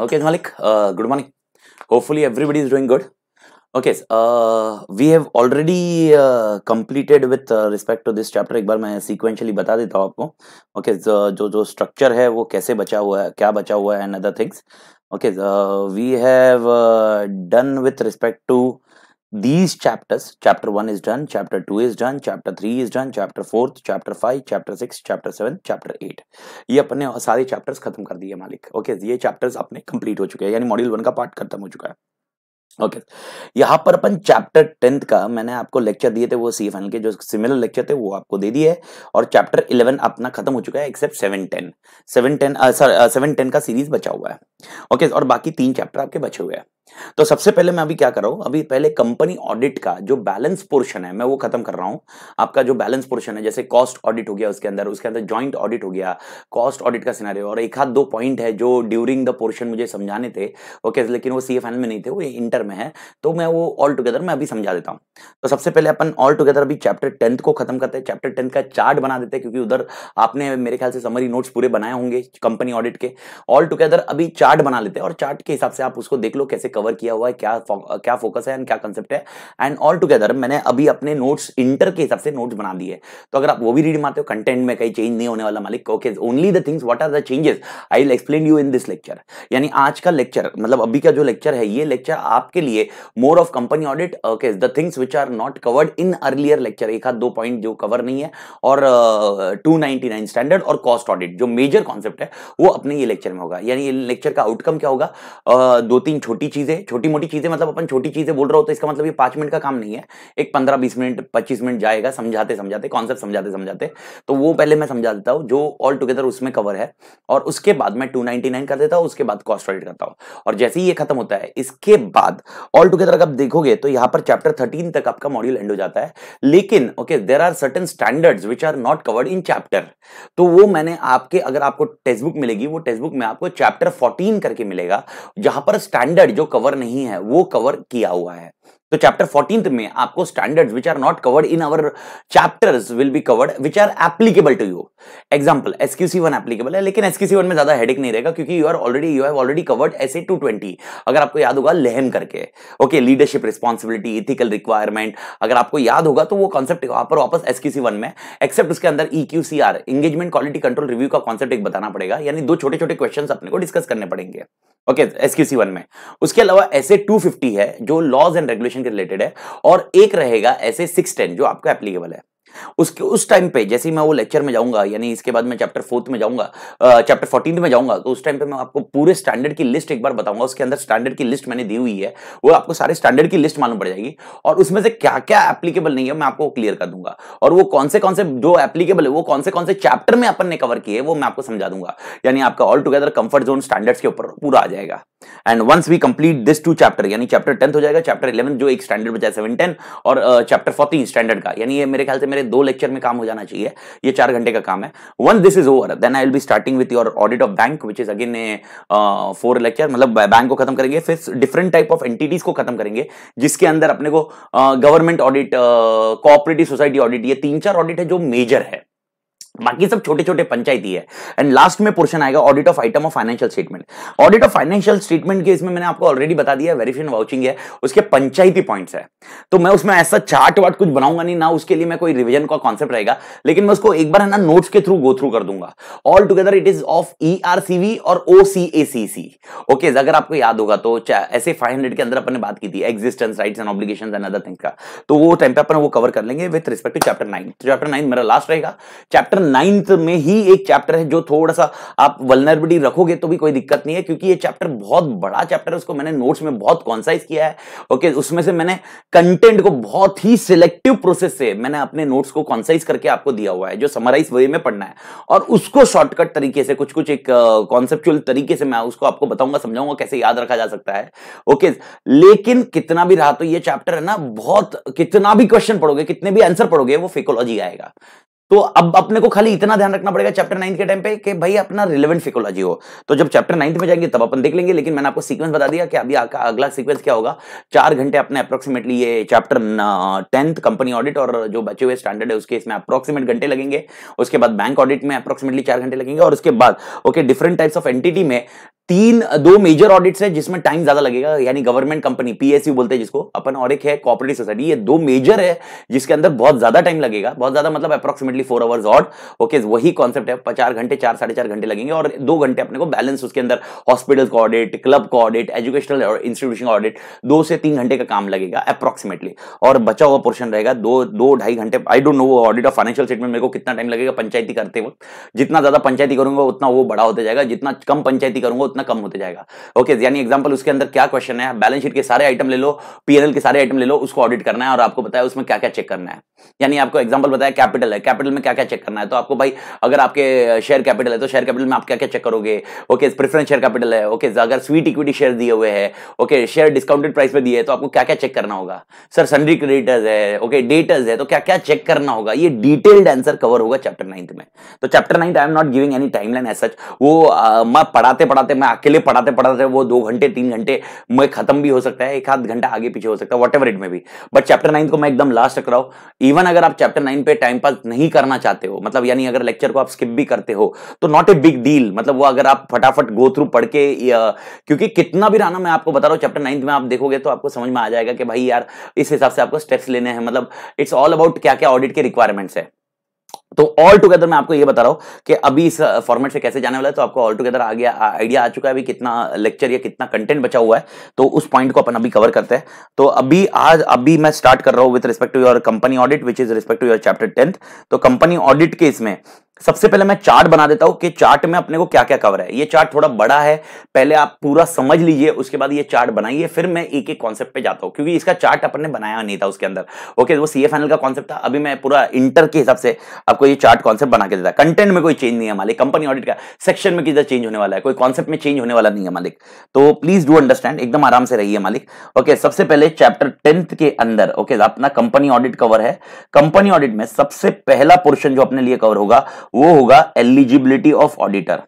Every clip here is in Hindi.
Okay, Malik, uh, good morning. Hopefully everybody is doing good. Okay, uh, we have already uh, completed with respect to this chapter. एक बार मैं sequentially बता देता हूँ आपको. Okay, so, जो जो structure है वो कैसे बचा हुआ है क्या बचा हुआ है and other things. Okay, so, we have done with respect to these chapters chapter 1 is done chapter 2 is done chapter 3 is done chapter 4 chapter 5 chapter 6 chapter 7 chapter 8 ye apne sare chapters khatam kar diye malik okay, ye chapters apne complete ho chuke hain yani module 1 ka part khatam ho chuka hai okay okay. यहाँ पर अपन चैप्टर टेंथ का मैंने आपको लेक्चर दिए थे वो सी फाइनल के जो सिमिलर लेक्चर थे वो आपको दे दिए और चैप्टर इलेवन अपना खत्म हो चुका है except seven ten seven ten sir seven ten का सीरीज बचा हुआ है ओके okay, और बाकी तीन चैप्टर आपके बचे हुए हैं तो सबसे पहले मैं अभी क्या कर रहा हूं अभी पहले कंपनी ऑडिट का जो बैलेंस पोर्शन है मैं वो खत्म कर रहा हूं आपका जो बैलेंस पोर्शन है जैसे कॉस्ट ऑडिट हो गया उसके अंदर उसके अंदर जॉइंट ऑडिट हो गया कॉस्ट ऑडिट का सिनारियो और एक हाथ दो पॉइंट है जो ड्यूरिंग द पोर्शन मुझे समझाने थे ओके okay, लेकिन वो सी में नहीं थे वो इंटर चैप्टर में है तो मैं वो ऑल टुगेदर मैं अभी समझा देता हूँ तो सबसे पहले अपन ऑल टुगेदर अभी चैप्टर टेंथ को खत्म करते हैं चैप्टर टेंथ का चार्ट बना देते हैं क्योंकि उधर आपने मेरे ख्याल से समरी नोट्स पूरे बनाए होंगे कंपनी ऑडिट के ऑल टुगेदर अभी चार्ट बना लेते हैं और चार्ट के हिसाब से आप उसको देख लो कैसे कवर किया हुआ है क्या क्या फोकस है एंड क्या कंसेप्ट है एंड ऑल टुगेदर मैंने अभी अपने नोट्स इंटर के हिसाब से नोट्स बना दिए तो अगर आप वो भी रीड मारते हो कंटेंट में कहीं चेंज नहीं होने वाला मालिक okay only the things what are the changes I will explain you in this lecture यानी आज का लेक्चर मतलब अभी का जो लेक्चर है ये लेक्चर आप आपके लिए more of company audit okay the things which are not covered in earlier lecture एक हाथ दो पॉइंट जो कवर नहीं है और टू नाइनटी स्टैंडर्ड और कॉस्ट ऑडिट जो मेजर कॉन्सेप्ट है वो अपने ये लेक्चर में होगा यानी लेक्चर का आउटकम क्या होगा uh, दो तीन छोटी चीजें छोटी मोटी चीजें मतलब अपन छोटी चीजें बोल रहा हो तो इसका मतलब ये पांच मिनट का काम नहीं है एक पंद्रह बीस मिनट पच्चीस मिनट जाएगा समझाते समझाते कॉन्सेप्ट समझाते समझाते तो वो पहले मैं समझा देता हूँ जो ऑल टुगेदर उसमें कवर है और उसके बाद मैं टू नाइनटी नाइन कर देता हूँ उसके बाद कॉस्ट ऑडिट करता हूँ और जैसे ही ये खत्म होता है इसके बाद ऑल टुगेदर अगर आप देखोगे तो यहां पर चैप्टर थर्टीन तक आपका मॉड्यूल एंड हो जाता है लेकिन okay there are certain standards which are not covered in chapter तो वो मैंने आपके अगर आपको टेक्स्ट बुक मिलेगी वो टेक्स्ट बुक में आपको चैप्टर फोर्टीन करके मिलेगा जहां पर स्टैंडर्ड जो कवर नहीं है वो कवर किया हुआ है तो चैप्टर फोर्टीन में आपको standards which are not covered in our chapters will be covered which are applicable to you example SQC one applicable है लेकिन एसक्यूसी वन में ज्यादा हेडिक नहीं रहेगा क्योंकि you are already you have already covered S A two twenty अगर आपको याद होगा लेहम करके okay leadership responsibility ethical requirement अगर आपको याद होगा तो वो कॉन्सेप्ट वहां पर वापस एसक्यूसी वन में एक्सेप्ट उसके अंदर E EQCR engagement quality control review का कॉन्सेप्ट एक बताना पड़ेगा यानी दो छोटे छोटे क्वेश्चन अपने को डिस्कस करने पड़ेंगे ओके एसक्यूसी वन में उसके अलावा एस ए टू फिफ्टी है जो लॉज एंड रेगुलेशन के रिलेटेड है और एक रहेगा ऐसे सिक्स टेन जो आपका एप्लीकेबल है उसके उस टाइम पे जैसे ही मैं वो लेक्चर में जाऊंगा यानी इसके बाद मैं चैप्टर फोर्थ में जाऊंगा चैप्टर फोर्टीन में जाऊंगा तो उस टाइम पे मैं आपको पूरे स्टैंडर्ड की लिस्ट एक बार बताऊंगा उसके अंदर स्टैंडर्ड की लिस्ट मैंने दी हुई है वो आपको सारे स्टैंडर्ड की लिस्ट मालूम पड़ जाएगी और उसमें से क्या क्या एप्लीकेबल नहीं है मैं आपको क्लियर कर दूंगा और वो कौन से कौन से जो एप्लीकेबल है वो कौन से कौन से चैप्टर में अपन ने कवर किए वो मैं आपको समझा दूंगा यानी आपका all together comfort zone standards के ऊपर पूरा आ जाएगा and once we complete this two chapter यानी चैप्टर टेंथ हो जाएगा चैप्टर इलेवन जो एक स्टैंडर्ड बचा है सेवन टेन और चैप्टर फोर्टीन स्टैंडर्ड का यानी ये मेरे ख्याल से मेरे मेरे दो लेक्चर में काम हो जाना चाहिए ये चार घंटे का काम है once this is over then I will be starting with your audit of bank which is again four lecture मतलब बैंक को खत्म करेंगे फिर डिफरेंट टाइप ऑफ एंटिटीज को खत्म करेंगे जिसके अंदर अपने को government audit cooperative society audit ये तीन चार ऑडिट है जो मेजर है बाकी सब छोटे छोटे पंचायती है एंड लास्ट में पोर्शन आएगा audit of item of financial statement audit of financial statement के इसमें मैंने आपको ऑलरेडी बता दिया वेरिफिकेशन वाउचिंग है उसके पंचायती पॉइंट्स है तो मैं उसमें ऐसा चार्ट वार्ट कुछ बनाऊंगा नहीं ना उसके लिए मैं कोई रिविजन का कॉन्सेप्ट रहेगा लेकिन मैं उसको एक बार है ना नोट्स के थ्रू गो थ्रू कर दूंगा all together it is of E R C V और ओ सी ए सी सी ओके अगर आपको याद होगा तो ऐसे फाइव हंड्रेड के अंदर अपने बात की थी existence rights and obligation and other things का तो वो टाइम पे अपन वो कवर कर लेंगे with respect to chapter nine chapter nine मेरा लास्ट रहेगा चैप्टर इवन नाइन्थ में ही एक चैप्टर है जो थोड़ा सा आप वलनरबिलिटी रखोगे तो भी कोई दिक्कत नहीं है क्योंकि ये चैप्टर बहुत बड़ा चैप्टर है उसको मैंने नोट्स में बहुत कॉन्साइज किया है ओके उसमें से मैंने कंटेंट को बहुत ही सिलेक्टिव प्रोसेस से मैंने अपने नोट्स को कॉन्साइज करके आपको दिया हुआ है जो समराइज वे में पढ़ना है और उसको शॉर्टकट तरीके से कुछ कुछ एक कॉन्सेप्चुअल uh, तरीके से मैं उसको आपको बताऊंगा समझाऊंगा कैसे याद रखा जा सकता है ओके लेकिन कितना भी रहा तो ये चैप्टर है ना बहुत कितना भी क्वेश्चन पढ़ोगे कितने भी आंसर पढ़ोगे वो फेकोलॉजी आएगा तो अब अपने को खाली इतना ध्यान रखना पड़ेगा चैप्टर नाइन्थ के टाइम पे कि भाई अपना रिलेवेंट फिकोलॉजी हो तो जब चैप्टर नाइन्थ में जाएंगे तब अपन देख लेंगे लेकिन मैंने आपको सीक्वेंस बता दिया कि अभी अगला सीक्वेंस क्या होगा चार घंटे अपने अप्रोक्सीमेटली ये चैप्टर टेंथ कंपनी ऑडिट और जो बचे हुए स्टैंडर्ड है उसके इसमें अप्रोक्सीमेट घंटे लगेंगे उसके बाद बैंक ऑडिट में अप्रोक्सीमेटली चार घंटे लगेंगे और उसके बाद okay different types of entity में तीन दो मेजर ऑडिट्स है जिसमें टाइम ज्यादा लगेगा यानी गवर्नमेंट कंपनी पीएसयू बोलते हैं जिसको अपन और एक है कॉपरेटिव सोसाइटी ये दो मेजर है जिसके अंदर बहुत ज्यादा टाइम लगेगा बहुत ज्यादा मतलब approximately four hours odd okay वही कॉन्सेप्ट है चार घंटे चार साढ़े चार घंटे लगेंगे और दो घंटे अपने को बैलेंस उसके अंदर हॉस्पिटल का ऑडिट क्लब का ऑडिट एजुकेशनल इंस्टीट्यूशन का ऑडिट दो से तीन घंटे का काम लगेगा अप्रोक्सीमेटली और बचा हुआ पोर्शन रहेगा दो दो ढाई घंटे आई डोंट नो वो ऑडिट ऑफ फाइनेंशियल स्टेटमेंट मेरे को कितना टाइम लगेगा पंचायती करते वक्त जितना ज्यादा पंचायती करूंगा उतना वो बड़ा होता जाएगा जितना कम पंचायती करूंगा उतना कितना कम होते जाएगा ओके यानी एग्जाम्पल उसके अंदर क्या क्वेश्चन है बैलेंस शीट के सारे आइटम ले लो पीएनएल के सारे आइटम ले लो उसको ऑडिट करना है और आपको बताया उसमें क्या क्या चेक करना है यानी आपको एग्जाम्पल बताया कैपिटल है कैपिटल में क्या क्या चेक करना है तो आपको भाई अगर आपके शेयर कैपिटल है तो शेयर कैपिटल में आप क्या क्या चेक करोगे ओके प्रेफरेंस शेयर कैपिटल है ओके अगर स्वीट इक्विटी शेयर दिए हुए हैं ओके शेयर डिस्काउंटेड प्राइस पे दिए तो आपको क्या क्या चेक करना होगा सर सन्ड्री क्रेडिटर्स है ओके डेटर्स है तो क्या क्या चेक करना होगा ये डिटेल्ड आंसर कवर होगा चैप्टर नाइन्थ में तो chapter ninth I am not giving any timeline as such वो मैं पढ़ाते पढ़ाते मैं अकेले पढ़ाते पढ़ाते वो दो घंटे तीन घंटे मैं खत्म भी हो सकता है एक आध घंटा आगे पीछे हो सकता है वट एवर इट में भी बट चैप्टर नाइन को मैं एकदम लास्ट रख रहा हूं इवन अगर आप चैप्टर नाइन पे टाइम पास नहीं करना चाहते हो मतलब यानी अगर लेक्चर को आप स्किप भी करते हो तो नॉट ए बिग डील मतलब वो अगर आप फटाफट गो थ्रू पढ़ के क्योंकि कितना भी रहना मैं आपको बता रहा हूँ चैप्टर नाइन्थ में आप देखोगे तो आपको समझ में आ जाएगा कि भाई यार इस हिसाब से आपको स्टेप्स लेने हैं मतलब इट्स ऑल अबाउट क्या क्या ऑडिट के रिक्वायरमेंट्स है तो ऑल टुगेदर मैं आपको ये बता रहा हूं कि अभी इस फॉर्मेट uh, से कैसे जाने वाला है तो आपको ऑल टुगेदर आ गया आइडिया आ चुका है अभी कितना लेक्चर या कितना कंटेंट बचा हुआ है तो उस पॉइंट को अपन अभी कवर करते हैं तो अभी आज अभी मैं स्टार्ट कर रहा हूं with respect to your company audit which is respect to your chapter tenth तो कंपनी ऑडिट के इसमें सबसे पहले मैं चार्ट बना देता हूं कि चार्ट में अपने को क्या क्या कवर है ये चार्ट थोड़ा बड़ा है पहले आप पूरा समझ लीजिए उसके बाद ये चार्ट बनाइए फिर मैं एक एक कॉन्सेप्ट पे जाता हूं क्योंकि इसका चार्ट अपने बनाया नहीं था उसके अंदर ओके वो सी एफ का कॉन्सेप्ट था अभी मैं पूरा इंटर के हिसाब से आपको आपको ये चार्ट कॉन्सेप्ट बना के देता है कंटेंट में कोई चेंज नहीं है मालिक कंपनी ऑडिट का सेक्शन में किधर चेंज होने वाला है कोई कॉन्सेप्ट में चेंज होने वाला नहीं है मालिक तो प्लीज डू अंडरस्टैंड एकदम आराम से रहिए मालिक ओके सबसे पहले चैप्टर टेंथ के अंदर ओके अपना कंपनी ऑडिट कवर है कंपनी ऑडिट में सबसे पहला पोर्शन जो अपने लिए कवर होगा वो होगा eligibility of auditor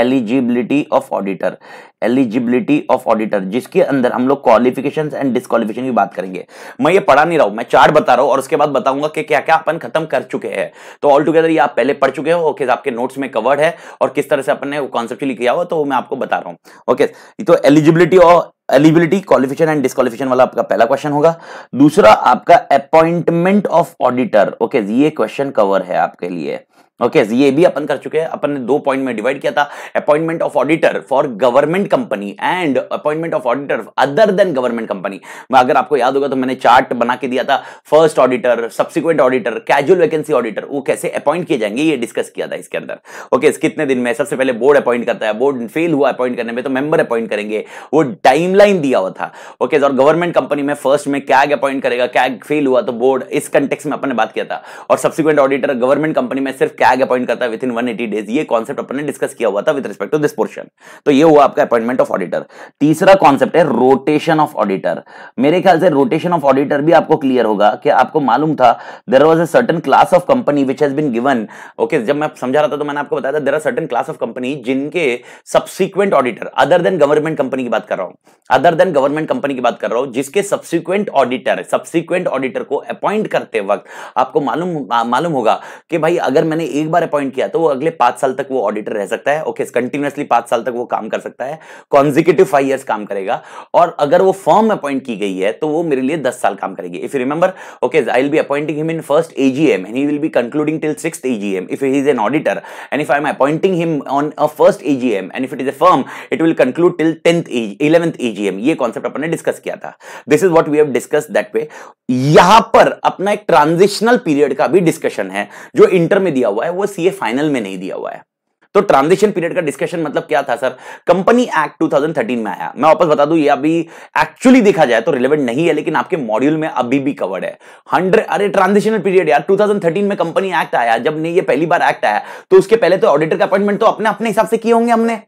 eligibility of auditor eligibility of auditor जिसके अंदर हम लोग क्वालिफिकेशन एंड डिस्कालिफिकेशन की बात करेंगे मैं ये पढ़ा नहीं रहा हूं मैं चार्ट बता रहा हूं और उसके बाद बताऊंगा कि क्या क्या अपन खत्म कर चुके हैं तो ऑल टुगेदर ये आप पहले पढ़ चुके हो ओके आपके नोट्स में कवर्ड है और किस तरह से अपन ने कॉन्सेप्चुअली किया हुआ तो मैं आपको बता रहा हूं ओके तो एलिजिबिलिटी और एलिजिबिलिटी क्वालिफिकेशन एंड डिस्कालिफिकेशन वाला आपका पहला क्वेश्चन होगा दूसरा आपका अपॉइंटमेंट ऑफ ऑडिटर ओके ये क्वेश्चन कवर है आपके लिए ओके okay, ये भी अपन कर चुके हैं अपन ने दो पॉइंट में डिवाइड किया था appointment of auditor for government company and appointment of auditor other than government company मैं अगर आपको याद होगा तो मैंने चार्ट बना के दिया था first auditor subsequent auditor casual vacancy auditor वो कैसे अपॉइंट किए जाएंगे ये डिस्कस किया था इसके अंदर ओके okay, कितने दिन में सबसे पहले बोर्ड अपॉइंट करता है बोर्ड फेल हुआ अपॉइंट करने में तो मेंबर अपॉइंट करेंगे वो टाइमलाइन दिया हुआ था ओके okay, और गवर्नमेंट कंपनी में फर्स्ट में कैग अपॉइंट करेगा कैग फेल हुआ तो बोर्ड इस कंटेक्स में अपन ने बात किया था और सब्सिक्वेंट ऑडिटर गवर्नमेंट कंपनी में सिर्फ टैग अपॉइंट करता है विद इन एटी डेज ये कॉन्सेप्ट अपने डिस्कस किया हुआ था with respect to this portion तो ये हुआ आपका अपॉइंटमेंट ऑफ ऑडिटर तीसरा कॉन्सेप्ट है रोटेशन ऑफ ऑडिटर मेरे ख्याल से रोटेशन ऑफ ऑडिटर भी आपको क्लियर होगा कि आपको मालूम था there was a certain class of company which has been given okay जब मैं समझा रहा था तो मैंने आपको बताया था there are certain class of company जिनके subsequent auditor other than government company की बात कर रहा हूं अदर देन गवर्नमेंट कंपनी की बात कर रहा हूं जिसके सब्सिक्वेंट ऑडिटर सब्सिक्वेंट ऑडिटर को अपॉइंट करते वक्त आपको मालूम मालूम होगा कि भाई अगर मैंने एक बार अपॉइंट किया तो वो अगले पांच साल तक वो ऑडिटर रह सकता है ओके कंटिन्यूसली पांच साल तक वो काम कर सकता है कॉन्जिक्यूटिव फाइव ईयर काम करेगा और अगर वो फॉर्म अपॉइंट की गई है तो वो मेरे लिए दस साल काम करेगी if you remember okay I will be appointing him in first AGM and he will be concluding till six AGM if he is an auditor and if I am appointing him on a first AGM and if it is a firm it will conclude till tenth eleventh AGM ये कॉन्सेप्ट अपने डिस्कस किया था this is what we have discuss that way यहां पर अपना एक ट्रांजिशनल पीरियड का भी डिस्कशन है जो इंटर में दिया हुआ है हुआ है वो सीए फाइनल में नहीं दिया हुआ है तो ट्रांजिशन पीरियड का डिस्कशन मतलब क्या था सर कंपनी एक्ट 2013 में आया मैं वापस बता दूं ये अभी एक्चुअली देखा जाए तो रिलेवेंट नहीं है लेकिन आपके मॉड्यूल में अभी भी कवर्ड है हंड्रेड अरे ट्रांजिशनल पीरियड यार 2013 में कंपनी एक्ट आया जब नहीं ये पहली बार एक्ट आया तो उसके पहले तो ऑडिटर का अपॉइंटमेंट तो अपने अपने हिसाब से किए होंगे हमने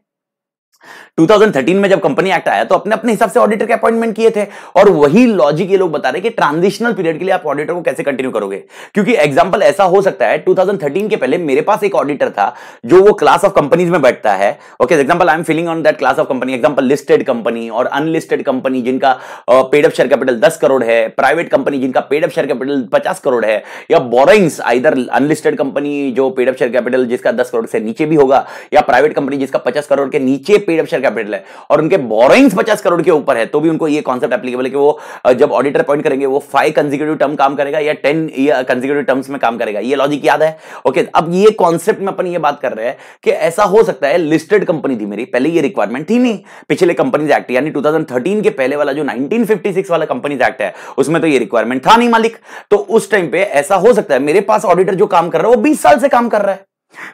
2013 में जब कंपनी एक्ट आया तो अपने अपने हिसाब से ऑडिटर के अपॉइंटमेंट किए थे और वही लॉजिक ये लोग बता रहे कि ट्रांजिशनल पीरियड के लिए आप ऑडिटर को कैसे कंटिन्यू करोगे क्योंकि एग्जांपल ऐसा हो सकता है 2013 के पहले मेरे पास एक ऑडिटर था जो वो क्लास ऑफ कंपनीज में बैठता है okay example I am feeling on that class of company example listed company और अनलिस्टेड कंपनी जिनका पेड ऑफ शेयर कैपिटल दस करोड़ है प्राइवेट कंपनी जिनका पेड ऑफ शेयर कैपिटल पचास करोड़ है या बोरोइंग्स आइदर अनलिस्टेड कंपनी जो पेड ऑफ शेयर कैपिटल जिसका दस करोड़ से नीचे भी होगा या प्राइवेट कंपनी जिसका पचास करोड़ के नीचे पेड शेयर कैपिटल है और उनके बोरोइंग्स पचास करोड़ के ऊपर है तो भी उनको ये कॉन्सेप्ट एप्लीकेबल है कि वो जब ऑडिटर अपॉइंट करेंगे वो फाइव कंजिक्यूटिव टर्म काम करेगा या टेन कंजिक्यूटिव टर्म्स में काम करेगा ये लॉजिक याद है ओके अब ये कॉन्सेप्ट में अपन ये बात कर रहे हैं कि ऐसा हो सकता है लिस्टेड कंपनी थी मेरी पहले ये रिक्वायरमेंट थी नहीं पिछले कंपनीज एक्ट यानी टू के पहले वाला जो नाइनटीन वाला कंपनीज एक्ट है उसमें तो ये रिक्वायरमेंट था नहीं मालिक तो उस टाइम पे ऐसा हो सकता है मेरे पास ऑडिटर जो काम कर रहा है वो बीस साल से काम कर रहा है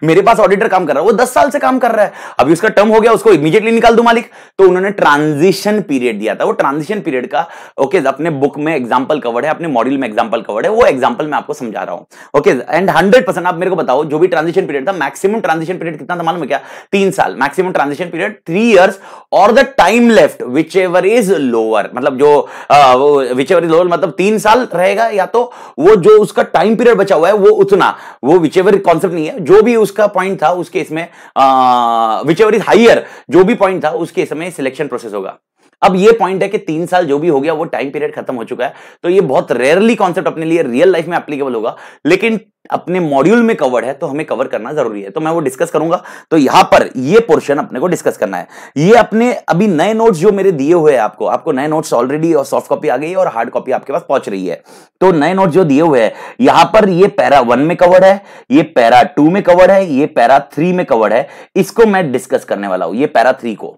मेरे पास ऑडिटर काम कर रहा है वो दस साल से काम कर रहा है अभी उसका टर्म हो गया उसको इमीडिएटली निकाल दू मालिक तो उन्होंने ट्रांजिशन पीरियड दिया था वो ट्रांजिशन पीरियड का ओके अपने बुक में एग्जाम्पल कवर्ड है अपने मॉड्यूल में एग्जाम्पल कवर्ड है वो एग्जाम्पल मैं आपको समझा रहा हूं ओके एंड हंड्रेड आप मेरे को बताओ जो भी ट्रांजिशन पीरियड था मैक्सिमम ट्रांजिशन पीरियड कितना था मालूम है क्या तीन साल maximum transition period three years और the time left whichever is lower मतलब जो विच एवर इज लोअर मतलब तीन साल रहेगा या तो वो जो उसका टाइम पीरियड बचा हुआ है वो उतना वो विच एवर कॉन्सेप्ट नहीं है जो भी भी उसका पॉइंट था उस केस में विच एवर इज हाइयर जो भी पॉइंट था उस केस में सिलेक्शन प्रोसेस होगा अब ये पॉइंट है कि तीन साल जो भी हो गया वो टाइम पीरियड खत्म हो चुका है तो ये बहुत रेयरली कॉन्सेप्ट अपने लिए रियल लाइफ में एप्लीकेबल होगा लेकिन अपने मॉड्यूल में कवर्ड है तो हमें कवर करना जरूरी है तो मैं वो डिस्कस करूंगा तो यहां पर ये पोर्शन अपने को डिस्कस करना है ये अपने अभी नए नोट्स जो मेरे दिए हुए हैं आपको आपको नए नोट्स ऑलरेडी और सॉफ्ट कॉपी आ गई है और हार्ड कॉपी आपके पास पहुंच रही है तो नए नोट जो दिए हुए हैं यहां पर ये पैरा वन में कवर्ड है ये पैरा टू में कवर्ड है ये पैरा थ्री में कवर्ड है इसको मैं डिस्कस करने वाला हूं ये पैरा थ्री को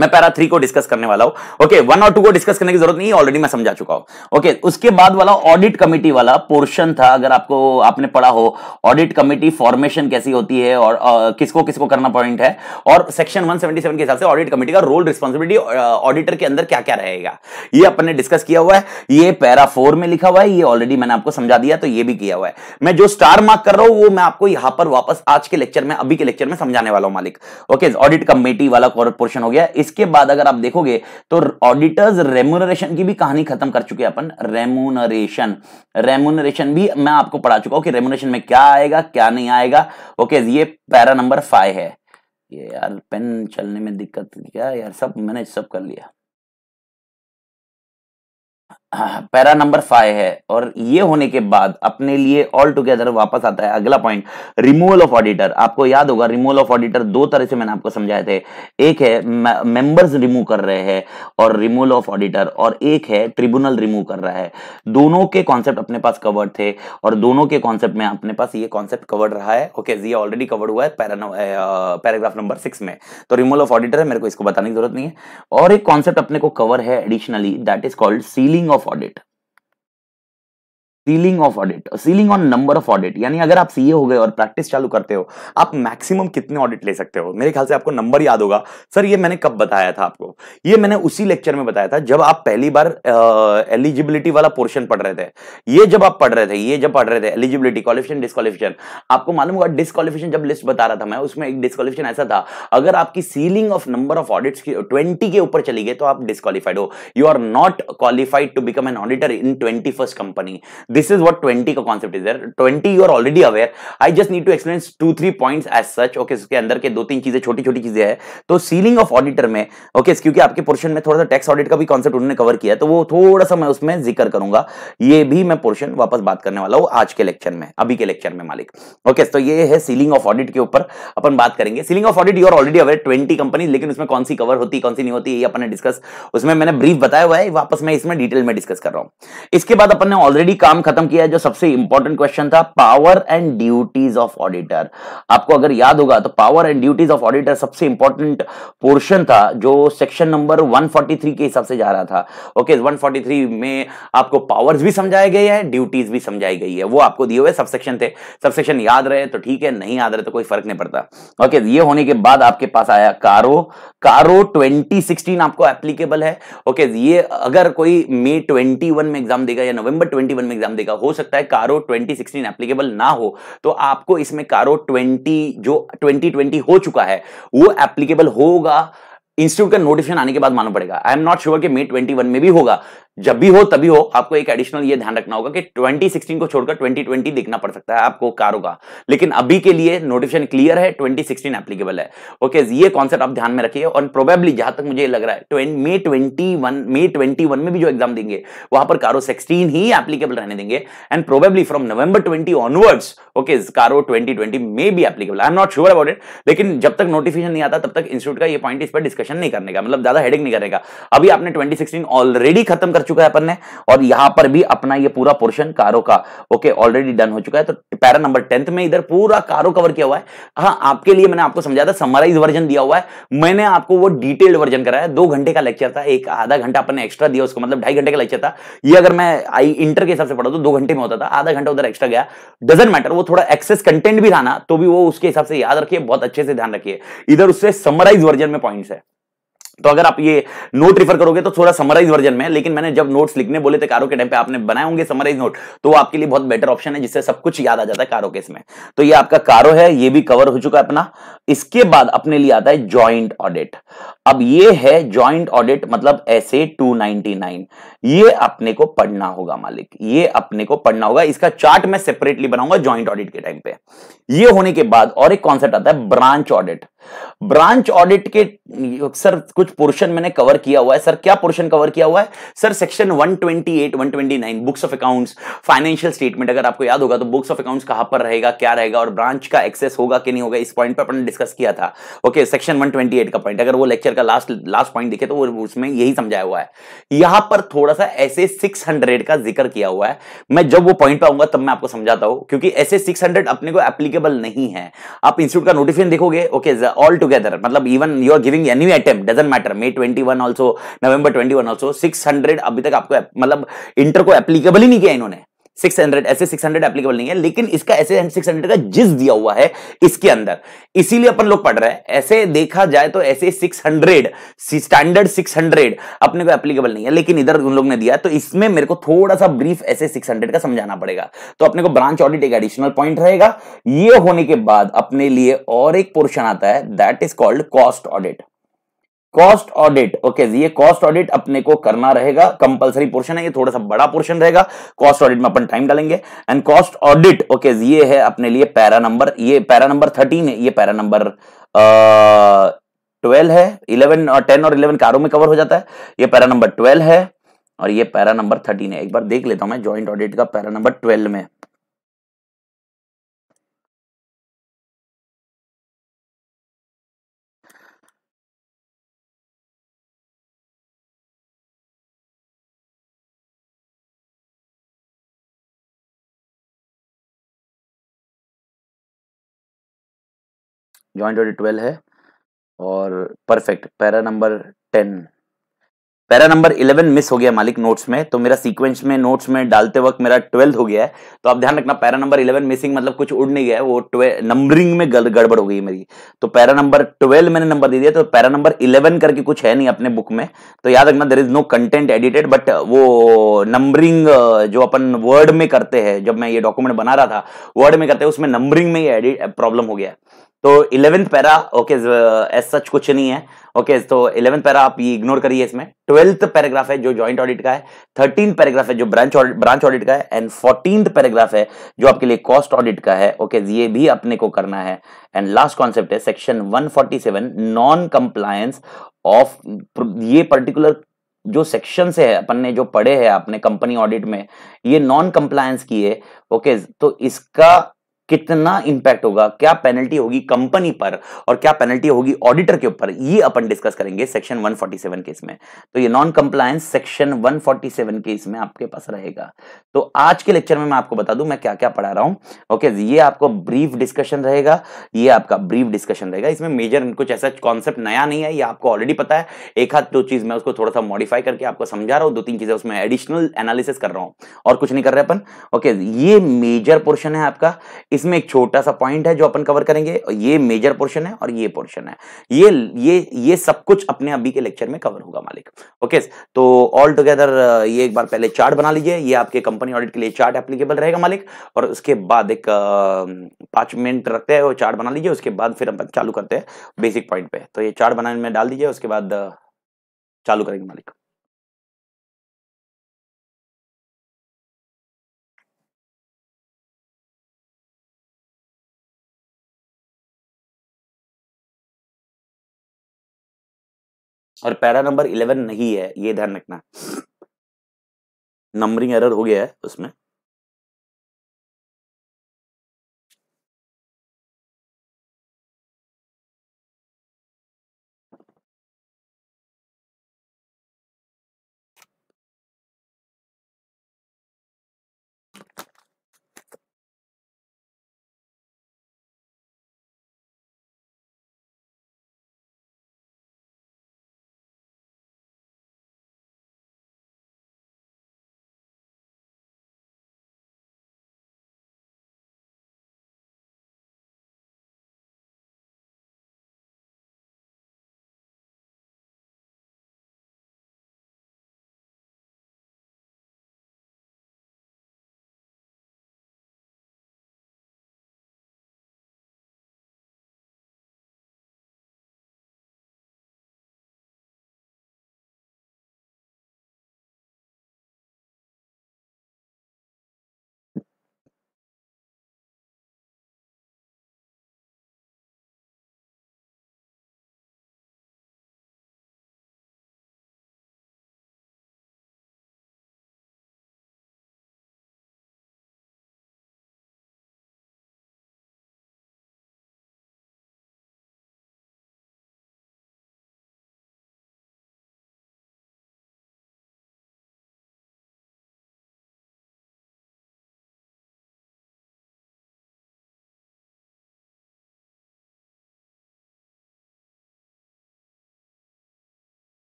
मैं पैरा थ्री को डिस्कस करने वाला हूं ओके वन और टू को डिस्कस करने की जरूरत नहीं ऑलरेडी मैं समझा चुका हूं ओके उसके बाद वाला ऑडिट कमेटी वाला पोर्शन था अगर आपको आपने पढ़ा हो ऑडिट कमेटी फॉर्मेशन कैसी होती है और आ, किसको किसको करना पॉइंट है और सेक्शन वन के हिसाब से ऑडिट कमेटी का रोल रिस्पॉन्सिबिलिटी ऑडिटर के अंदर क्या क्या रहेगा ये अपने डिस्कस किया हुआ है ये पैरा फोर में लिखा हुआ है ये ऑलरेडी मैंने आपको समझा दिया तो ये भी किया हुआ है मैं जो स्टार मार्क कर रहा हूं वो मैं आपको यहां पर वापस आज के लेक्चर में अभी के लेक्चर में समझाने वाला हूं मालिक ओके ऑडिट कमेटी वाला पोर्शन हो गया इस इसके बाद अगर आप देखोगे तो ऑडिटर्स रेमुनरेशन की भी कहानी खत्म कर चुके अपन रेमुनरेशन रेमुनरेशन भी मैं आपको पढ़ा चुका हूं कि रेमुनरेशन में क्या आएगा क्या नहीं आएगा ओके ये पैरा नंबर फाइव है ये यार पेन चलने में दिक्कत क्या यार सब मैंने सब कर लिया पैरा नंबर फाइव है और ये होने के बाद अपने लिए ऑल टुगेदर वापस आता है अगला पॉइंट रिमूवल ऑफ ऑडिटर आपको याद होगा रिमूवल ऑफ ऑडिटर दो तरह से मैंने आपको समझाए थे एक है मेंबर्स रिमूव कर रहे हैं और रिमूवल ऑफ ऑडिटर और एक है ट्रिब्यूनल रिमूव कर रहा है दोनों के कॉन्सेप्ट अपने पास कवर्ड थे और दोनों के कॉन्सेप्ट में अपने पास ये कॉन्सेप्ट कवर्ड रहा है ओके ये ऑलरेडी कवर्ड हुआ है पैराग्राफ नंबर सिक्स में तो रिमूवल ऑफ ऑडिटर है मेरे को इसको बताने की जरूरत नहीं है और एक कॉन्सेप्ट अपने को कवर है additionally that is called ceiling of audit ceiling of audit ceiling on number of audit यानी अगर आप सीए हो गए और प्रैक्टिस चालू करते हो आप मैक्सिमम कितने ऑडिट ले सकते हो मेरे ख्याल से आपको नंबर याद होगा सर ये मैंने कब बताया था आपको ये मैंने उसी लेक्चर में बताया था जब आप पहली बार एलिजिबिलिटी वाला पोर्शन पढ़ रहे थे ये जब आप पढ़ रहे थे ये जब पढ़ रहे थे एलिजिबिलिटी क्वालिफिकेशन डिस्कालिफिकेशन आपको मालूम होगा डिस्कालिफिकेशन जब लिस्ट बता रहा था मैं उसमें एक डिस्कालिफिकेशन ऐसा था अगर आपकी ceiling of number of audits की ट्वेंटी के ऊपर चली गई तो आप डिस्कालीफाइड हो you are not qualified to become an auditor in twenty first company this is what 20 का concept is there 20 you are already aware I just need to explain two three points as such okay इसके अंदर के दो तीन चीजें छोटी छोटी चीजें हैं तो सीलिंग ऑफ ऑडिटर में ओके okay, क्योंकि आपके पोर्शन में थोड़ा सा टैक्स ऑडिट का भी कॉन्सेप्ट उन्होंने कवर किया है तो वो थोड़ा सा मैं उसमें जिक्र करूंगा ये भी मैं पोर्शन वापस बात करने वाला हूँ आज के लेक्चर में अभी के लेक्चर में मालिक ओके okay, तो ये है सीलिंग ऑफ ऑडिट के ऊपर अपन बात करेंगे ceiling of audit you are already aware twenty company लेकिन उसमें कौन सी कवर होती कौन सी नहीं होती ये अपन डिस्कस उसमें मैंने ब्रीफ बताया हुआ है वापस मैं इसमें डिटेल में डिस्कस कर रहा हूँ इसके बाद अपन ने ऑलरेडी काम एग्जाम खत्म किया है जो सबसे इंपॉर्टेंट क्वेश्चन था power and duties of auditor आपको अगर याद होगा तो power and duties of auditor सबसे इंपॉर्टेंट पोर्शन था जो सेक्शन नंबर 143 के हिसाब से जा रहा था ओके okay, 143 में आपको पावर्स भी समझाए गए हैं ड्यूटीज भी समझाई गई है वो आपको दिए हुए सबसेक्शन थे सबसेक्शन याद रहे तो ठीक है नहीं याद रहे तो कोई फर्क नहीं पड़ता ओके okay, ये होने के बाद आपके पास आया कारो कारो ट्वेंटी आपको एप्लीकेबल है ओके okay, ये अगर कोई मे ट्वेंटी में एग्जाम देगा या नवंबर ट्वेंटी में एग्जाम एग्जाम देगा हो सकता है कारो 2016 एप्लीकेबल ना हो तो आपको इसमें कारो 20 जो 2020 हो चुका है वो एप्लीकेबल होगा इंस्टीट्यूट का नोटिफिकेशन आने के बाद मालूम पड़ेगा आई एम नॉट श्योर कि मे 21 में भी होगा जब भी हो तभी हो आपको एक एडिशनल ये ध्यान रखना होगा कि 2016 को छोड़कर 2020 देखना पड़ सकता है आपको कारों का लेकिन अभी के लिए नोटिफिकेशन क्लियर है 2016 एप्लीकेबल है ओके ये कॉन्सेप्ट आप ध्यान में रखिए और प्रोबेबली जहां तक मुझे लग रहा है मे ट्वेंटी मे ट्वेंटी में भी जो एग्जाम देंगे वहां पर कारो सिक्सटीन ही एप्लीकेबल रहने देंगे and probably from November twenty onwards okay कारो ट्वेंटी ट्वेंटी मे भी applicable I am not sure about it लेकिन जब तक नोटिफिकेशन नहीं आता तब तक इंस्टीट्यूट का ये पॉइंट इस पर डिस्कशन नहीं करने का मतलब ज्यादा हेडिंग नहीं करेगा अभी आपने ट्वेंटी ऑलरेडी खत्म कर चुका है अपन ने और यहां पर भी अपना ये पूरा पोर्शन कारो का ओके ऑलरेडी डन हो चुका है तो पैरा नंबर टेंथ में इधर पूरा कारो कवर किया हुआ है हाँ आपके लिए मैंने आपको समझाया था समराइज वर्जन दिया हुआ है मैंने आपको वो डिटेल्ड वर्जन कराया दो घंटे का लेक्चर था एक आधा घंटा अपने एक्स्ट्रा दिया उसको मतलब ढाई घंटे का लेक्चर था ये अगर मैं आई इंटर के हिसाब से पढ़ा तो दो घंटे में होता था आधा घंटा उधर एक्स्ट्रा गया डजेंट मैटर वो थोड़ा एक्सेस कंटेंट भी था ना तो भी वो उसके हिसाब से याद रखिए बहुत अच्छे से ध्यान रखिए इधर उससे समराइज वर्जन में पॉइंट्स है तो अगर आप ये नोट रिफर करोगे तो थोड़ा समराइज वर्जन में लेकिन मैंने जब नोट्स लिखने बोले थे कारो के टाइम पे आपने बनाए होंगे समराइज नोट तो आपके लिए बहुत बेटर ऑप्शन है जिससे सब कुछ याद आ जाता है कारो के इसमें तो ये आपका कारो है ये भी कवर हो चुका है अपना इसके बाद अपने लिए आता है ज्वाइंट ऑडिट अब ये है ज्वाइंट ऑडिट मतलब एस ए टू नाइन ये अपने को पढ़ना होगा मालिक ये अपने को पढ़ना होगा इसका चार्ट मैं सेपरेटली बनाऊंगा ज्वाइंट ऑडिट के टाइम पे ये होने के बाद और एक कॉन्सेप्ट आता है ब्रांच ऑडिट ब्रांच ऑडिट के सर कुछ पोर्शन मैंने कवर किया हुआ है सर क्या पोर्शन कवर किया हुआ है sir section 128 129 books of accounts financial statement अगर आपको याद होगा तो बुक्स ऑफ अकाउंट्स कहां पर रहेगा क्या रहेगा और ब्रांच का एक्सेस होगा कि नहीं होगा इस पॉइंट पर अपन डिस्कस किया था ओके सेक्शन 128 का पॉइंट अगर वो लेक्चर का लास्ट लास्ट पॉइंट देखे तो वो उसमें यही समझाया हुआ है यहां पर थोड़ा थोड़ा सा ऐसे 600 का जिक्र किया हुआ है मैं जब वो पॉइंट पे आऊंगा तब मैं आपको समझाता हूं क्योंकि ऐसे 600 अपने को एप्लीकेबल नहीं है आप इंस्टीट्यूट का नोटिफिकेशन देखोगे ओके ऑल टुगेदर मतलब even you are giving any attempt doesn't matter May twenty one also November twenty 21 also 600 अभी तक आपको मतलब इंटर को एप्लीकेबल ही नहीं किया इन्होंने 600 ऐसे 600 एप्लीकेबल नहीं है लेकिन इसका ऐसे 600 का जिस दिया हुआ है इसके अंदर इसीलिए अपन लोग पढ़ रहे हैं ऐसे देखा जाए तो ऐसे 600 स्टैंडर्ड 600 अपने को एप्लीकेबल नहीं है लेकिन इधर उन लोग ने दिया तो इसमें मेरे को थोड़ा सा ब्रीफ ऐसे 600 का समझाना पड़ेगा तो अपने को ब्रांच ऑडिट एक एडिशनल पॉइंट रहेगा ये होने के बाद अपने लिए और एक पोर्शन आता है that is called cost audit cost audit okay ये कॉस्ट ऑडिट अपने को करना रहेगा कंपलसरी पोर्शन है ये थोड़ा सा बड़ा पोर्शन रहेगा कॉस्ट ऑडिट में अपन टाइम डालेंगे एंड कॉस्ट ऑडिट ओके ये है अपने लिए पैरा नंबर ये पैरा नंबर थर्टीन है ये पैरा नंबर ट्वेल्व है इलेवन और टेन और इलेवन कारों में कवर हो जाता है ये पैरा नंबर ट्वेल्व है और ये पैरा नंबर थर्टीन है एक बार देख लेता हूं मैं ज्वाइंट ऑडिट का पैरा नंबर ट्वेल्व में ज्वाइंट ऑर्डर ट्वेल्व है और perfect para number ten para number eleven miss हो गया मालिक नोट्स में तो मेरा सीक्वेंस में नोट्स में डालते वक्त मेरा ट्वेल्थ हो गया है तो आप ध्यान रखना पैरा नंबर इलेवन मिसिंग मतलब कुछ उड़ नहीं गया वो ट्वेल्व नंबरिंग में गड़बड़ हो गई मेरी तो पैरा नंबर ट्वेल्व मैंने नंबर दे दिया तो पैरा नंबर इलेवन करके कुछ है नहीं अपने बुक में तो याद रखना there is no content edited but वो नंबरिंग जो अपन वर्ड में करते हैं जब मैं ये डॉक्यूमेंट बना रहा था वर्ड में करते हैं उसमें नंबरिंग में ये प्रॉब्लम हो गया तो eleventh para okay as such कुछ नहीं है ओके okay, तो इलेवेंथ पैरा आप ये इग्नोर करिए इसमें ट्वेल्थ पैराग्राफ है जो जॉइंट ऑडिट का है थर्टीन पैराग्राफ है जो ब्रांच ब्रांच ऑडिट का है एंड फोर्टीन पैराग्राफ है जो आपके लिए कॉस्ट ऑडिट का है ओके okay, ये भी अपने को करना है एंड लास्ट कॉन्सेप्ट है सेक्शन 147 नॉन कंप्लायंस ऑफ ये पर्टिकुलर जो सेक्शन से है अपन ने जो पढ़े हैं अपने कंपनी ऑडिट में ये नॉन कंप्लायंस की है ओके okay, तो इसका कितना इंपैक्ट होगा क्या पेनल्टी होगी कंपनी पर और क्या पेनल्टी होगी ऑडिटर के ऊपर ये अपन डिस्कस करेंगे सेक्शन 147 केस में तो ये नॉन कंप्लायंस सेक्शन 147 केस में आपके पास रहेगा तो आज के लेक्चर में मैं आपको बता दूं मैं क्या क्या पढ़ा रहा हूं ओके ये आपको ब्रीफ डिस्कशन रहेगा ये आपका ब्रीफ डिस्कशन रहेगा इसमें मेजर कुछ ऐसा कॉन्सेप्ट नया नहीं है ये आपको ऑलरेडी पता है एक हाथ दो चीज मैं उसको थोड़ा सा मॉडिफाई करके आपको समझा रहा हूँ दो तीन चीजें उसमें एडिशनल एनालिसिस कर रहा हूँ और कुछ नहीं कर रहे अपन ओके ये मेजर पोर्शन है आपका इसमें एक छोटा सा पॉइंट है जो अपन कवर करेंगे और ये मेजर पोर्शन है और ये पोर्शन है ये ये ये सब कुछ अपने अभी के लेक्चर में कवर होगा मालिक ओके तो ऑल टुगेदर ये एक बार पहले चार्ट बना लीजिए ये आपके कंपनी ऑडिट के लिए चार्ट एप्लीकेबल रहेगा मालिक और उसके बाद एक पांच मिनट रखते हैं वो चार्ट बना लीजिए उसके बाद फिर हम चालू करते हैं बेसिक पॉइंट पे तो ये चार्ट बनाने में डाल दीजिए उसके बाद चालू करेंगे मालिक और पैरा नंबर इलेवन नहीं है ये ध्यान रखना नंबरिंग एरर हो गया है उसमें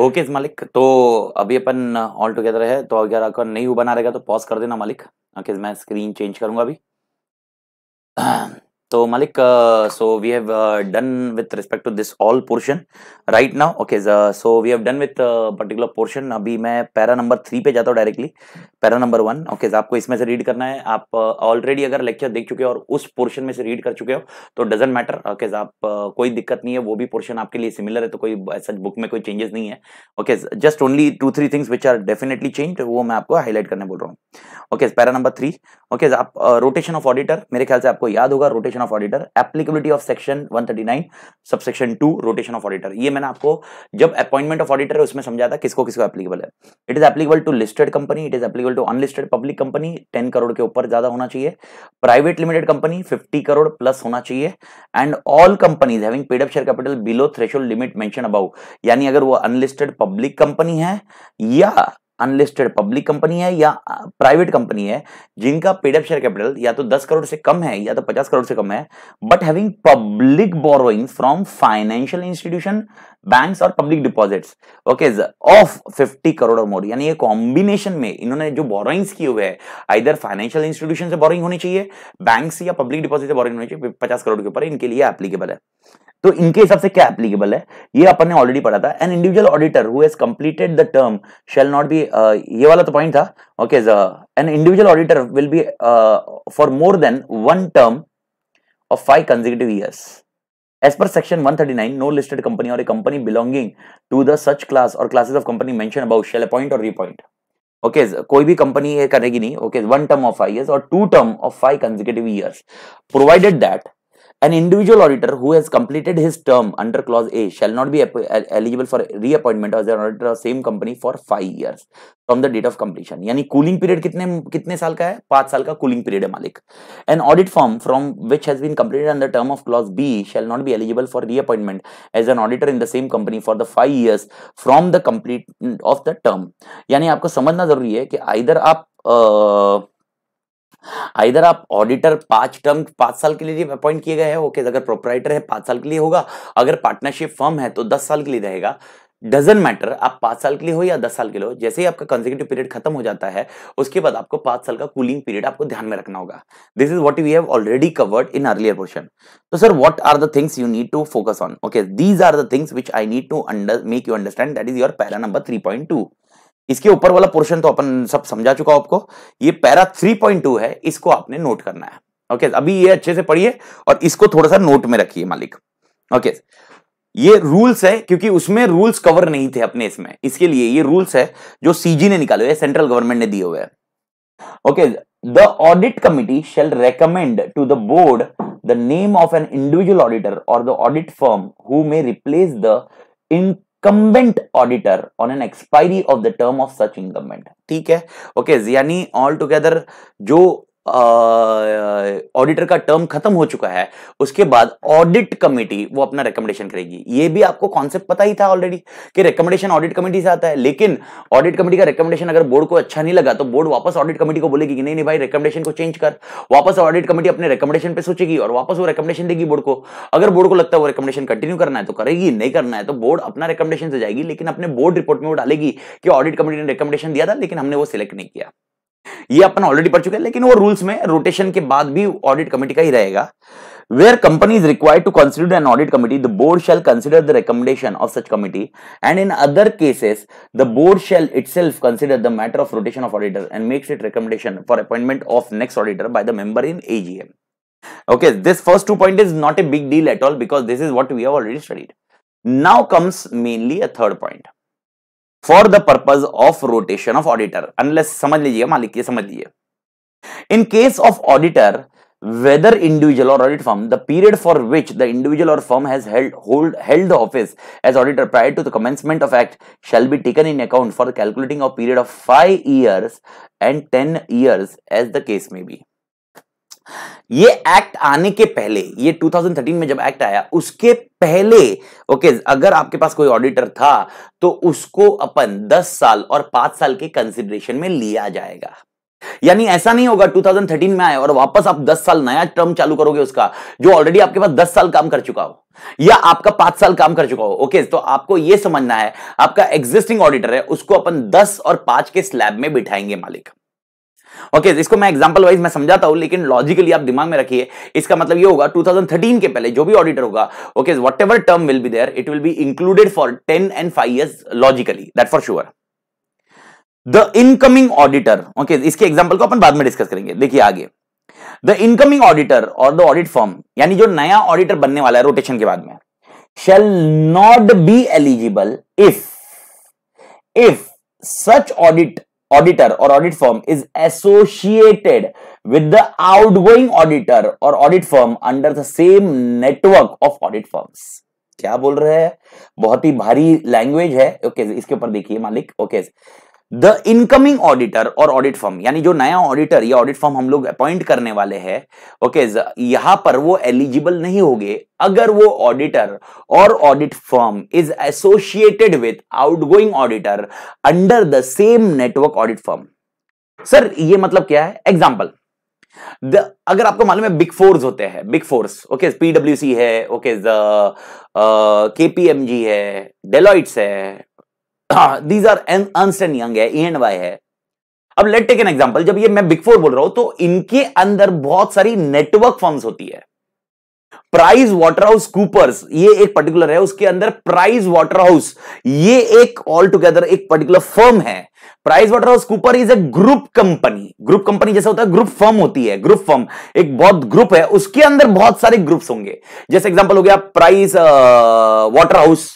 ओके इस मालिक तो अभी अपन ऑल टुगेदर है तो अगर अगर नहीं हुआ बना रहेगा तो पॉज कर देना मालिक ओके मैं स्क्रीन चेंज करूंगा अभी So तो Malik, uh, so we have uh, done with respect to this all portion right now. Okay, so, uh, so we have done with uh, particular portion. अभी मैं पैरा नंबर थ्री पे जाता हूँ directly para number one okay आपको इसमें से रीड करना है आप ऑलरेडी uh, अगर लेक्चर देख चुके हो और उस पोर्शन में से रीड कर चुके हो तो डजेंट मैटर ओके आप uh, कोई दिक्कत नहीं है वो भी पोर्शन आपके लिए सिमिलर है तो कोई ऐसा बुक में कोई चेंजेस नहीं है okay just only two three things which are definitely change वो मैं आपको हाईलाइट करने बोल रहा हूँ okay para number three okay आप रोटेशन ऑफ ऑडिटर मेरे ख्याल से आपको याद होगा rotation of auditor applicability of section 139 subsection 2 rotation of auditor ये मैंने आपको जब अपॉइंटमेंट ऑफ ऑडिटर है उसमें समझाया था किसको किसको एप्लीकेबल है it is applicable to listed company it is applicable to unlisted public company 10 crore के ऊपर ज्यादा होना चाहिए private limited company 50 crore plus होना चाहिए and all companies having paid up share capital below threshold limit mention above यानी अगर वो अनलिस्टेड पब्लिक कंपनी है या अनलिस्टेड पब्लिक कंपनी है या प्राइवेट कंपनी है जिनका पेड शेयर कैपिटल या तो 10 करोड़ से कम है या तो 50 करोड़ से कम है but having public borrowing from financial institution banks और public deposits okay of 50 crore और मोर यानी ये कॉम्बिनेशन में इन्होंने जो बोरोइंग्स किए हुए हैं आइधर फाइनेंशियल इंस्टीट्यूशन से बोरिंग होनी चाहिए बैंक या पब्लिक डिपॉजिट से बोरिंग होनी चाहिए पचास करोड़ के ऊपर इनके लिए एप्लीकेबल है तो इनके हिसाब से क्या एप्लीकेबल है ये अपन ने ऑलरेडी पढ़ा था an individual auditor who has completed the term shall not be ये वाला तो पॉइंट था okay an individual auditor will be for more than one term of five consecutive years as per section 139, no listed company or a company belonging to the such class or classes of company mention about shall appoint or reappoint. Okay okay, कोई भी कंपनी ये करेगी नहीं okay one term of five years or two term of five consecutive years provided that an individual auditor who has completed his term under clause A shall not be eligible for reappointment as an auditor of same company for five years from the date of completion. यानी कूलिंग पीरियड कितने कितने साल का है पांच साल का कूलिंग पीरियड है मालिक an audit firm from which has been completed under term of clause b shall not be eligible for reappointment as an auditor in the same company for the five years from the complete of the term यानी आपको समझना जरूरी है कि आइधर आप uh, आइधर हाँ, आप ऑडिटर पांच टर्म पांच साल के लिए अपॉइंट किए गए हैं ओके अगर प्रोपराइटर है पांच साल के लिए होगा अगर पार्टनरशिप फर्म है तो दस साल के लिए रहेगा डजेंट मैटर आप पांच साल के लिए हो या दस साल के लिए हो जैसे ही आपका कंजिक्यूटिव पीरियड खत्म हो जाता है उसके बाद आपको पांच साल का कूलिंग पीरियड आपको ध्यान में रखना होगा this is what we have already covered in earlier question तो sir what are the things you need to focus on okay these are the things which I need to under make you understand that is your para number three point two इसके ऊपर वाला पोर्शन तो अपन सब समझा चुका आपको ये पैरा 3.2 है इसको आपने नोट करना है ओके अभी ये अच्छे से पढ़िए और इसको थोड़ा सा नोट में रखिए मालिक ओके ये रूल्स है क्योंकि उसमें रूल्स कवर नहीं थे अपने इसमें इसके लिए ये रूल्स है जो सीजी ने निकाले हुए सेंट्रल गवर्नमेंट ने दिए हुए हैं okay the audit committee shall recommend to the board the name of an individual auditor or the audit firm who may replace the incumbent auditor on an expiry of the term of such incumbent ठीक है ओके okay, यानी ऑल टुगेदर जो ऑडिटर का टर्म खत्म हो चुका है उसके बाद ऑडिट कमेटी वो अपना रिकमेंडेशन करेगी ये भी आपको कॉन्सेप्ट पता ही था ऑलरेडी कि रिकमेंडेशन ऑडिट कमेटी से आता है लेकिन ऑडिट कमेटी का रिकमेंडेशन अगर बोर्ड को अच्छा नहीं लगा तो बोर्ड वापस ऑडिट कमेटी को बोलेगी कि नहीं नहीं भाई रिकमेंडेशन को चेंज कर वापस ऑडिट कमेटी अपने रिकमेंडेशन पे सोचेगी और वापस वो रिकमेंडेशन देगी बोर्ड को अगर बोर्ड को लगता है वो रिकमेंडेशन कंटिन्यू करना है तो करेगी नहीं करना है तो बोर्ड अपना रिकमेंडेशन से जाएगी लेकिन अपने बोर्ड रिपोर्ट में वो डालेगी कि ऑडिट कमेटी ने रिकमेंडेशन दिया था लेकिन हमने वो सिलेक्ट नहीं किया ये अपन ऑलरेडी पढ़ चुके हैं लेकिन वो रूल्स में रोटेशन के बाद भी ऑडिट कमेटी का ही रहेगा where company is required to consider an audit committee the board shall consider the recommendation of such committee and in other cases the board shall itself consider the matter of rotation of auditor and makes it recommendation for appointment of next auditor by the member in AGM okay this first two point is not a big deal at all because this is what we have already studied now comes mainly a third point for the purpose of rotation of auditor unless समझ लीजिए मान लीजिए समझ लीजिए in case of auditor whether individual or audit firm the period for which the individual or firm has held hold held the office as auditor prior to the commencement of act shall be taken in account for calculating a period of 5 years and 10 years as the case may be ये एक्ट आने के पहले ये 2013 में जब एक्ट आया उसके पहले ओके okay, अगर आपके पास कोई ऑडिटर था तो उसको अपन 10 साल और 5 साल के कंसिडरेशन में लिया जाएगा यानी ऐसा नहीं होगा 2013 में आए और वापस आप 10 साल नया टर्म चालू करोगे उसका जो ऑलरेडी आपके पास 10 साल काम कर चुका हो या आपका पांच साल काम कर चुका हो ओके तो आपको यह समझना है आपका एग्जिस्टिंग ऑडिटर है उसको अपन दस और पांच के स्लैब में बिठाएंगे मालिक ओके okay, इसको मैं एग्जाम्पल वाइज मैं समझाता हूं लेकिन लॉजिकली आप दिमाग में रखिए इसका मतलब ये होगा 2013 के पहले जो भी ऑडिटर होगा okay whatever term will be there it will be included for 10 and 5 years logically that for sure the incoming auditor okay इसके एग्जाम्पल को अपन बाद में डिस्कस करेंगे देखिए आगे the incoming auditor or the audit firm यानी जो नया ऑडिटर बनने वाला है रोटेशन के बाद में shall not be eligible if if such audit auditor or audit firm is associated with the outgoing auditor or audit firm under the same network of audit firm क्या बोल रहे हैं बहुत ही भारी लैंग्वेज है ओके okay, इसके ऊपर देखिए मालिक okay okay. The incoming auditor or audit firm यानी जो नया ऑडिटर या ऑडिट फॉर्म हम लोग अपॉइंट करने वाले हैं ओके okay, यहां पर वो एलिजिबल नहीं होंगे अगर वो auditor or audit firm is associated with outgoing auditor under the same network audit firm sir ये मतलब क्या है एग्जाम्पल The, अगर आपको मालूम है बिग फोर्स होते हैं बिग फोर्स ओके पीडब्ल्यू है ओके केपीएमजी है डेलॉइट्स है दीज आर अर्नस्ट यंग है एंड e वाई है अब लेट टेक एन एग्जांपल जब ये मैं बिग फोर बोल रहा हूं तो इनके अंदर बहुत सारी नेटवर्क फर्म्स होती है प्राइज वाटर हाउस कूपर्स ये एक पर्टिकुलर है उसके अंदर प्राइज वाटर हाउस ये एक ऑल टुगेदर एक पर्टिकुलर फर्म है Price Waterhouse Cooper is a group company group company जैसा होता है ग्रुप फर्म होती है ग्रुप फर्म एक बहुत ग्रुप है उसके अंदर बहुत सारे ग्रुप्स होंगे जैसे एग्जांपल हो गया Price Waterhouse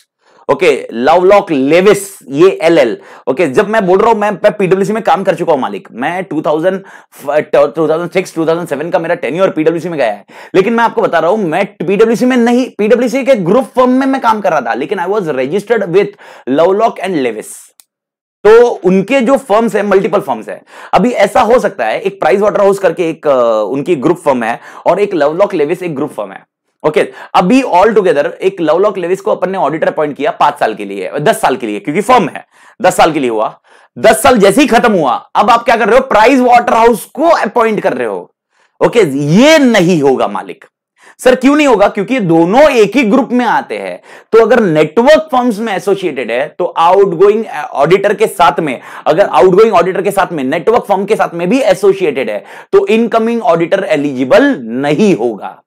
okay Lovelock Lewis ये एल एल ओके जब मैं बोल रहा हूं मैं पीडब्ल्यूसी में काम कर चुका हूं मालिक मैं 2000 2006 2007 का मेरा टेन्योर पीडब्ल्यूसी में गया है लेकिन मैं आपको बता रहा हूं मैं पीडब्ल्यूसी में नहीं पीडब्ल्यूसी के ग्रुप फर्म में मैं काम कर रहा था लेकिन I was registered with Lovelock and Lewis तो उनके जो फर्म्स है मल्टीपल फर्म्स है अभी ऐसा हो सकता है एक प्राइस वाटर हाउस करके एक उनकी ग्रुप फर्म है और एक लवलॉक लेविस एक ग्रुप फर्म है ओके okay, अभी ऑल टुगेदर एक लवलॉक लेविस को अपन ने ऑडिटर अपॉइंट किया पांच साल के लिए दस साल के लिए क्योंकि फर्म है दस साल के लिए हुआ दस साल जैसे ही खत्म हुआ अब आप क्या कर रहे हो प्राइस वाटर हाउस को अपॉइंट कर रहे हो ओके okay, ये नहीं होगा मालिक सर क्यों नहीं होगा क्योंकि दोनों एक ही ग्रुप में आते हैं तो अगर नेटवर्क फर्म्स में एसोसिएटेड है तो आउटगोइंग ऑडिटर के साथ में अगर आउटगोइंग ऑडिटर के साथ में नेटवर्क फर्म के साथ में भी एसोसिएटेड है तो इनकमिंग ऑडिटर एलिजिबल नहीं होगा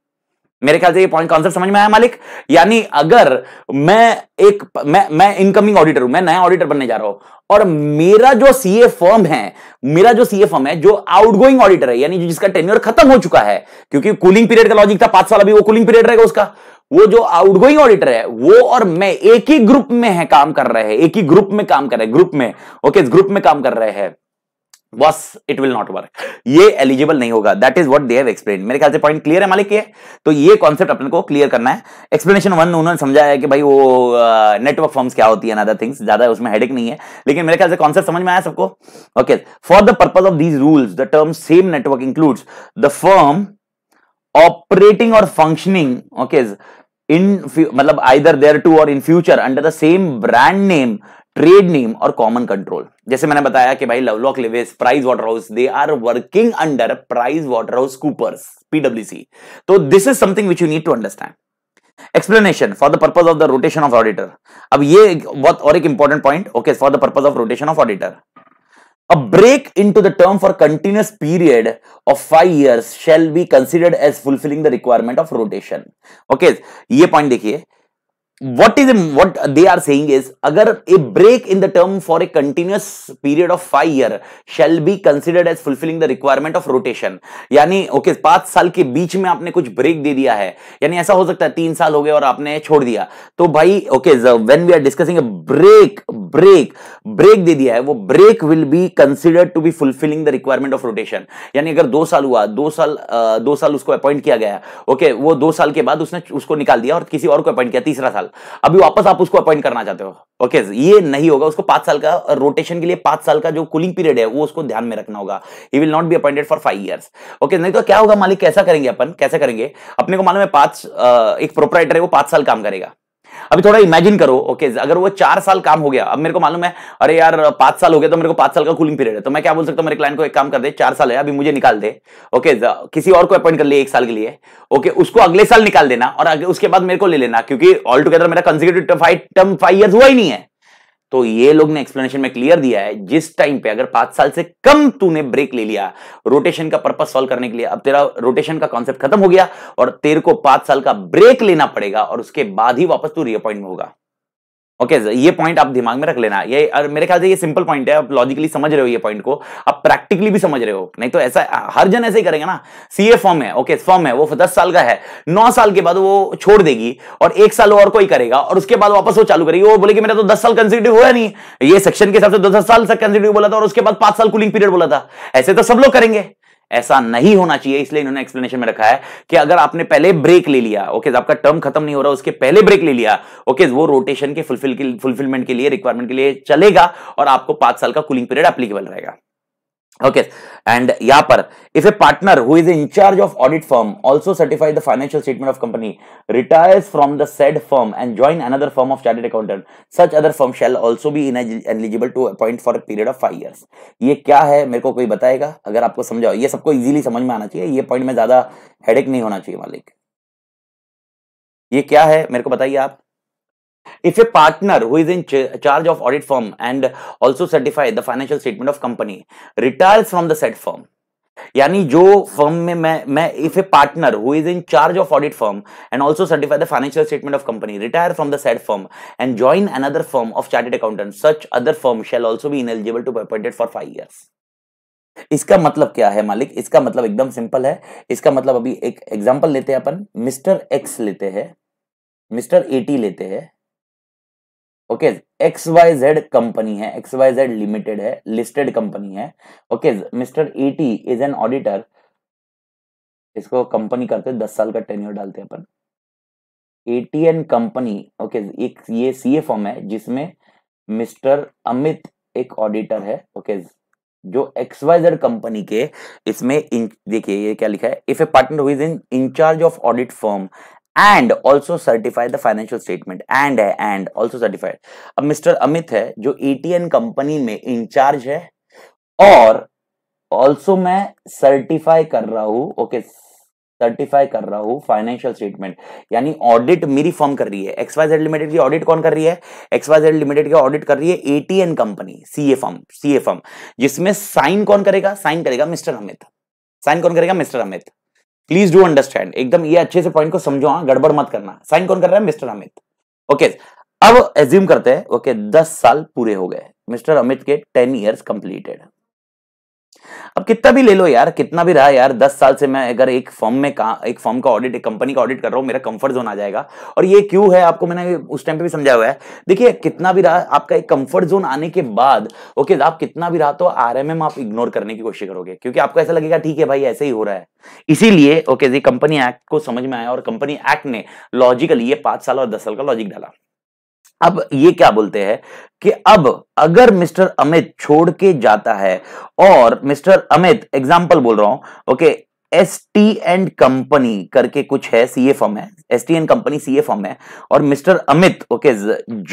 मेरे ख्याल से ये पॉइंट कॉन्सेप्ट समझ में आया मालिक यानी अगर मैं एक मैं मैं इनकमिंग ऑडिटर हूं मैं नया ऑडिटर बनने जा रहा हूं और मेरा जो सीए फर्म है मेरा जो सीए फर्म है जो आउटगोइंग ऑडिटर है यानी जो जिसका टेन्योर खत्म हो चुका है क्योंकि कूलिंग पीरियड का लॉजिक था पांच साल अभी वो कूलिंग पीरियड रहेगा उसका वो जो आउटगोइंग ऑडिटर है वो और मैं एक ही ग्रुप में है काम कर रहे हैं एक ही ग्रुप में काम कर रहे हैं ग्रुप में ओके ग्रुप में काम कर रहे हैं बस इट विल नॉट वर्क ये एलिजिबल नहीं होगा that is what they've explain मेरे ख्याल से पॉइंट क्लियर है मालिक ये तो ये कॉन्सेप्ट अपने को क्लियर करना है एक्सप्लेनेशन वन उन्होंने समझाया कि भाई वो नेटवर्क uh, फॉर्म्स क्या होती है अदर थिंग्स ज्यादा उसमें हेडेक नहीं है लेकिन मेरे ख्याल से कॉन्सेप्ट समझ में आया सबको okay for the purpose of these rules the term same network includes the firm operating or functioning okay in मतलब either there to or in future under the same brand name trade name or common control जैसे मैंने बताया कि भाई Lovelock Lewis Price Waterhouse they are working under Price Waterhouse Coopers PWC तो this is something which you need to understand explanation for the purpose of the rotation of auditor अब ये बहुत और एक important point okay for the purpose of rotation of auditor A break into the term for continuous period of five years shall be considered as fulfilling the requirement of rotation. Okay, ये point देखिए what is what they are saying is agar a break in the term for a continuous period of 5 year shall be considered as fulfilling the requirement of rotation यानी ओके okay, पांच साल के बीच में आपने कुछ ब्रेक दे दिया है यानी ऐसा हो सकता है तीन साल हो गए और आपने छोड़ दिया तो भाई okay when we are discussing a break break break दे दिया है वो break will be considered to be fulfilling the requirement of rotation यानी अगर दो साल हुआ दो साल आ, दो साल उसको अपॉइंट किया गया ओके okay, वो दो साल के बाद उसने उसको निकाल दिया और किसी और को अपॉइंट किया तीसरा साल अभी वापस आप उसको अपॉइंट करना चाहते हो ओके ये नहीं होगा उसको पांच साल का रोटेशन के लिए पांच साल का जो कूलिंग पीरियड है वो उसको ध्यान में रखना होगा he will not be appointed for five years okay नहीं तो क्या होगा मालिक कैसा करेंगे अपन कैसे करेंगे अपने को मालूम है पांच एक प्रोपराइटर है वो पांच साल काम करेगा अभी थोड़ा इमेजिन करो ओके अगर वो चार साल काम हो गया अब मेरे को मालूम है अरे यार पांच साल हो गया तो मेरे को पांच साल का कूलिंग पीरियड है तो मैं क्या बोल सकता हूं मेरे क्लाइंट को एक काम कर दे चार साल है अभी मुझे निकाल दे ओके किसी और को अपॉइंट कर लिए एक साल के लिए ओके उसको अगले साल निकाल देना और उसके बाद मेरे को ले लेना क्योंकि ऑल टुगेदर मेरा consecutive five term five year हुआ ही नहीं है तो ये लोग ने एक्सप्लेनेशन में क्लियर दिया है जिस टाइम पे अगर पांच साल से कम तूने ब्रेक ले लिया रोटेशन का पर्पज सॉल्व करने के लिए अब तेरा रोटेशन का कॉन्सेप्ट खत्म हो गया और तेरे को पांच साल का ब्रेक लेना पड़ेगा और उसके बाद ही वापस तू रिअपॉइंट में होगा ओके ये पॉइंट आप दिमाग में रख लेना ये और मेरे ख्याल से ये सिंपल पॉइंट है आप लॉजिकली समझ रहे हो ये पॉइंट को आप प्रैक्टिकली भी समझ रहे हो नहीं तो ऐसा हर जन ऐसे ही करेंगे ना सीए फॉर्म है ओके फॉर्म है वो दस साल का है नौ साल के बाद वो छोड़ देगी और एक साल और कोई करेगा और उसके बाद वापस वो चालू करेगी वो बोले कि मेरा तो दस साल कंसिडिव हुआ नहीं ये सेक्शन के हिसाब से दस साल तक कंसिडिव बोला था और उसके बाद पांच साल कूलिंग पीरियड बोला था ऐसे तो सब लोग करेंगे ऐसा नहीं होना चाहिए इसलिए इन्होंने एक्सप्लेनेशन में रखा है कि अगर आपने पहले ब्रेक ले लिया ओके आपका टर्म खत्म नहीं हो रहा उसके पहले ब्रेक ले लिया ओके वो रोटेशन के फुलफिल फुलफिलमेंट के लिए रिक्वायरमेंट के लिए चलेगा और आपको पांच साल का कूलिंग पीरियड एप्लीकेबल रहेगा Okay, and यहाँ पर if a partner who is in charge of audit firm also certify the financial statement of company retires from the said firm and join another firm of chartered accountant, such other firm shall also be eligible to appoint for a period of five years. ये क्या है मेरे को कोई बताएगा अगर आपको समझाओ ये सबको इजीली समझ में आना चाहिए ये पॉइंट में ज्यादा हेडेक नहीं होना चाहिए मालिक ये क्या है मेरे को बताइए आप If a partner who is in ch charge of audit firm and also certify the financial statement of company retires from the said firm, यानी जो फर्म में मैं मैं if a partner who is in charge of audit firm and also certify the financial statement of company retire from the said firm and join another firm of chartered accountant such other firm shall also भी ineligible to appointed for five years इसका मतलब क्या है मालिक इसका मतलब एकदम सिंपल है इसका मतलब अभी एक एग्जाम्पल लेते हैं अपन मिस्टर एक्स लेते हैं मिस्टर एटी लेते हैं okay X Y Z company है एक्स वाई जेड लिमिटेड है लिस्टेड कंपनी है okay mister ET is an auditor इसको कंपनी करते दस साल का टेन्यूर डालते हैं अपन एटी एन कंपनी ओके एक ये सी ए फॉर्म है जिसमें मिस्टर अमित एक ऑडिटर है ओके जो एक्स वाई जेड कंपनी के इसमें देखिए ये क्या लिखा है if a partner who is in incharge of audit firm and also certified the financial statement and है एंड ऑल्सो सर्टिफाइड अब मिस्टर अमित है जो एटीएन कंपनी में इंचार्ज है और ऑल्सो मैं सर्टिफाई कर रहा हूं ओके सर्टिफाई कर रहा हूं फाइनेंशियल स्टेटमेंट यानी ऑडिट मेरी फॉर्म कर रही है एक्सवाइजेड लिमिटेड की ऑडिट कौन कर रही है एक्सवाइजेड लिमिटेड की ऑडिट कर रही है ATN company CA C CA M जिसमें साइन कौन करेगा साइन करेगा मिस्टर अमित साइन कौन करेगा mister Amit please do understand एकदम ये अच्छे से पॉइंट को समझो हाँ गड़बड़ मत करना साइन कौन कर रहा है मिस्टर अमित ओके अब एज्यूम करते हैं ओके दस साल पूरे हो गए मिस्टर अमित के टेन ईयर्स कंप्लीटेड अब कितना भी ले लो यार कितना भी रहा यार दस साल से मैं अगर एक फॉर्म में का एक फॉर्म का ऑडिट एक कंपनी का ऑडिट कर रहा हूं मेरा कंफर्ट जोन आ जाएगा और ये क्यों है आपको मैंने उस टाइम पे भी समझाया हुआ है देखिए कितना भी रहा आपका एक कंफर्ट जोन आने के बाद ओके आप कितना भी रहा तो आर आप इग्नोर करने की कोशिश करोगे क्योंकि आपको ऐसा लगेगा ठीक है भाई ऐसे ही हो रहा है इसीलिए ओके जी कंपनी एक्ट को समझ में आया और कंपनी एक्ट ने लॉजिकली ये पांच साल और दस साल का लॉजिक डाला अब ये क्या बोलते हैं कि अब अगर मिस्टर अमित छोड़ के जाता है और मिस्टर अमित एग्जाम्पल बोल रहा हूं okay S T and company करके कुछ है सी ए फॉर्म है S T and company C A firm है और mister Amit okay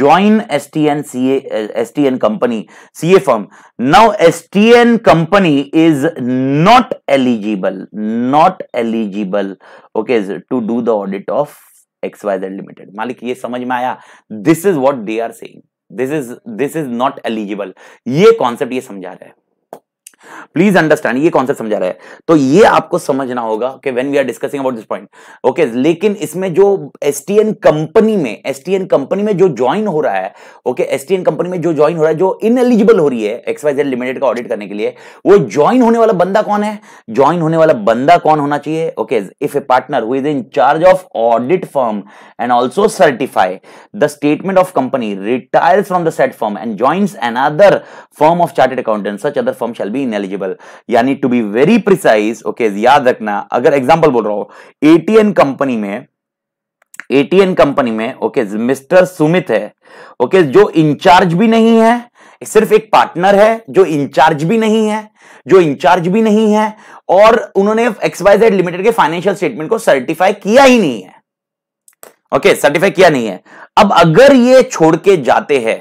join S T and C S T and company C A firm now S T and company is not eligible not eligible okay to do the audit of X Y Z limited मालिक ये समझ में आया this is what they are saying this is this is not eligible ये कॉन्सेप्ट ये समझा रहे हैं प्लीज अंडरस्टैंड ये कॉन्सेप्ट समझा रहा है तो ये आपको समझना होगा कि when we are discussing about this point okay लेकिन इसमें जो एसटीएन कंपनी में एसटीएन कंपनी में जो ज्वाइन हो रहा है ओके एसटीएन कंपनी में जो ज्वाइन हो रहा है जो इनएलिजिबल हो रही है एक्सवाइजेड लिमिटेड का ऑडिट करने के लिए वो ज्वाइन होने वाला बंदा कौन है ज्वाइन होने वाला बंदा कौन होना चाहिए okay if a partner who is in charge of audit firm and also certify the statement of company retire from the set firm and join another firm of chartered accountant such other firm shall be ineligible यानी to be very precise okay याद रखना अगर एग्जाम्पल बोल रहा हूं एटीएन कंपनी में एटीएन कंपनी में ओके okay, मिस्टर सुमित है ओके okay, जो इंचार्ज भी नहीं है सिर्फ एक पार्टनर है जो इंचार्ज भी नहीं है जो इंचार्ज भी नहीं है और उन्होंने एक्सवाइजेड लिमिटेड के फाइनेंशियल स्टेटमेंट को सर्टिफाई किया ही नहीं है ओके okay, सर्टिफाई किया नहीं है अब अगर ये छोड़ के जाते हैं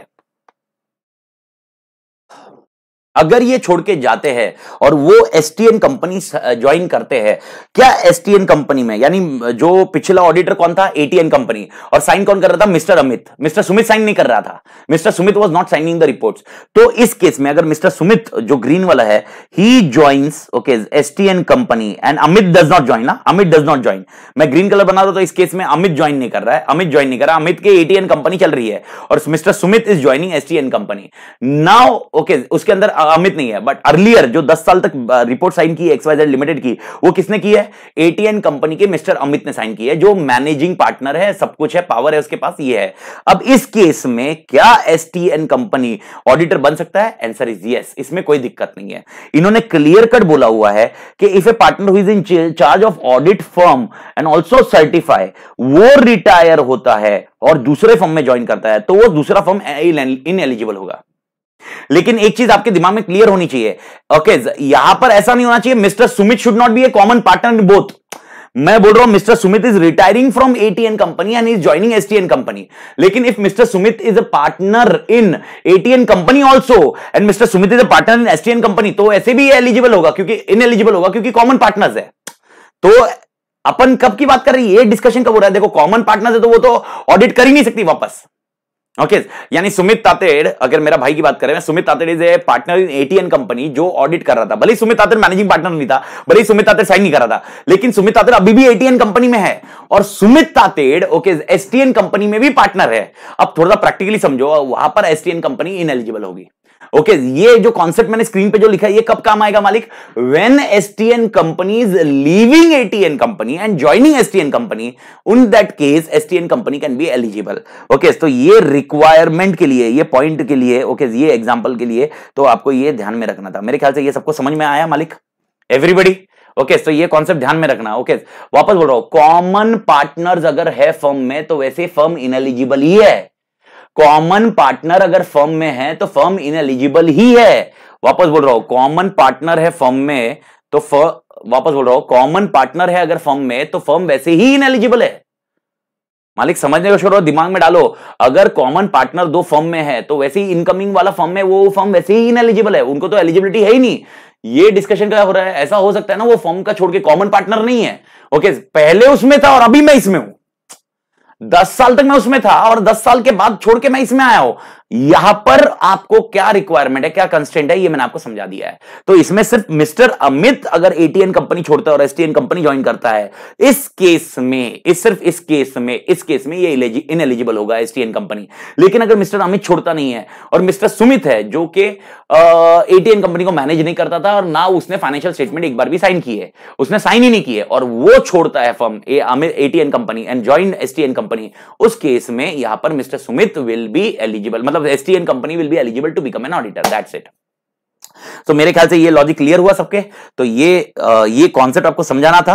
अगर ये छोड़ के जाते हैं और वो एस कंपनी ज्वाइन करते हैं क्या एस कंपनी में यानी जो पिछला ऑडिटर कौन था एटीएन कंपनी और साइन कौन कर रहा था mister Amit mister Sumit sign नहीं कर रहा था mister Sumit was not signing the report तो इस केस में अगर मिस्टर सुमित जो ग्रीन वाला है he joins okay S company and Amit does not join ना अमित डज नॉट ज्वाइन मैं ग्रीन कलर बना रहा तो इस केस में अमित ज्वाइन नहीं कर रहा है अमित ज्वाइन नहीं कर रहा अमित के एटीएन कंपनी चल रही है और mister Sumit is joining S company now okay उसके अंदर अमित नहीं है बट अर्लियर जो 10 साल तक रिपोर्ट साइन की एक्सवाइजेड लिमिटेड की वो किसने की है एटीएन कंपनी के मिस्टर अमित ने साइन की है जो मैनेजिंग पार्टनर है सब कुछ है पावर है उसके पास ये है अब इस केस में क्या एस कंपनी ऑडिटर बन सकता है आंसर इज यस इसमें कोई दिक्कत नहीं है इन्होंने क्लियर कट बोला हुआ है कि if a partner who in charge of audit firm and also certify वो रिटायर होता है और दूसरे फर्म में ज्वाइन करता है तो वो दूसरा फर्म एलिजिबल होगा लेकिन एक चीज आपके दिमाग में क्लियर होनी चाहिए ओके यहां पर ऐसा नहीं होना चाहिए mister Sumit should not be a common partner in both मैं बोल रहा हूं mister Sumit is retiring from ATN company and is joining STN company लेकिन if mister Sumit is a partner in ATN company also and mister Sumit is a partner in STN company तो ऐसे भी एलिजिबल होगा क्योंकि इन एलिजिबल होगा क्योंकि कॉमन पार्टनर्स है तो अपन कब की बात कर रही है ये डिस्कशन कब हो रहा है देखो कॉमन पार्टनर है तो वो तो ऑडिट कर ही नहीं सकती वापस ओके okay, यानी सुमित तातेड़ अगर मेरा भाई की बात करें Sumit Tated is a partner in ATN company जो ऑडिट कर रहा था भले सुमित तातेड़ मैनेजिंग पार्टनर नहीं था भले सुमित तातेड़ साइन नहीं कर रहा था लेकिन सुमित तातेड़ अभी भी एटीएन कंपनी में है और Sumit Tated okay STN company में भी पार्टनर है अब थोड़ा सा प्रैक्टिकली समझो वहां पर एसटीएन कंपनी इनएलिजिबल होगी ओके okay, ये जो कॉन्सेप्ट मैंने स्क्रीन पे जो लिखा है ये कब काम आएगा मालिक when STN companies leaving ATN company and joining STN company in that case STN company can be eligible okay तो ये रिक्वायरमेंट के लिए ये पॉइंट के लिए ओके okay, ये एग्जांपल के लिए तो आपको ये ध्यान में रखना था मेरे ख्याल से ये सबको समझ में आया मालिक एवरीबडी ओके okay, तो so ये कॉन्सेप्ट ध्यान में रखना ओके okay, वापस बोल रहा हूं कॉमन पार्टनर्स अगर है फर्म में तो वैसे फर्म इनएलिजिबल ही है कॉमन पार्टनर अगर फर्म में है तो फर्म इन एलिजिबल ही है वापस बोल रहा हूं कॉमन पार्टनर है फर्म में तो फर्म वापस बोल रहा हूं कॉमन पार्टनर है अगर फर्म में तो फर्म वैसे ही एलिजिबल है मालिक समझने का शुरू दिमाग में डालो अगर कॉमन पार्टनर दो फर्म में है तो वैसे ही इनकमिंग वाला फर्म में वो फर्म वैसे ही इन एलिजिबल है उनको तो एलिजिबिलिटी है ही नहीं ये डिस्कशन क्या हो रहा है ऐसा हो सकता है ना वो फर्म का छोड़ के कॉमन पार्टनर नहीं है ओके पहले उसमें था और अभी मैं इसमें हूं दस साल तक मैं उसमें था और दस साल के बाद छोड़ के मैं इसमें आया हूं यहां पर आपको क्या रिक्वायरमेंट है क्या कंस्टेंट है ये मैंने आपको समझा दिया है तो इसमें सिर्फ मिस्टर अमित अगर एटीएन कंपनी छोड़ता है और एसटीएन कंपनी ज्वाइन करता है इस केस में इस सिर्फ इस केस में इस केस में ये इन एलिजिबल होगा एसटीएन कंपनी लेकिन अगर मिस्टर अमित छोड़ता नहीं है और मिस्टर सुमित है जो कि एटीएन कंपनी को मैनेज नहीं करता था और ना उसने फाइनेंशियल स्टेटमेंट एक बार भी साइन की है उसने साइन ही नहीं की है और वो छोड़ता है firm ATN company and join STN company उस केस में यहां पर mister Sumit will be eligible मतलब मतलब S T N company will be eligible to become an auditor that's it तो मेरे ख्याल से ये लॉजिक क्लियर हुआ सबके तो ये आ, ये कॉन्सेप्ट आपको समझाना था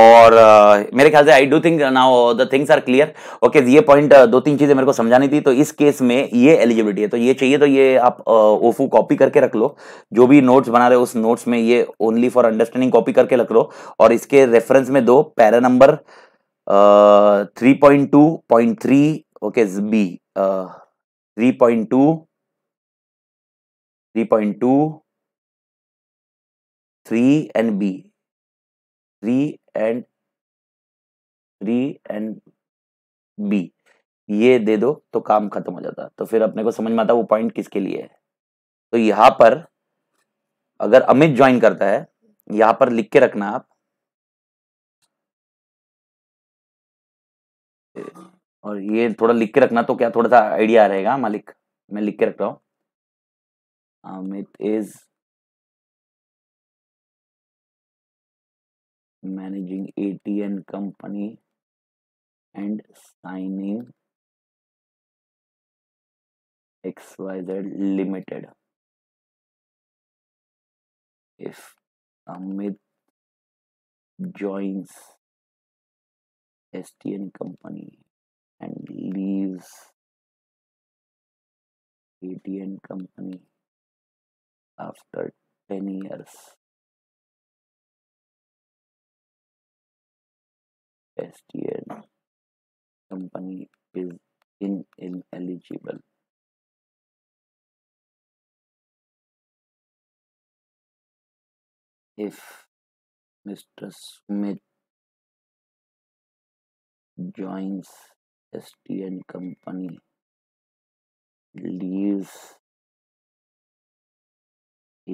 और आ, मेरे ख्याल से I do think now the things are clear okay ये पॉइंट दो तीन चीजें मेरे को समझानी थी तो इस केस में ये एलिजिबिलिटी है तो ये चाहिए तो ये आप ओफू कॉपी करके रख लो जो भी नोट्स बना रहे उस नोट्स में ये ओनली फॉर अंडरस्टैंडिंग कॉपी करके रख लो और इसके रेफरेंस में दो para number three point two point three okay B three point two point two three and B three and three and B ये दे दो तो काम खत्म हो जाता तो फिर अपने को समझ में आता वो पॉइंट किसके लिए है तो यहां पर अगर अमित ज्वाइन करता है यहां पर लिख के रखना आप और ये थोड़ा लिख के रखना तो क्या थोड़ा सा आइडिया रहेगा मालिक मैं लिख के रख रहा हूँ Amit is managing ATN company and signing X Y Z limited if S T N company and leaves ATN company after 10 years. STN company is in ineligible. If Mr. Smith joins ST and company leaves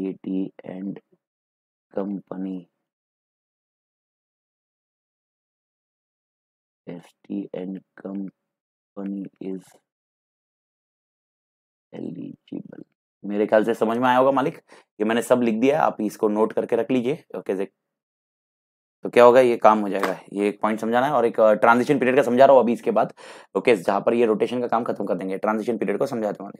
AT and company ST and company is eligible मेरे ख्याल से समझ में आया होगा मालिक ये मैंने सब लिख दिया आप इसको नोट करके रख लीजिए ओके okay, तो क्या होगा ये काम हो जाएगा ये एक पॉइंट समझाना है और एक ट्रांजिशन पीरियड का समझा रहा हूँ अभी इसके बाद ओके जहां पर ये रोटेशन का काम खत्म कर देंगे ट्रांजिशन पीरियड को समझाते हैं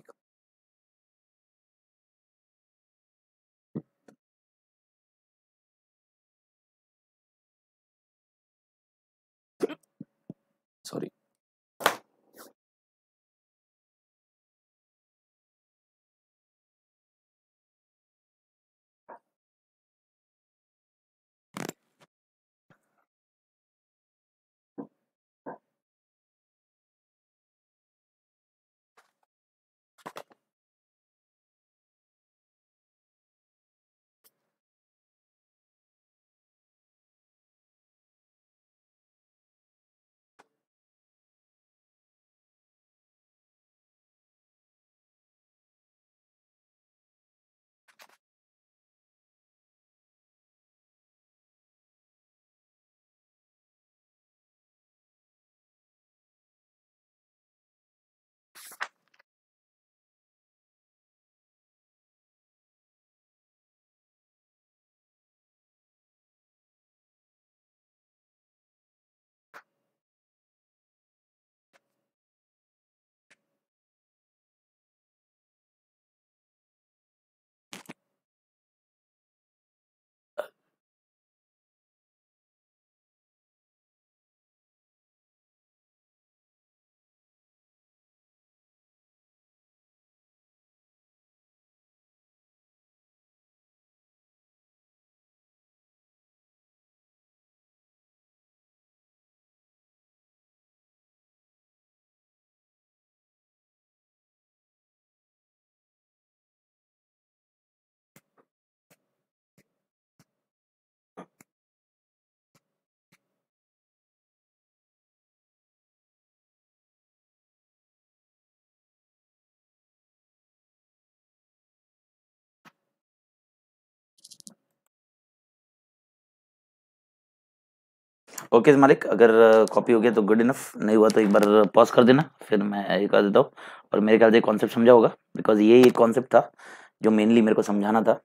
ओके मालिक अगर कॉपी हो गया तो गुड इनफ नहीं हुआ तो एक बार पॉज कर देना फिर मैं ये कर देता हूँ और मेरे ख्याल से कॉन्सेप्ट समझा होगा बिकॉज ये एक कॉन्सेप्ट था जो मेनली मेरे को समझाना था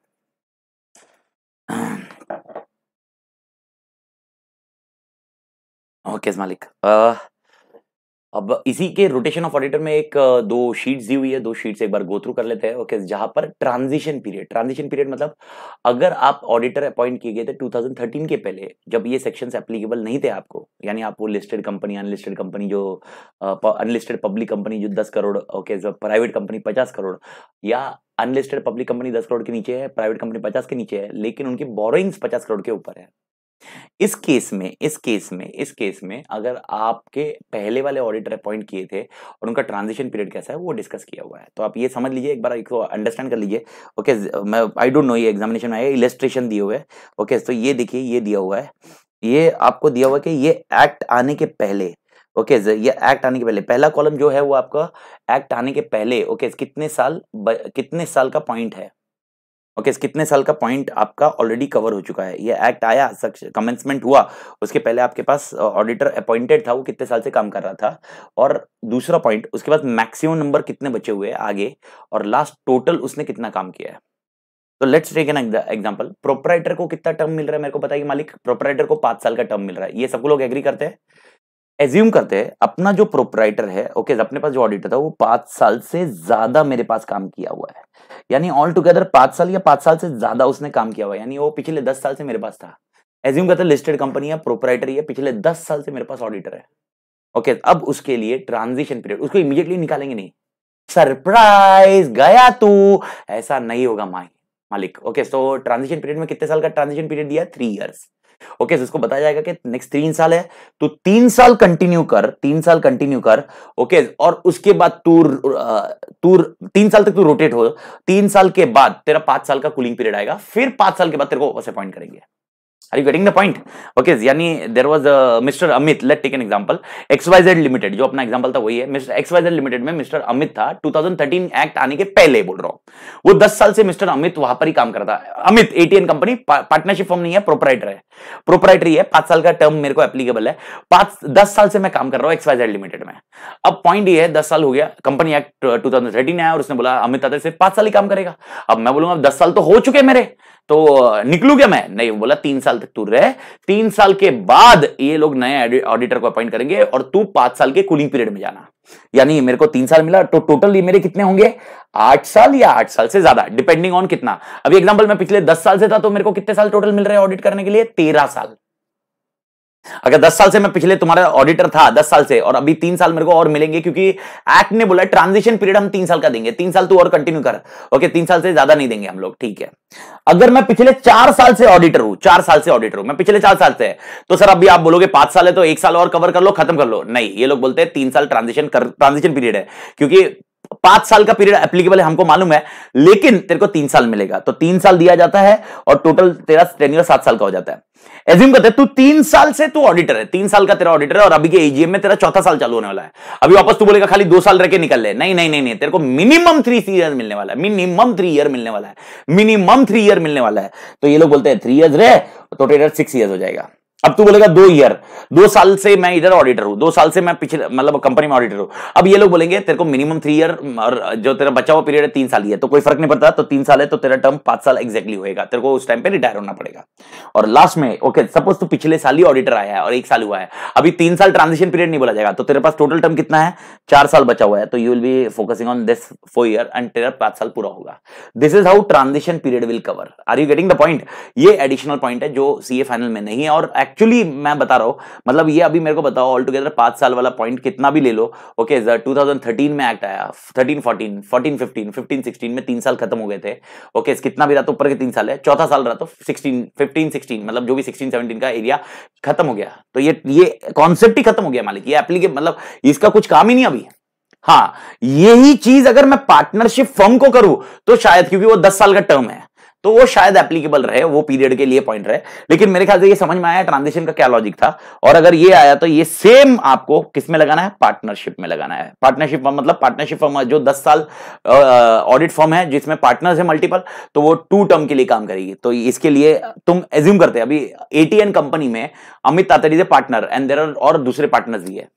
ओके मालिक अब इसी के रोटेशन ऑफ ऑडिटर में एक दो शीट्स दी हुई है दो शीट्स एक बार गो थ्रू कर लेते हैं ओके जहां पर ट्रांजिशन पीरियड ट्रांजिशन पीरियड मतलब अगर आप ऑडिटर अपॉइंट किए गए थे 2013 के पहले जब ये सेक्शंस एप्लीकेबल नहीं थे आपको यानी आप वो लिस्टेड कंपनी अनलिस्टेड कंपनी जो अनलिस्टेड पब्लिक कंपनी जो दस करोड़ ओके प्राइवेट कंपनी पचास करोड़ या अनलिस्टेड पब्लिक कंपनी दस करोड़ के नीचे है प्राइवेट कंपनी पचास के नीचे है लेकिन उनकी बोरोइंग्स पचास करोड़ के ऊपर है इस केस में इस केस में इस केस में अगर आपके पहले वाले ऑडिटर अपॉइंट किए थे और उनका ट्रांजिशन पीरियड कैसा है वो डिस्कस किया हुआ है तो आप ये समझ लीजिए एक बार इसको अंडरस्टैंड कर लीजिए ओके मैं आई डोंट नो ये एग्जामिनेशन आया इलेस्ट्रेशन दिए हुए ओके तो ये देखिए ये दिया हुआ है ये आपको दिया हुआ कि ये एक्ट आने के पहले ओके okay, ये एक्ट आने के पहले पहला कॉलम जो है वो आपका एक्ट आने के पहले ओके okay, कितने साल कितने साल का पॉइंट है ओके okay, कितने साल का पॉइंट आपका ऑलरेडी कवर हो चुका है ये एक्ट आया कमेंसमेंट हुआ उसके पहले आपके पास ऑडिटर अपॉइंटेड था वो कितने साल से काम कर रहा था और दूसरा पॉइंट उसके बाद मैक्सिमम नंबर कितने बचे हुए हैं आगे और लास्ट टोटल उसने कितना काम किया है तो let's take an example proprietor को कितना टर्म मिल रहा है मेरे को बताइए मालिक प्रोपराइटर को पांच साल का टर्म मिल रहा है ये सब लोग एग्री करते हैं एज्यूम करते हैं अपना जो प्रोपराइटर है ओके okay, अपने पास जो ऑडिटर था वो पांच साल से ज्यादा मेरे पास काम किया हुआ है यानी ऑल टुगेदर पांच साल या पांच साल से ज्यादा उसने काम किया हुआ है यानी वो पिछले दस साल से मेरे पास था एज्यूम करते लिस्टेड कंपनी है प्रोपराइटर है पिछले दस साल से मेरे पास ऑडिटर है ओके okay, अब उसके लिए ट्रांजिशन पीरियड उसको इमीडिएटली निकालेंगे नहीं सरप्राइज गया तू ऐसा नहीं होगा माई मालिक ओके सो ट्रांजिशन पीरियड में कितने साल का ट्रांजिशन पीरियड दिया थ्री इयर्स ओके इसको बताया जाएगा कि नेक्स्ट तीन साल है तो तीन साल कंटिन्यू कर तीन साल कंटिन्यू कर ओके और उसके बाद तू तू तीन साल तक तू रोटेट हो तीन साल के बाद तेरा पांच साल का कूलिंग पीरियड आएगा फिर पांच साल के बाद तेरे को वैसे अपॉइंट करेंगे Are you getting the point? Okay, यानी there was a uh, Mr. Amit. Let's take an example. XYZ Limited जो अपना example था वही है. Mr. XYZ Limited में Mr. अमित था 2013 एक्ट आने के पहले बोल रहा हूँ. वो 10 साल से Mr. अमित वहां पर ही काम करता है. Amit ATN company partnership form नहीं है प्रोपराइटर है प्रोपराइटरी है पांच साल का टर्म मेरे को एप्लीकेबल है पांच दस साल से मैं काम कर रहा हूँ XYZ लिमिटेड में अब पॉइंट ये है दस साल हो गया कंपनी एक्ट 2013 आया और उसने बोला अमित आदर से पांच साल ही काम करेगा अब मैं बोलूंगा दस साल तो हो चुके मेरे तो uh, निकलू क्या मैं नहीं बोला तीन साल अनंत तुर्य तीन साल के बाद ये लोग नए ऑडिटर को अपॉइंट करेंगे और तू पांच साल के कूलिंग पीरियड में जाना यानी मेरे को तीन साल मिला तो टोटल ये मेरे कितने होंगे आठ साल या आठ साल से ज्यादा डिपेंडिंग ऑन कितना अभी एग्जाम्पल मैं पिछले दस साल से था तो मेरे को कितने साल टोटल मिल रहे हैं ऑडिट करने के लिए तेरह साल अगर दस साल से मैं पिछले तुम्हारा ऑडिटर था दस साल से और अभी तीन साल मेरे को और मिलेंगे क्योंकि एक्ट ने बोला ट्रांजिशन पीरियड हम तीन साल का देंगे तीन साल तू और कंटिन्यू कर ओके तीन साल से ज्यादा नहीं देंगे हम लोग ठीक है अगर मैं पिछले चार साल से ऑडिटर हूं चार साल से ऑडिटर हूं मैं पिछले चार साल से तो सर अभी आप बोलोगे पांच साल है तो एक साल और कवर कर लो खत्म कर लो नहीं ये लोग बोलते हैं तीन साल ट्रांजिशन ट्रांजिशन पीरियड है क्योंकि पांच साल का पीरियड एप्लीकेबल है हमको मालूम है लेकिन तेरे को तीन साल मिलेगा तो तीन साल दिया जाता है और टोटल तेरा टेन्यूर सात साल का हो जाता है एज्यूम करते हैं तू तीन साल से तू ऑडिटर है तीन साल का तेरा ऑडिटर है और अभी के एजीएम में तेरा चौथा साल चालू होने वाला है अभी वापस तू बोलेगा खाली दो साल रह के निकल ले नहीं नहीं नहीं नहीं तेरे को मिनिमम थ्री ईयर मिलने वाला है मिनिमम थ्री ईयर मिलने वाला है मिनिमम थ्री ईयर मिलने वाला है तो ये लोग बोलते हैं थ्री ईयर रहे तो टोटल सिक्स ईयर हो जाएगा अब तू बोलेगा दो ईयर दो साल से मैं इधर ऑडिटर हूं दो साल से मैं पिछले मतलब कंपनी में ऑडिटर हूं अब ये लोग बोलेंगे तेरे को मिनिमम थ्री ईयर और जो तेरा बचा हुआ पीरियड है तीन साल ही है तो कोई फर्क नहीं पड़ता तो तीन साल है तो तेरा टर्म पांच साल एक्जैक्टली होएगा तेरे को उस टाइम पे रिटायर होना पड़ेगा और लास्ट में ओके सपोज तू पिछले साल ही ऑडिटर आया है और एक साल हुआ है अभी तीन साल ट्रांजिशन पीरियड नहीं बोला जाएगा तो तेरे पास टोटल टर्म कितना है चार साल बचा हुआ है तो you will be focusing on this four year and तेरा पांच साल पूरा होगा this is how transition period will cover are you getting the point ये एडिशनल पॉइंट है जो सी फाइनल में नहीं है और एक्ट एक्चुअली मैं बता रहा हूं मतलब ये अभी मेरे को बताओ ऑल टुगेदर पांच साल वाला पॉइंट कितना भी ले लो ओके टू थाउजेंड में एक्ट आया thirteen fourteen fourteen fifteen fifteen sixteen में तीन साल खत्म हो गए थे ओके okay, कितना भी रहा तो ऊपर के तीन साल है चौथा साल रहा तो सिक्सटीन फिफ्टीन सिक्सटीन मतलब जो भी सिक्सटीन सेवनटीन का एरिया खत्म हो गया तो ये ये कॉन्सेप्ट ही खत्म हो गया मालिक ये एप्लीके मतलब इसका कुछ काम ही नहीं अभी हाँ यही चीज अगर मैं पार्टनरशिप फर्म को करूं तो शायद क्योंकि वो दस साल का टर्म है तो वो शायद एप्लीकेबल रहे वो पीरियड के लिए पॉइंट रहे लेकिन मेरे ख्याल से ये समझ में आया ट्रांजेक्शन का क्या लॉजिक था और अगर ये आया तो ये सेम आपको किस में लगाना है पार्टनरशिप में लगाना है पार्टनरशिप मतलब पार्टनरशिप फॉर्म जो दस साल ऑडिट फॉर्म है जिसमें पार्टनर्स है मल्टीपल तो वो टू टर्म के लिए काम करेगी तो इसके लिए तुम एज्यूम करते अभी एटीएन कंपनी में अमित तातरी से पार्टनर एंड देर और दूसरे पार्टनर्स भी है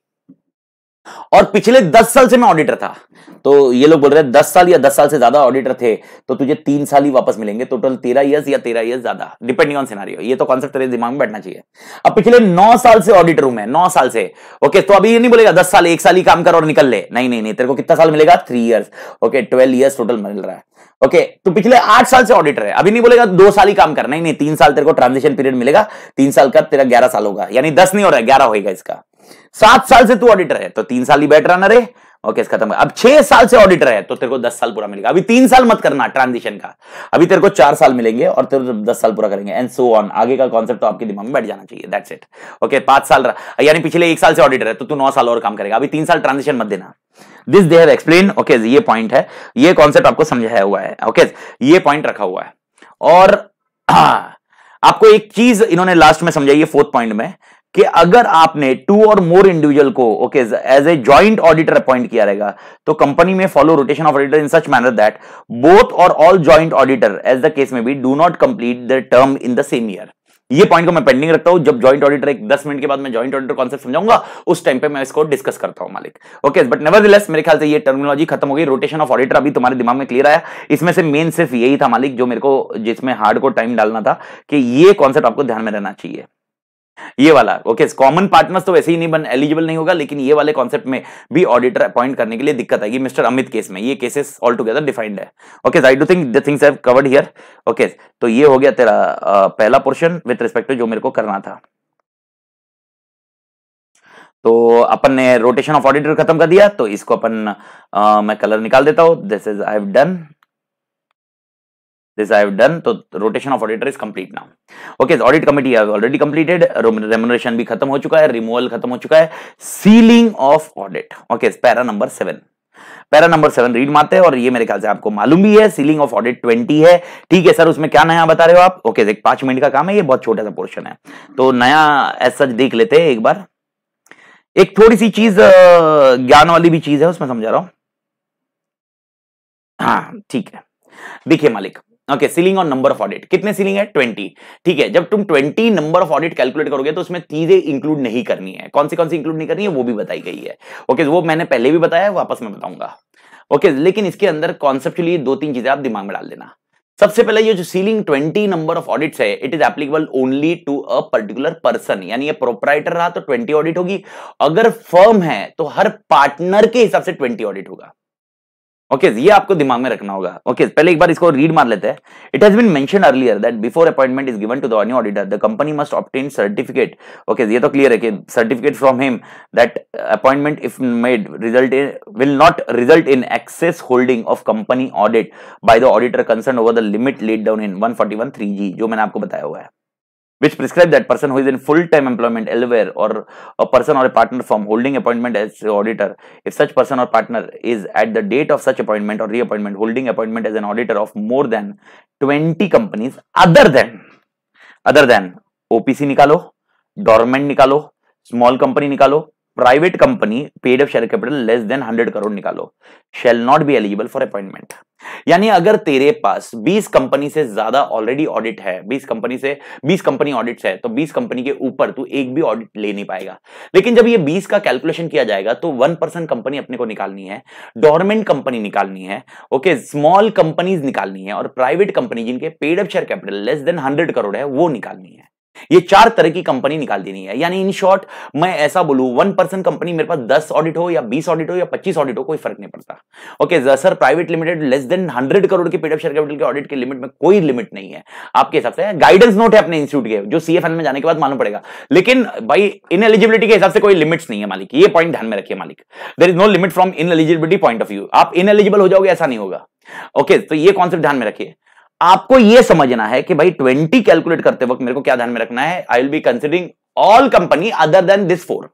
और पिछले दस साल से मैं ऑडिटर था तो ये लोग बोल रहे हैं दस साल या दस साल से ज्यादा ऑडिटर थे तो तुझे तीन साल ही वापस मिलेंगे टोटल तेरह ईयर्स या तेरह ईयर्स ज्यादा डिपेंडिंग ऑन सिनारियो ये तो कॉन्सेप्ट तेरे दिमाग में बैठना चाहिए अब पिछले नौ साल से ऑडिटर हूं मैं नौ साल से ओके तो अभी ये नहीं बोलेगा दस साल एक साल ही काम कर और निकल ले नहीं नहीं नहीं तेरे को कितना साल मिलेगा three years okay twelve years total मिल रहा है ओके okay, तो पिछले आठ साल से ऑडिटर है अभी नहीं बोलेगा दो साल ही काम करना नहीं नहीं तीन साल तेरे को ट्रांजिशन पीरियड मिलेगा तीन साल का तेरा ग्यारह साल होगा यानी दस नहीं हो रहा है ग्यारह होगा इसका सात साल से तू ऑडिटर है तो तीन साल ही बैठ रहना रे ओके okay, खत्म अब छह साल से ऑडिटर है तो तेरे को दस साल पूरा मिलेगा अभी तीन साल मत करना ट्रांजिशन का अभी तेरे को चार साल मिलेंगे और तेरे को दस साल पूरा करेंगे एंड सो ऑन आगे का कॉन्सेप्ट तो आपके दिमाग में बैठ जाना चाहिए दैट्स इट ओके पांच साल यानी पिछले एक साल से ऑडिटर है तो तू नौ साल और काम करेगा अभी तीन साल ट्रांजिशन मत देना this they have explain okay ये पॉइंट है ये कॉन्सेप्ट आपको समझाया हुआ है ओके ये पॉइंट रखा हुआ है और आपको एक चीज इन्होंने लास्ट में समझाई है फोर्थ पॉइंट में कि अगर आपने टू और मोर इंडिविजुअल को okay as a joint auditor appoint किया रहेगा तो कंपनी में follow rotation of auditor in such manner that both or all joint auditor as the case may be do not complete the term in the same year ये पॉइंट को मैं पेंडिंग रखता हूं जब जॉइंट ऑडिटर एक दस मिनट के बाद मैं जॉइंट ऑडिटर कॉन्सेप्ट समझाऊंगा उस टाइम पे मैं इसको डिस्कस करता हूं मालिक ओके बट नेवर मेरे ख्याल से ये टर्मिनोलॉजी खत्म हो गई रोटेशन ऑफ ऑडिटर अभी तुम्हारे दिमाग में क्लियर आया इसमें से मेन सिर्फ यही था मालिक जो मेरे को जिसमें हार्ड को टाइम डालना था कि ये कॉन्सेप्ट आपको ध्यान में रहना चाहिए ये वाला ओके कॉमन पार्टनर्स तो वैसे ही नहीं बन एलिजिबल नहीं होगा लेकिन ये वाले कॉन्सेप्ट में भी ऑडिटर अपॉइंट करने के लिए दिक्कत आएगी मिस्टर अमित केस में ये केसेस ऑल टुगेदर डिफाइंड है okay I do think the things have covered here okay तो ये हो गया तेरा uh, पहला पोर्शन विथ रिस्पेक्ट टू जो मेरे को करना था तो अपन ने रोटेशन ऑफ ऑडिटर खत्म कर दिया तो इसको अपन uh, मैं कलर निकाल देता हूं this is I have done this I have done. So rotation of auditor is complete now. Okay, so audit committee I have already completed. Remuneration bhi khatam ho chuka hai removal khatam ho chuka hai sealing of audit okay so para number 7 para number seven read मारते हैं और ये मेरे ख्याल से आपको मालूम भी है सीलिंग ऑफ ऑडिट ट्वेंटी है ठीक है सर उसमें क्या नया बता रहे हो आप ओके okay, पांच मिनट का काम है ये बहुत छोटा सा पोर्शन है तो नया एज सच देख लेते हैं एक बार एक थोड़ी सी चीज ज्ञान वाली भी चीज है उसमें समझा रहा हूं हाँ ठीक है देखिए मालिक okay ceiling on number of audit कितने सीलिंग है ट्वेंटी ठीक है जब तुम twenty number of audit calculate करोगे तो उसमें चीजें इंक्लूड नहीं करनी है कौन सी कौन सी इंक्लूड नहीं करनी है वो भी बताई गई है ओके okay, वो मैंने पहले भी बताया वापस मैं बताऊंगा ओके okay, लेकिन इसके अंदर कॉन्सेप्चुअली दो तीन चीजें आप दिमाग में डाल देना सबसे पहले ये जो ceiling twenty number of audits है it is applicable only to a particular person यानी ये प्रोपराइटर रहा तो ट्वेंटी ऑडिट होगी अगर फर्म है तो हर पार्टनर के हिसाब से ट्वेंटी ऑडिट होगा ओके okay, ये आपको दिमाग में रखना होगा ओके okay, पहले एक बार इसको रीड मार लेते हैं it has been mention earlier that before appointment is given to the अन्य auditor the company must obtain certificate okay ये तो क्लियर है कि certificate from him that appointment if made result will not result in excess holding of company audit by the auditor concern over the limit let down in one forty one three G जो मैंने आपको बताया हुआ है which prescribe that person who is in full-time employment elsewhere or a person or a partner from holding appointment as auditor if such person or partner is at the date of such appointment or reappointment holding appointment as an auditor of more than 20 companies other than other than opc nikalo dormant nikalo small company nikalo private company paid up share capital less than 100 crore nikalo shall not be eligible for appointment यानी अगर तेरे पास 20 कंपनी से ज्यादा ऑलरेडी ऑडिट है 20 कंपनी से 20 कंपनी ऑडिट है तो 20 कंपनी के ऊपर तू एक भी ऑडिट ले नहीं पाएगा लेकिन जब ये 20 का कैलकुलेशन किया जाएगा तो 1 परसेंट कंपनी अपने को निकालनी है डोरमेंट कंपनी निकालनी है ओके स्मॉल कंपनीज निकालनी है और प्राइवेट कंपनी जिनके paid up share capital less than hundred crore है वो निकालनी है ये चार तरह की कंपनी निकाल देनी है यानी इन शॉर्ट मैं ऐसा बोलू वन परसेंट कंपनी मेरे पास दस ऑडिट हो या बीस ऑडिट हो या पच्चीस ऑडिट हो कोई फर्क नहीं पड़ता okay sir private limited less than hundred crore के पीडीएफ शेयर कैपिटल के ऑडिट के लिमिट में कोई लिमिट नहीं है आपके हिसाब से गाइडेंस नोट है अपने इंस्टीट्यूट के जो सीएफएल में जाने के बाद मानना पड़ेगा लेकिन भाई इन एलिजिबिलिटी के हिसाब से कोई लिमिट्स नहीं है मालिक ये पॉइंट ध्यान में रखिए मालिक there is no limit from ineligibility point of view आप इन एलिजिबल हो जाओगे ऐसा नहीं होगा ओके तो ये कॉन्सेप्ट ध्यान में रखिए आपको यह समझना है कि भाई ट्वेंटी कैलकुलेट करते वक्त मेरे को क्या ध्यान में रखना है I will be considering all company other than this four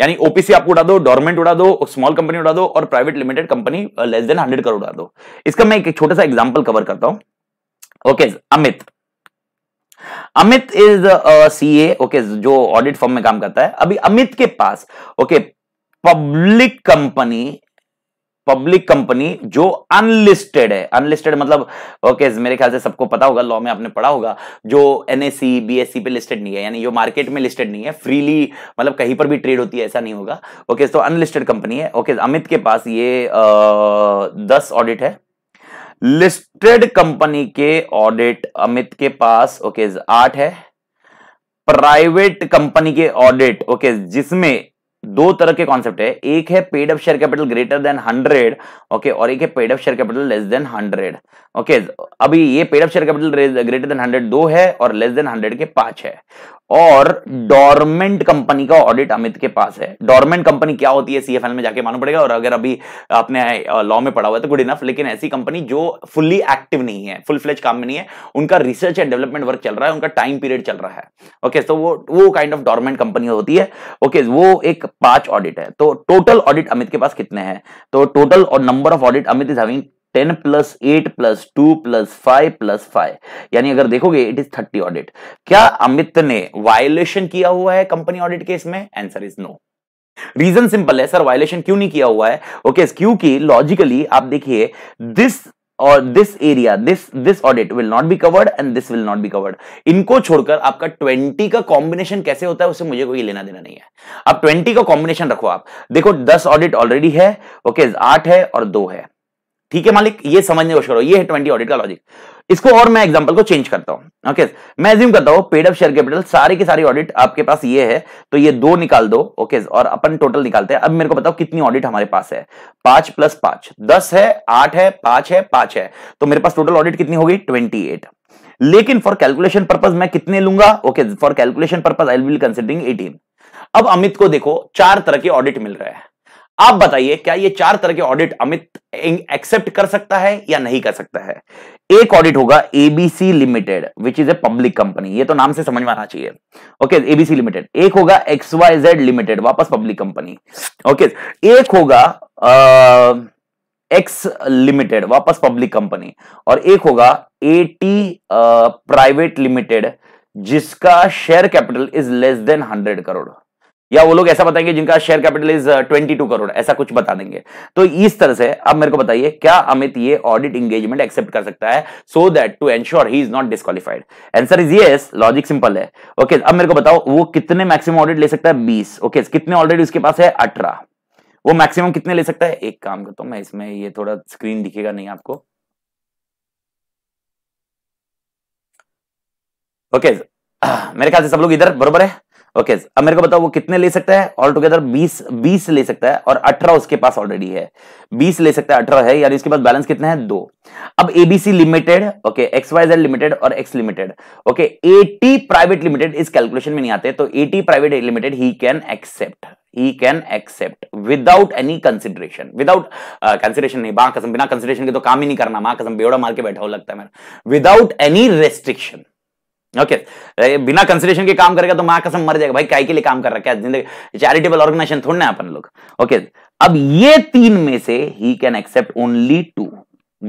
यानी ओपीसी आपको उड़ा दो डोरमेंट उड़ा दो स्मॉल कंपनी उड़ा दो और private limited company less than hundred crore उड़ा दो इसका मैं एक छोटा सा एग्जाम्पल कवर करता हूं okay Amit Amit is C A okay जो ऑडिट फॉर्म में काम करता है अभी अमित के पास okay public company public company जो अनलिस्टेड है अनलिस्टेड मतलब ओके okay, मेरे ख्याल से सबको पता होगा लॉ में आपने पढ़ा होगा जो एनएससी बीएससी पे लिस्टेड नहीं है यानी जो मार्केट में लिस्टेड नहीं है फ्रीली मतलब कहीं पर भी ट्रेड होती है ऐसा नहीं होगा ओके okay, तो अनलिस्टेड कंपनी है ओके okay, अमित के पास ये आ, दस ऑडिट है लिस्टेड कंपनी के ऑडिट अमित के पास ओके आठ है प्राइवेट कंपनी के ऑडिट ओके जिसमें दो तरह के कॉन्सेप्ट है एक है paid of share capital greater than hundred okay और एक है paid of share capital less than hundred okay अभी ये paid of share capital greater than hundred दो है और लेस देन हंड्रेड के पांच है और डॉर्मेंट कंपनी का ऑडिट अमित के पास है डॉर्मेंट कंपनी क्या होती है सीएफएल में जाके मालूम पड़ेगा और अगर अभी आपने लॉ में पढ़ा हुआ है तो गुड इनफ लेकिन ऐसी कंपनी जो फुल्ली एक्टिव नहीं है फुल फ्लेज काम में नहीं है उनका रिसर्च एंड डेवलपमेंट वर्क चल रहा है उनका टाइम पीरियड चल रहा है ओके तो वो वो काइंड ऑफ डॉर्मेंट कंपनी होती है ओके वो एक पांच ऑडिट है तो टोटल ऑडिट अमित के पास कितने हैं तो टोटल और number of audit Amit is having ten plus eight plus two plus five plus five यानी अगर देखोगे इट इज थर्टी ऑडिट क्या अमित ने वायोलेशन किया हुआ है कंपनी ऑडिट केस में answer is no reason simple है सर वायोलेशन क्यों नहीं किया हुआ है ओके okay, क्योंकि लॉजिकली आप देखिए दिस और this area this this audit will not be covered and this will not be covered इनको छोड़कर आपका 20 का कॉम्बिनेशन कैसे होता है उसे मुझे कोई लेना देना नहीं है अब 20 का कॉम्बिनेशन रखो आप देखो 10 ऑडिट ऑलरेडी है ओके okay, 8 है और 2 है ठीक है मालिक ये समझने को करो ये है ट्वेंटी ऑडिट का लॉजिक इसको और मैं एग्जांपल को चेंज करता हूं ओके मैं एज्यूम करता हूं पेड अप शेयर कैपिटल सारे के सारे ऑडिट आपके पास ये है तो ये दो निकाल दो ओके और अपन टोटल निकालते हैं अब मेरे को बताओ कितनी ऑडिट हमारे पास है पांच प्लस पांच दस है आठ है पांच है पांच है तो मेरे पास टोटल ऑडिट कितनी होगी ट्वेंटी एट लेकिन फॉर कैलकुलेशन पर्पज मैं कितने लूंगा okay for calculation purpose I will considering eighteen अब अमित को देखो चार तरह के ऑडिट मिल रहे हैं आप बताइए क्या ये चार तरह के ऑडिट अमित एक्सेप्ट कर सकता है या नहीं कर सकता है एक ऑडिट होगा ABC limited which is a public company ये तो नाम से समझ में आना चाहिए ओके एबीसी लिमिटेड एक होगा जेड लिमिटेड वापस पब्लिक कंपनी ओके एक होगा एक्स लिमिटेड वापस पब्लिक कंपनी और एक होगा ए प्राइवेट लिमिटेड जिसका share capital is less than hundred crore या वो लोग ऐसा बताएंगे जिनका share capital is twenty two crore ऐसा कुछ बता देंगे तो इस तरह से अब मेरे को बताइए क्या अमित ये ऑडिट इंगेजमेंट एक्सेप्ट कर सकता है so that to ensure he is not disqualified answer is yes logic simple है ओके okay, अब मेरे को बताओ वो कितने मैक्सिमम ऑडिट ले सकता है बीस ओके okay, कितने ऑलरेडी उसके पास है अठारह वो मैक्सिमम कितने ले सकता है एक काम करता हूं मैं इसमें ये थोड़ा स्क्रीन दिखेगा नहीं आपको ओके okay, मेरे ख्याल से सब लोग इधर बरोबर है ओके अब मेरे को बताओ वो कितने ले सकता है ऑल टुगेदर 20 20 ले सकता है और 18 उसके पास ऑलरेडी है 20 ले सकता है 18 है यानी इसके पास बैलेंस कितने हैं दो अब ABC limited okay X Y Z limited और X limited okay AT private limited इस कैलकुलेशन में नहीं आते तो AT private limited he can accept he can accept without any consideration without consideration नहीं बा कसम बिना कंसिडरेशन के तो काम ही नहीं करना मां कसम बेवड़ा मार के बैठा हो लगता है मेरा without any restriction okay okay. बिना कंसिडरेशन के काम करेगा तो माँ कसम मर जाएगा भाई काय के लिए काम कर रखा है जिंदगी चैरिटेबल ऑर्गेनाइजेशन थोड़ना है अपन लोग ओके okay. अब ये तीन में से he can accept only two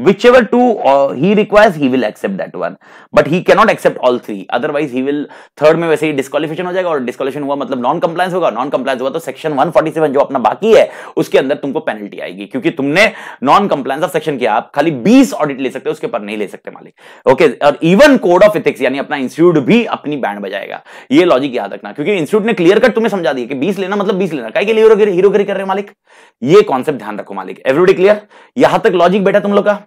whichever two uh, he requires he will accept that one but he cannot accept all three otherwise he will third में वैसे ही disqualification हो जाएगा और disqualification हुआ मतलब non compliance होगा non compliance हुआ तो section 147 जो अपना बाकी है उसके अंदर तुमको penalty आएगी क्योंकि तुमने non compliance ऑफ सेक्शन किया आप खाली 20 ऑडिट ले सकते हो उसके ऊपर नहीं ले सकते मालिक ओके okay, और इवन कोड ऑफ इथिक्स यानी अपना इंस्टीट्यूट भी अपनी बैंड बजाएगा ये लॉजिक याद रखना क्योंकि इंस्टीट्यूट ने क्लियर कट तुम्हें समझा दिया कि 20 लेना मतलब 20 लेना काहे के लिए हीरोगिरी कर रहे हो मालिक ये कॉन्सेप्ट ध्यान रखो मालिक एवरीबॉडी क्लियर यहां तक लॉजिक बेटा तुम लोग का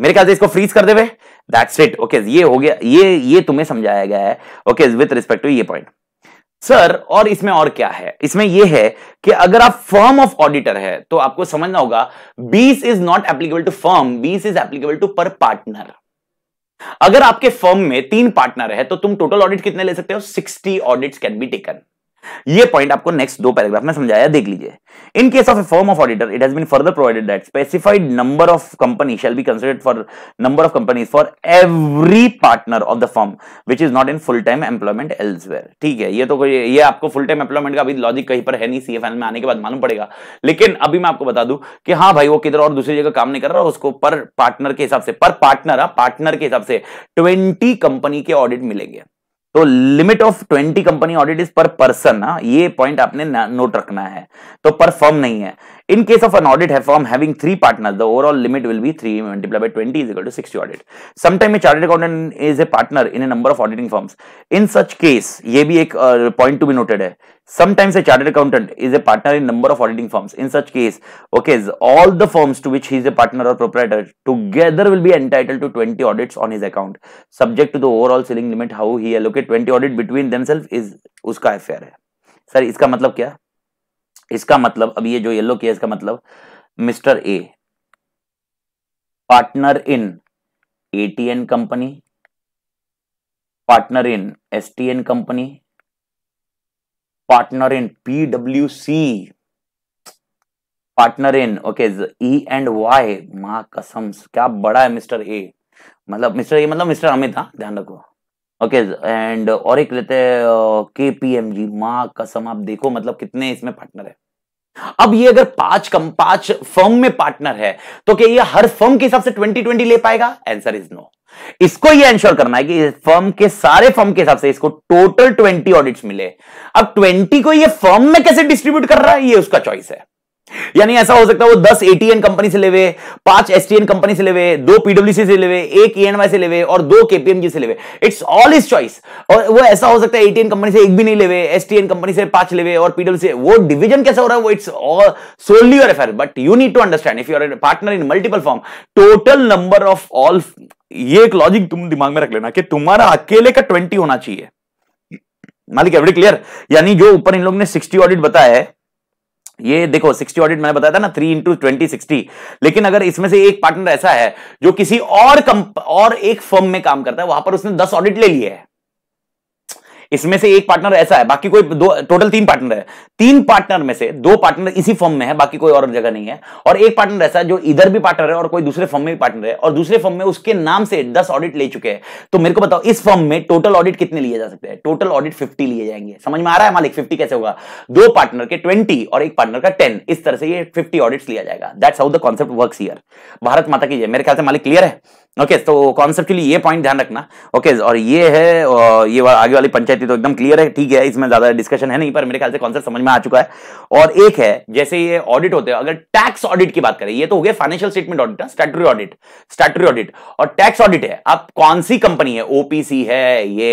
मेरे ख्याल से इसको फ्रीज कर देवे दैट्स इट ओके ये हो गया ये ये तुम्हें समझाया गया है ओके विथ रिस्पेक्ट टू ये पॉइंट सर और इसमें और क्या है इसमें यह है कि अगर आप फर्म ऑफ ऑडिटर है तो आपको समझना होगा बीस is not applicable to firm बीस is applicable to per partner अगर आपके फर्म में तीन पार्टनर है तो तुम टोटल ऑडिट कितने ले सकते हो sixty audit can be taken ये पॉइंट आपको नेक्स्ट दो पैराग्राफ में समझाया देख लीजिए in case of a firm of auditor it has been further provided that specified number of company shall be considered for number of companies for every partner of the firm which is not in full time employment elsewhere ठीक है ये तो कोई ये आपको फुल टाइम एम्प्लॉयमेंट का अभी लॉजिक कहीं पर है नहीं सीएफएल में आने के बाद मालूम पड़ेगा लेकिन अभी मैं आपको बता दूं कि हाँ भाई वो किधर और दूसरी जगह काम नहीं कर रहा उसको पर पार्टनर के हिसाब से पर पार्टनर हाँ, पार्टनर के हिसाब से ट्वेंटी कंपनी के ऑडिट मिलेंगे तो limit of twenty company audit is per person ये पॉइंट आपने नोट रखना है तो पर फर्म नहीं है In case of an audit firm having three partners, the overall limit will be 3 multiplied by 20 is equal to 60 audit. Sometime a chartered accountant is a partner in a number of auditing firms. In such case, ये भी एक uh, point to be noted है. Eh, sometimes a chartered accountant is a partner in number of auditing firms. In such case, okay, all the firms to which he is a partner or proprietor together will be entitled to 20 audits on his account. Subject to the overall ceiling limit, how he allocate 20 audit between themselves is उसका affair है. सर इसका मतलब क्या? इसका मतलब अब ये जो येलो किया इसका मतलब mister A partner in ATN company partner in STN company partner in पीडब्ल्यूसी partner in okay E and Y मा कसम क्या बड़ा है मिस्टर ए मतलब मिस्टर ए मतलब मिस्टर अमित हाँ ध्यान रखो ओके एंड और एक लेते हैं के पी एम जी माँ कसम आप देखो मतलब कितने इसमें पार्टनर है अब ये अगर पांच कम पांच फर्म में पार्टनर है तो क्या ये हर फर्म के हिसाब से ट्वेंटी ट्वेंटी ले पाएगा आंसर इज नो इसको ये एंश्योर करना है कि फर्म के सारे फर्म के हिसाब से इसको टोटल ट्वेंटी ऑडिट्स मिले अब ट्वेंटी को ये फर्म में कैसे डिस्ट्रीब्यूट कर रहा है ये उसका चॉइस है यानी ऐसा हो सकता है वो दस एटीएन कंपनी से लेवे पांच एसटीएन कंपनी से लेवे दो पीडब्ल्यूसी से लेवे एक ईएनवाई से लेवे और दो केपीएमजी से लेवे इट्स ऑल इज चॉइस और वो ऐसा हो सकता है एटीएन कंपनी से एक भी नहीं लेवे एसटीएन कंपनी से पांच लेवे और पीडब्ल्यूसी वो डिवीजन कैसा हो रहा है वो it's all solely your FR but you need to understand if you're partner in multiple firm total number of all ये एक लॉजिक तुम दिमाग में रख लेना कि तुम्हारा अकेले का ट्वेंटी होना चाहिए मालिक एवरी क्लियर यानी जो ऊपर इन लोग ने सिक्सटी ऑडिट बताया है ये देखो 60 ऑडिट मैंने बताया था ना थ्री इंटू ट्वेंटी सिक्सटी लेकिन अगर इसमें से एक पार्टनर ऐसा है जो किसी और कंप और एक फर्म में काम करता है वहां पर उसने 10 ऑडिट ले लिए है इसमें से एक पार्टनर ऐसा है बाकी कोई दो टोटल तीन पार्टनर है तीन पार्टनर में से दो पार्टनर इसी फर्म में है बाकी कोई और जगह नहीं है और एक पार्टनर ऐसा है जो इधर भी पार्टनर है और कोई दूसरे फर्म में भी पार्टनर है और दूसरे फर्म में उसके नाम से दस ऑडिट ले चुके हैं तो मेरे को बताओ इस फर्म में टोटल ऑडिट कितने लिए जा सकते हैं टोटल ऑडिट फिफ्टी लिए जाएंगे समझ में आ रहा है मालिक फिफ्टी कैसे होगा दो पार्टनर के ट्वेंटी और एक पार्टनर का टेन इस तरह से ये फिफ्टी ऑडिट लिया जाएगा that's how the concept work here Bharat Mata की जय मेरे ख्याल से मालिक क्लियर है ओके okay, तो कॉन्सेप्चुअली ये पॉइंट ध्यान रखना ओके okay, और ये है ये ये आगे वाली पंचायती तो एकदम क्लियर है ठीक है इसमें ज़्यादा डिस्कशन है नहीं पर मेरे ख्याल से कॉन्सेप्ट समझ में आ चुका है और एक है जैसे ये ऑडिट होते हैं अगर टैक्स ऑडिट की बात करें ये तो हो गया financial statement audit statutory audit statutory audit और टैक्स ऑडिट है आप कौन सी कंपनी है ओपीसी है ये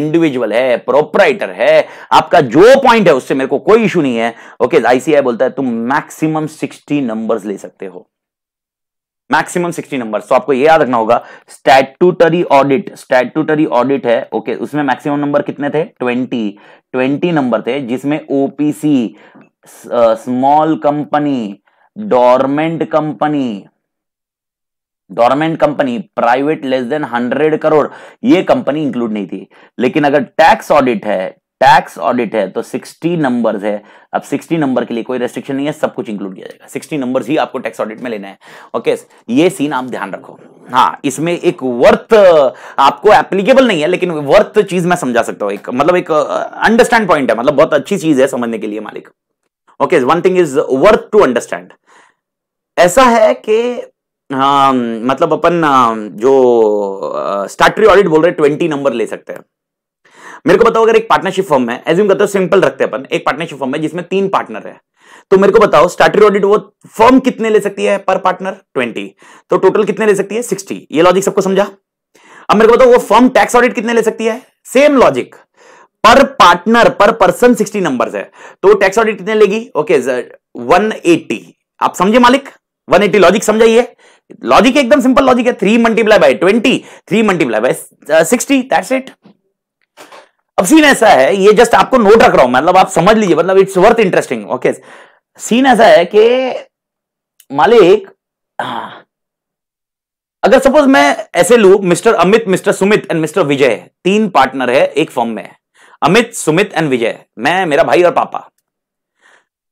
इंडिविजुअल है प्रोपराइटर है आपका जो पॉइंट है उससे मेरे को कोई इशू नहीं है ओके okay, आईसीआई बोलता है तुम मैक्सिमम सिक्सटी नंबर ले सकते हो मैक्सिमम सिक्सटी नंबर तो आपको ये याद रखना होगा स्टैटूटरी ऑडिट स्टैटूटरी ऑडिट है ओके okay, उसमें मैक्सिमम नंबर कितने थे ट्वेंटी ट्वेंटी नंबर थे जिसमें OPC small company dormant company dormant company private less than hundred crore ये कंपनी इंक्लूड नहीं थी लेकिन अगर टैक्स ऑडिट है टैक्स ऑडिट है तो 60 नंबर्स है अब 60 नंबर के लिए कोई रेस्ट्रिक्शन नहीं है सब कुछ इंक्लूड किया जाएगा 60 नंबर्स ही आपको टैक्स ऑडिट में लेना है ओके ये सीन आप ध्यान रखो हाँ इसमें एक वर्थ आपको एप्लीकेबल नहीं है लेकिन वर्थ चीज मैं समझा सकता हूँ एक मतलब एक अंडरस्टैंड uh, पॉइंट है मतलब बहुत अच्छी चीज है समझने के लिए मालिक okay one thing is worth to understand ऐसा है कि हाँ मतलब अपन um, जो स्टार्टरी uh, ऑडिट बोल रहे ट्वेंटी नंबर ले सकते हैं मेरे को बताओ अगर एक पार्टनरशिप फॉर्म है एज्यूम करते हैं सिंपल रखते हैं अपन एक पार्टनरशिप फॉर्म है जिसमें तीन पार्टनर है तो मेरे को बताओ स्टार्टर ऑडिट वो फॉर्म कितने ले सकती है पर पार्टनर ट्वेंटी तो टोटल कितने ले सकती है सिक्सटी ये लॉजिक सबको समझा अब मेरे को बताओ वो फॉर्म टैक्स ऑडिट कितने ले सकती है same logic per partner per person sixty number है तो टैक्स ऑडिट कितने लेगी ओके वन एट्टी आप समझे मालिक वन एट्टी लॉजिक समझाइए लॉजिक एकदम सिंपल लॉजिक है three multiply by twenty three multiply by sixty that's it अब सीन ऐसा है ये जस्ट आपको नोट रख रहा हूं मतलब आप समझ लीजिए मतलब it's worth interesting okay scene ऐसा है कि मालिक हाँ। अगर सपोज मैं ऐसे लू mister Amit mister Sumit and mister Vijay तीन पार्टनर है एक फॉर्म में अमित सुमित एंड विजय मैं मेरा भाई और पापा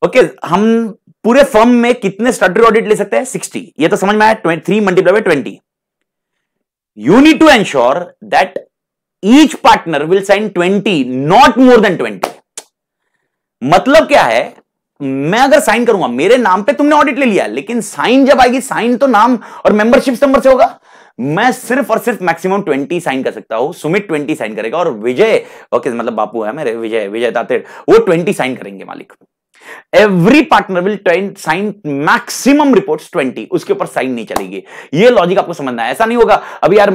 ओके okay, हम पूरे फर्म में कितने स्टडरी ऑडिट ले सकते हैं सिक्सटी ये तो समझ में आया three multiply by twenty you need to ensure that each partner will sign twenty not more than twenty मतलब क्या है मैं अगर साइन करूंगा मेरे नाम पे तुमने ऑडिट ले लिया लेकिन साइन जब आएगी साइन तो नाम और मेंबरशिप नंबर से होगा मैं सिर्फ और सिर्फ मैक्सिमम ट्वेंटी साइन कर सकता हूं सुमित ट्वेंटी साइन करेगा और विजय ओके मतलब बापू है मेरे विजय विजय दातेड़ वो ट्वेंटी साइन करेंगे मालिक every partner will sign maximum report twenty उसके ऊपर साइन नहीं चलेगी ये लॉजिक आपको समझना है ऐसा नहीं होगा अभी यार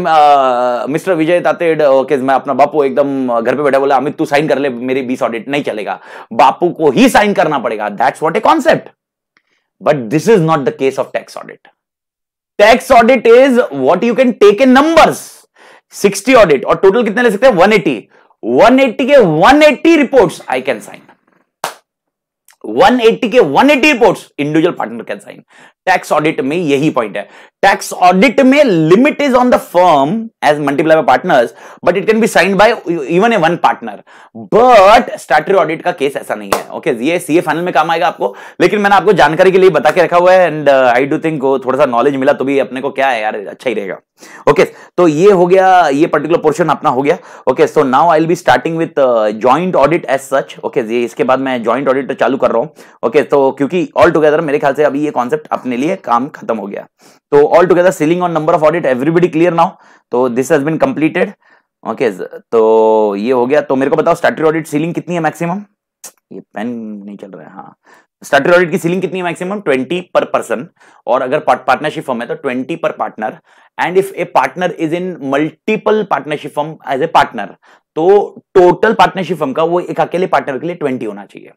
मिस्टर विजय तातेड ओके मैं अपना बापू एकदम घर पे बैठा बोला अमित तू साइन कर ले मेरे बीस ऑडिट नहीं चलेगा बापू को ही साइन करना पड़ेगा that's what a concept but this is not the case of tax audit tax audit is what you can take a number sixty audit और टोटल कितने ले सकते हैं वन एटी वन 180 के one 180 report I can sign 180 के 180 reports individual partner can sign tax audit में यही पॉइंट है टैक्स ऑडिट में limit is on the firm as multiply by partners but it can be signed by even a one partner but statutory audit का केस ऐसा नहीं है ओके okay, ये सीए फाइनल में काम आएगा आपको लेकिन मैंने आपको जानकारी के लिए बता के रखा हुआ है एंड आई डू थिंक थोड़ा सा नॉलेज मिला तो भी अपने को क्या है यार अच्छा ही रहेगा ओके okay, तो ये हो गया ये पर्टिकुलर पोर्शन अपना हो गया okay so now I will be starting with joint audit as such okay ये इसके बाद मैं जॉइंट ऑडिट तो चालू कर रहा हूँ ओके okay, तो क्योंकि ऑल टुगेदर मेरे ख्याल से अभी ये कॉन्सेप्ट अपने लिए काम खत्म हो गया तो all together ceiling on number of audit everybody clear now तो this has been completed okay तो ये हो गया तो मेरे को बताओ स्टैटरी ऑडिट सीलिंग कितनी है मैक्सिमम ये पेन नहीं चल रहा है हाँ स्टार्टर ऑडिट की सीलिंग कितनी है मैक्सिमम 20 पर पर्सन और अगर पार्टनरशिप फॉर्म है तो 20 per partner and if a partner is in multiple partnership firm as a partner तो टोटल पार्टनरशिप फॉर्म का वो एक अकेले पार्टनर के लिए 20 होना चाहिए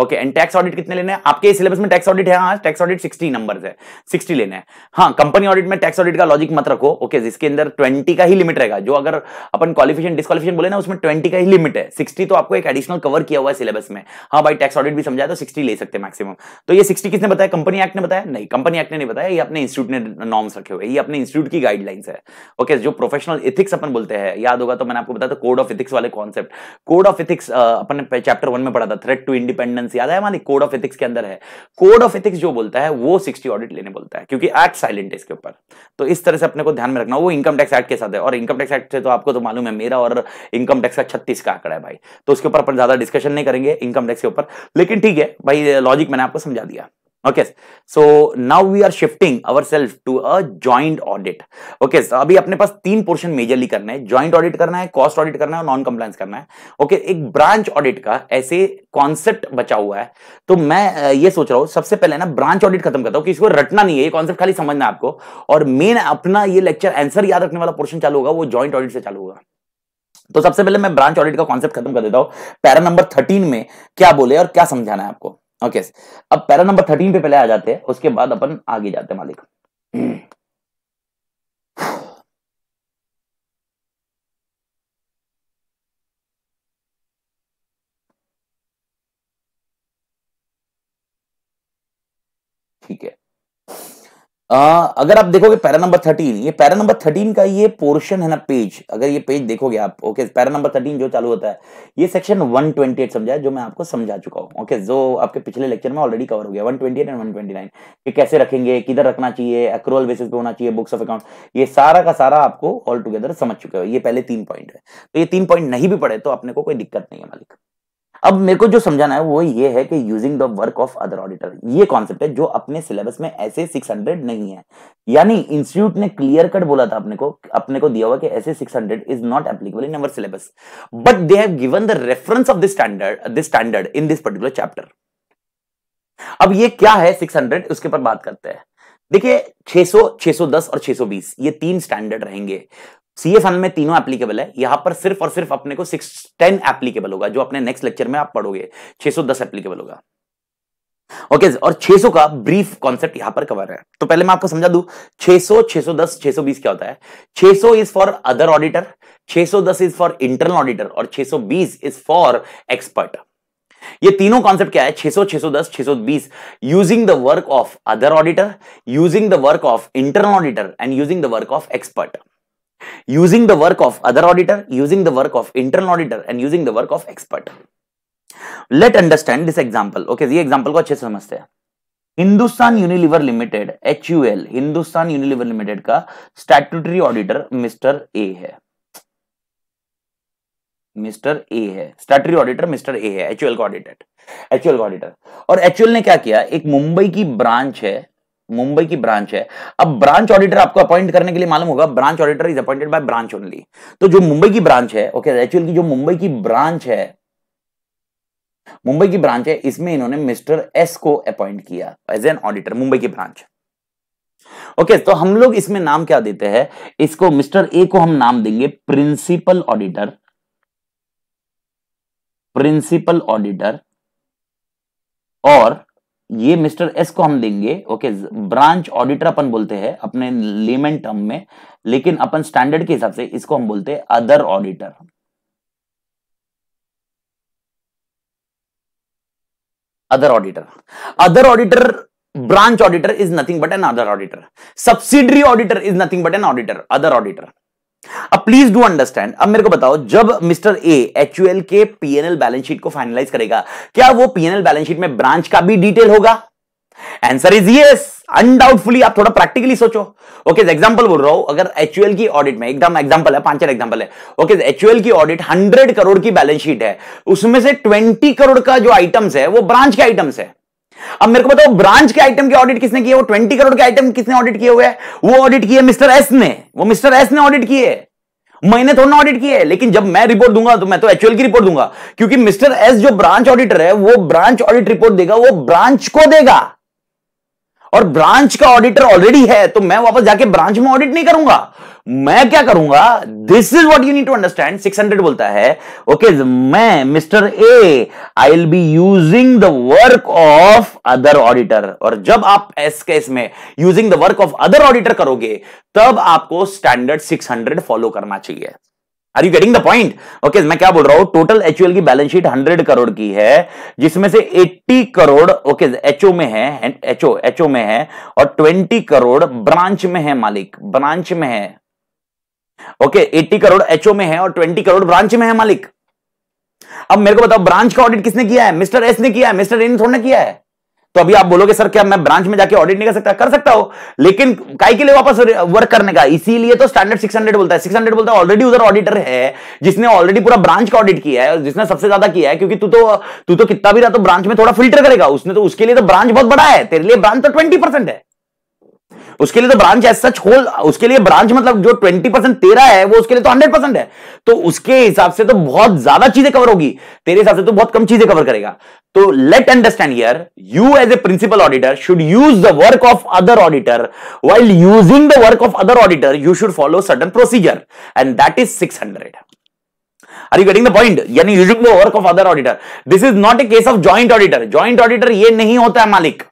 ओके एंड टैक्स ऑडिट कितने लेने हैं आपके सिलेबस में टैक्स ऑडिट है हाँ टैक्स ऑडिट 60 नंबर्स है 60 लेने हैं हाँ कंपनी ऑडिट में टैक्स ऑडिट का लॉजिक मत रखो ओके जिसके अंदर 20 का ही लिमिट रहेगा जो अगर अपन क्वालिफिकेशन डिस्कालिफिकेशन बोले ना उसमें 20 का ही लिमिट है सिक्सटी तो आपको एक एडिशनल कवर किया हुआ है सिलेबस में हाँ भाई टैक्स ऑडिट भी समझाया तो सिक्सटी ले सकते मैक्सिमम तो ये सिक्सटी किसने बताया कंपनी एक्ट ने बताया नहीं कंपनी एक्ट ने नहीं बताया ये अपने इंस्टीट्यूट ने नॉर्म्स रखे हुए ये अपने इंस्टीट्यूट की गाइडलाइंस है ओके जो प्रोफेशनल इथिक्स अपन बोलते हैं याद होगा तो मैंने आपको बताया कोड ऑफ इथिक्स वाले कॉन्सेप्ट कोड ऑफ इथिक्स अपने चैप्टर वन में पढ़ा था थ्रेट टू इंडिपेंडेंस कॉन्सिक्वेंस याद है हमारी कोड ऑफ एथिक्स के अंदर है कोड ऑफ एथिक्स जो बोलता है वो सिक्सटी ऑडिट लेने बोलता है क्योंकि एक्ट साइलेंट है इसके ऊपर तो इस तरह से अपने को ध्यान में रखना वो इनकम टैक्स एक्ट के साथ है और इनकम टैक्स एक्ट से तो आपको तो मालूम है मेरा और इनकम टैक्स का छत्तीस का आंकड़ा है भाई तो उसके ऊपर अपन ज्यादा डिस्कशन नहीं करेंगे इनकम टैक्स के ऊपर लेकिन ठीक है भाई लॉजिक मैंने आपको समझा दिया okay so now we are shifting our self to a joint audit okay अभी अपने पास तीन पोर्शन मेजरली करना है ज्वाइंट ऑडिट करना है कॉस्ट ऑडिट करना है नॉन कंप्लायंस करना है ओके okay, एक ब्रांच ऑडिट का ऐसे कॉन्सेप्ट बचा हुआ है तो मैं ये सोच रहा हूं सबसे पहले ना ब्रांच ऑडिट खत्म करता हूं कि इसको रटना नहीं है ये कॉन्सेप्ट खाली समझना है आपको और मेन अपना ये लेक्चर आंसर याद रखने वाला पोर्शन चालू होगा वो ज्वाइंट ऑडिट से चालू होगा तो सबसे पहले मैं ब्रांच ऑडिट का कॉन्सेप्ट खत्म कर देता हूं पैरा नंबर थर्टीन में क्या बोले और क्या समझाना है आपको ओके अब पैरा नंबर थर्टीन पे पहले आ जाते हैं उसके बाद अपन आगे जाते हैं मालिक आ, अगर आप देखोगे पैरा नंबर थर्टीन ये पैरा नंबर थर्टीन का ये पोर्शन है ना पेज अगर ये पेज देखोगे आप ओके पैरा नंबर थर्टीन जो चालू होता है ये सेक्शन वन ट्वेंटी एट समझा है जो मैं आपको समझा चुका हूँ ओके जो आपके पिछले लेक्चर में ऑलरेडी कवर हो गया एट एंड वन नाइन कि कैसे रखेंगे किधर रखना चाहिए अक्रोल बेसिस पे होना चाहिए बुक्स ऑफ अकाउंट ये सारा का सारा आपको ऑल टुगेदर समझ चुके हो ये पहले तीन पॉइंट है तो ये तीन पॉइंट नहीं भी पड़े तो अपने को कोई दिक्कत नहीं है मालिक अब मेरे को जो समझाना है वो ये है कि using the work of other auditor ये कॉन्सेप्ट है जो अपने सिलेबस में ऐसे 600 नहीं है यानी इंस्टीट्यूट ने क्लियर कट बोला था अपने को अपने को दिया हुआ कि ऐसे 600 is not applicable in our syllabus but they have given the reference of this standard this standard in this particular chapter अब ये क्या है 600 उसके ऊपर बात करते हैं देखिए 600, 610 और 620 ये तीन स्टैंडर्ड रहेंगे सीए फंड में तीनों एप्लीकेबल है यहां पर सिर्फ और सिर्फ अपने को सिक्स टेन एप्लीकेबल होगा जो अपने नेक्स्ट लेक्चर में आप पढ़ोगे छह सौ दस एप्लीकेबल होगा ओके okay, और 600 का ब्रीफ कॉन्सेप्ट यहां पर कवर है तो पहले मैं आपको समझा दू 600 610 620 क्या होता है 600 is for other auditor 610 is for internal auditor और 620 इज फॉर एक्सपर्ट ये तीनों कॉन्सेप्ट क्या है 600 610 620 using the work of other auditor using the work of internal auditor and using the work of expert using the work of other auditor, using the work of internal auditor and using the work of expert. Let understand this example. Okay, ye example ko acche se samajhte hain Hindustan Unilever limited H Hindustan Unilever limited का स्टैट्यूटरी ऑडिटर मिस्टर ए है मिस्टर ए है स्टैटरी ऑडिटर मिस्टर ए है एचयूएल का ऑडिटर एचयूएल का ऑडिटर और एचयूएल ने क्या किया एक मुंबई की ब्रांच है मुंबई की ब्रांच है अब ब्रांच ऑडिटर आपको अपॉइंट करने के लिए मालूम होगा branch auditor is appointed by branch only तो जो मुंबई की ब्रांच है ओके okay, एक्चुअल की जो मुंबई की ब्रांच है मुंबई की ब्रांच है इसमें इन्होंने मिस्टर एस को अपॉइंट किया एज एन ऑडिटर मुंबई की ब्रांच ओके okay, तो हम लोग इसमें नाम क्या देते हैं इसको मिस्टर ए को हम नाम देंगे प्रिंसिपल ऑडिटर प्रिंसिपल ऑडिटर और ये मिस्टर एस को हम देंगे ओके ब्रांच ऑडिटर अपन बोलते हैं अपने लेमन टर्म में लेकिन अपन स्टैंडर्ड के हिसाब से इसको हम बोलते हैं other auditor other auditor other auditor branch auditor is nothing but an other auditor subsidiary auditor is nothing but an auditor other auditor अब प्लीज डू अंडरस्टैंड अब मेरे को बताओ जब मिस्टर ए एचयूएल के पीएनएल बैलेंस शीट को फाइनलाइज करेगा क्या वो पीएनएल बैलेंस शीट में ब्रांच का भी डिटेल होगा आंसर इज यस अनडाउटफुली आप थोड़ा प्रैक्टिकली सोचो ओके एग्जांपल बोल रहा हूं अगर एचयूएल की ऑडिट में एकदम एग्जांपल है पांच चार एग्जांपल है ओके एचयूएल की ऑडिट 100 करोड़ की बैलेंस शीट है उसमें से 20 करोड़ का जो आइटम्स है वो ब्रांच के आइटम्स है अब मेरे को बताओ ब्रांच के आइटम के ऑडिट किसने किए वो ट्वेंटी करोड़ के आइटम किसने ऑडिट किए हुए है वो ऑडिट किए मिस्टर एस ने वो मिस्टर एस ने ऑडिट किए मैंने थोड़ा ऑडिट है लेकिन जब मैं रिपोर्ट दूंगा तो मैं तो एक्चुअल की रिपोर्ट दूंगा क्योंकि मिस्टर एस जो ब्रांच ऑडिटर है वो ब्रांच ऑडिट रिपोर्ट देगा वो ब्रांच को देगा और ब्रांच का ऑडिटर ऑलरेडी है तो मैं वापस जाके ब्रांच में ऑडिट नहीं करूंगा मैं क्या करूंगा this is what you need to understand six hundred बोलता है ओके okay, मैं mister A I will be using the work of other auditor और जब आप एस केस में using the work of other auditor करोगे तब आपको स्टैंडर्ड सिक्स हंड्रेड फॉलो करना चाहिए are you getting the point okay मैं क्या बोल रहा हूं टोटल एच की बैलेंस शीट हंड्रेड करोड़ की है जिसमें से eighty crore okay okay, HO में है एचओ एचओ में है और ट्वेंटी करोड़ ब्रांच में है मालिक ब्रांच में है okay okay, eighty crore HO में है और ट्वेंटी करोड़ ब्रांच में है मालिक अब मेरे को बताओ ब्रांच का ऑडिट किसने किया है मिस्टर एस ने किया है मिस्टर इन थोड़ा किया है तो अभी आप बोलोगे सर क्या मैं ब्रांच में जाके ऑडिट नहीं कर सकता कर सकता हो लेकिन काय के लिए वापस वर्क करने का इसीलिए तो स्टैंडर्ड 600 बोलता है 600 बोलता है ऑलरेडी उधर ऑडिटर है जिसने ऑलरेडी पूरा ब्रांच का ऑडिट किया है जिसने सबसे ज्यादा किया है क्योंकि तू तो तू तो कितना भी रहा तो ब्रांच में थोड़ा फिल्टर करेगा उसने तो उसके लिए तो ब्रांच बहुत बड़ा है तेरे लिए ब्रांच तो ट्वेंटी है उसके लिए तो ब्रांच एज सच होल उसके लिए ब्रांच मतलब जो ट्वेंटी परसेंट तेरा है वो उसके लिए तो हंड्रेड परसेंट है तो उसके हिसाब से तो बहुत ज्यादा चीजें कवर होगी तेरे हिसाब से तो बहुत कम चीजें कवर करेगा तो let understand here you as a principal auditor should use the work of other auditor while using the work of other auditor you should follow certain procedure and that is six hundred the point यानी using the work of other auditor this is not a case of joint auditor joint auditor ये नहीं होता है मालिक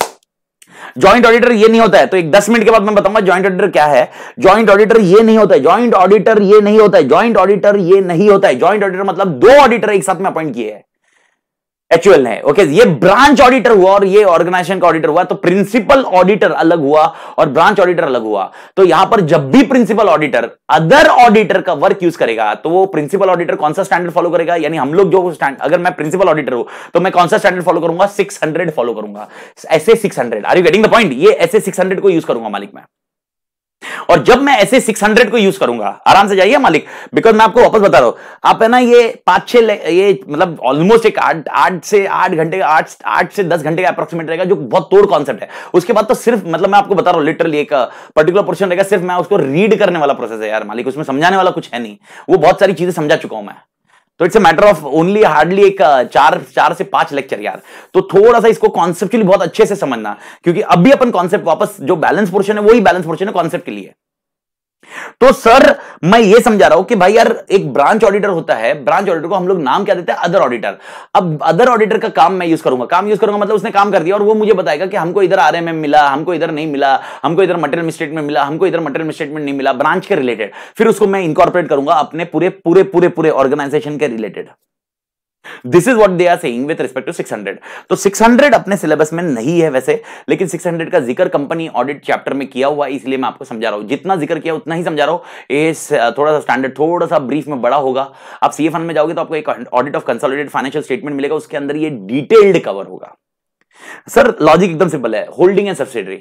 ज्वाइंट ऑडिटर ये नहीं होता है तो एक दस मिनट के बाद मैं बताऊंगा ज्वाइंट ऑडिटर क्या है ज्वाइंट ऑडिटर ये नहीं होता है ज्वाइंट ऑडिटर ये नहीं होता है ज्वाइंट ऑडिटर ये नहीं होता है ज्वाइंट ऑडिटर मतलब दो ऑडिटर एक साथ में अपॉइंट किए हैं एचुअल है ओके ये ब्रांच ऑडिटर हुआ और ये ऑर्गेनाइजेशन का ऑडिटर हुआ तो प्रिंसिपल ऑडिटर अलग हुआ और ब्रांच ऑडिटर अलग हुआ तो यहां पर जब भी प्रिंसिपल ऑडिटर अदर ऑडिटर का वर्क यूज करेगा तो वो प्रिंसिपल ऑडिटर कौन सा स्टैंडर्ड फॉलो करेगा यानी हम लोग जो स्टैंड अगर मैं प्रिंसिपल ऑडिटर हूं तो मैं कौन सा स्टैंडर्ड फॉलो करूंगा सिक्स फॉलो करूंगा ऐसे six are you getting the point ये ऐसे सिक्स को यूज करूंगा मालिक मैं और जब मैं ऐसे 600 को यूज करूंगा आराम से जाइए मालिक बिकॉज मैं आपको वापस बता रहा हूं आप है ना ये पांच छह ये मतलब ऑलमोस्ट एक आठ आठ से आठ घंटे आठ आठ से दस घंटे का अप्रोक्सीमेट रहेगा जो बहुत तोड़ कॉन्सेप्ट है उसके बाद तो सिर्फ मतलब मैं आपको बता रहा हूं लिटरली एक पर्टिकुलर uh, पोर्शन रहेगा सिर्फ मैं उसको रीड करने वाला प्रोसेस है यार मालिक उसमें समझाने वाला कुछ है नहीं वो बहुत सारी चीजें समझा चुका हूं मैं तो it's a matter of only hardly एक uh, चार चार से पांच लेक्चर यार तो थोड़ा सा इसको कॉन्सेप्चुअली बहुत अच्छे से समझना क्योंकि अभी अपन कॉन्सेप्ट वापस जो बैलेंस पोर्शन है वही बैलेंस पोर्शन है कॉन्सेप्ट के लिए तो सर मैं ये समझा रहा हूं कि भाई यार एक ब्रांच ऑडिटर होता है ब्रांच ऑडिटर को हम लोग नाम क्या देते हैं अदर ऑडिटर अब अदर ऑडिटर का काम मैं यूज करूंगा काम यूज करूंगा मतलब उसने काम कर दिया और वो मुझे बताएगा कि हमको इधर आर मिला हमको इधर नहीं मिला हमको इधर मटेरियल स्टेटमेंट मिला हमको इधर मटेरियल स्टेटमेंट नहीं मिला ब्रांच के रिलेटेड फिर उसको मैं इंकॉर्पोरेट करूंगा अपने पूरे पूरे पूरे पूरे ऑर्गेनाइजेशन के related this is what they are saying with respect to 600 तो 600 अपने सिलेबस में नहीं है वैसे लेकिन 600 का जिक्र कंपनी ऑडिट चैप्टर में किया हुआ इसलिए मैं आपको समझा रहा हूं जितना जिक्र किया उतना ही समझा रहा हूं इस थोड़ा सा स्टैंडर्ड थोड़ा सा ब्रीफ में बड़ा होगा आप सीए फंड में जाओगे तो आपको एक audit of consolidated financial statement मिलेगा उसके अंदर ये डिटेल्ड कवर होगा सर लॉजिक एकदम सिंपल है होल्डिंग एंड सब्सिडरी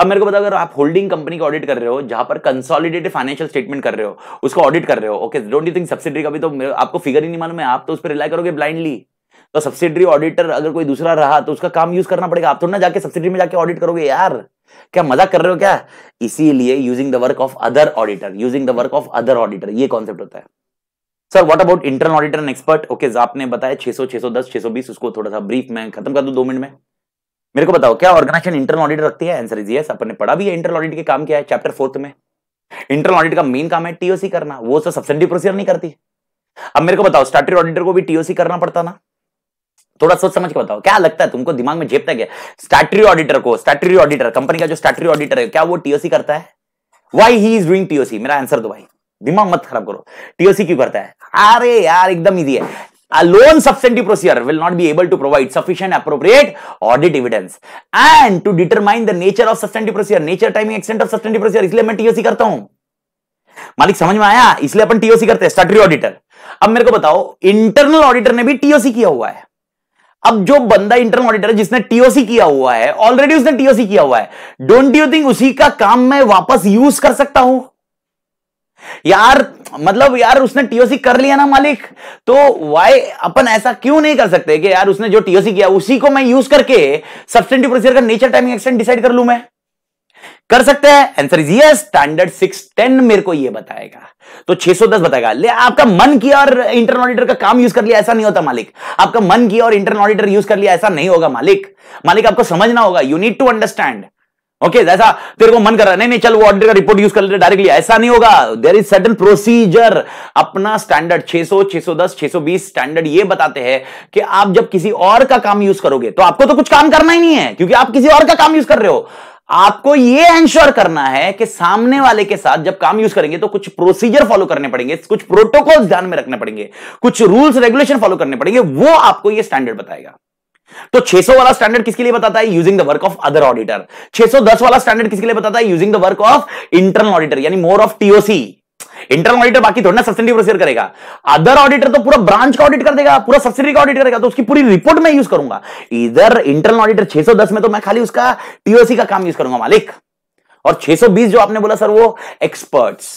अब मेरे को बताओ अगर आप होल्डिंग कंपनी का ऑडिट कर रहे हो जहां पर कंसोलिडेटेड फाइनेंशियल स्टेटमेंट कर रहे हो उसको ऑडिट कर रहे हो okay don't you think subsidiary का भी तो आपको फिगर ही नहीं मालूम है आप तो उस पर रिलाई करोगे ब्लाइंडली तो सब्सिडरी ऑडिटर अगर कोई दूसरा रहा तो उसका काम यूज करना पड़ेगा आप थोड़ा ना जाके सब्सिडरी में जाके ऑडिट करोगे यार क्या मजाक कर रहे हो क्या इसीलिए using the work of other auditor using the work of other auditor ये कॉन्सेप्ट होता है sir what about internal auditor and expert okay आपने बताया 600 610 620 उसको थोड़ा सा ब्रीफ में खत्म कर दू दो मिनट में मेरे को बताओ क्या ऑर्गेनाइजेशन इंटरनल ऑडिट रखती है आंसर इज यस अपन ने पढ़ा भी है इंटरनल ऑडिट के काम क्या है चैप्टर फोर्थ में इंटरनल ऑडिट का मेन काम है टीओसी करना वो तो सब्सिडी प्रोसीजर नहीं करती अब मेरे को बताओ स्टार्टेड ऑडिटर को भी टीओसी करना पड़ता ना थोड़ा सोच समझ के बताओ क्या लगता है तुमको दिमाग में झेपता क्या स्टैटरी ऑडिटर को स्टैटरी ऑडिटर कंपनी का जो स्टैटरी ऑडिटर है क्या वो टीओसी करता है why he is doing TOC मेरा आंसर दो भाई दिमाग मत खराब करो टीओसी क्यों करता है अरे यार एकदम इजी है a alone substantive procedure will not be able to provide sufficient appropriate audit evidence and to determine the nature of substantive procedure nature timing extent of substantive procedure isliye main toc karta hu malik samajh mein aaya isliye apan toc karte hai statutory auditor ab mere ko batao internal auditor ne bhi toc kiya hua hai अब जो बंदा इंटरनल ऑडिटर है जिसने टीओसी किया हुआ है ऑलरेडी उसने टीओसी किया हुआ है डोंट यू थिंक उसी का काम मैं वापस यूज कर सकता हूं यार मतलब यार उसने टीओसी कर लिया ना मालिक तो वाई अपन ऐसा क्यों नहीं कर सकते कि यार उसने जो टीओसी किया उसी को मैं यूज करके सब्सटेंटिव प्रोसीजर का नेचर टाइमिंग एक्सटेंड डिसाइड कर लू मैं कर सकते हैं आंसर इज यस स्टैंडर्ड 610 मेरे को ये बताएगा तो 610 बताएगा ले आपका मन किया और इंटरनल ऑडिटर का काम यूज कर लिया ऐसा नहीं होता मालिक आपका मन किया और इंटरनल ऑडिटर यूज कर लिया ऐसा नहीं होगा मालिक मालिक आपको समझना होगा you need to understand okay okay, जैसा तेरे को मन कर रहा है नहीं नहीं चल वो ऑडिटर का रिपोर्ट यूज कर लेते डायरेक्टली ऐसा नहीं होगा देर इज सर्टन प्रोसीजर अपना स्टैंडर्ड 600 610 620 स्टैंडर्ड ये बताते हैं कि आप जब किसी और का काम यूज करोगे तो आपको तो कुछ काम करना ही नहीं है क्योंकि आप किसी और का काम यूज कर रहे हो आपको ये एंश्योर करना है कि सामने वाले के साथ जब काम यूज करेंगे तो कुछ प्रोसीजर फॉलो करने पड़ेंगे कुछ प्रोटोकॉल ध्यान में रखने पड़ेंगे कुछ रूल्स रेगुलेशन फॉलो करने पड़ेंगे वो आपको यह स्टैंडर्ड बताएगा तो 600 वाला स्टैंडर्ड किसके लिए बताता है using the work of other auditor 610 वाला स्टैंडर्ड किसके लिए बताता है using the work of internal auditor यानी more of TOC internal auditor बाकी थोड़ा ना सब्सिडी प्रोसीजर करेगा अदर ऑडिटर तो पूरा ब्रांच का ऑडिट कर देगा पूरा सब्सिडी का ऑडिट करेगा तो उसकी पूरी रिपोर्ट में यूज करूंगा इधर इंटरनल ऑडिटर 610 में तो मैं खाली उसका टीओसी का काम यूज करूंगा मालिक और 620 जो आपने बोला सर वो एक्सपर्ट्स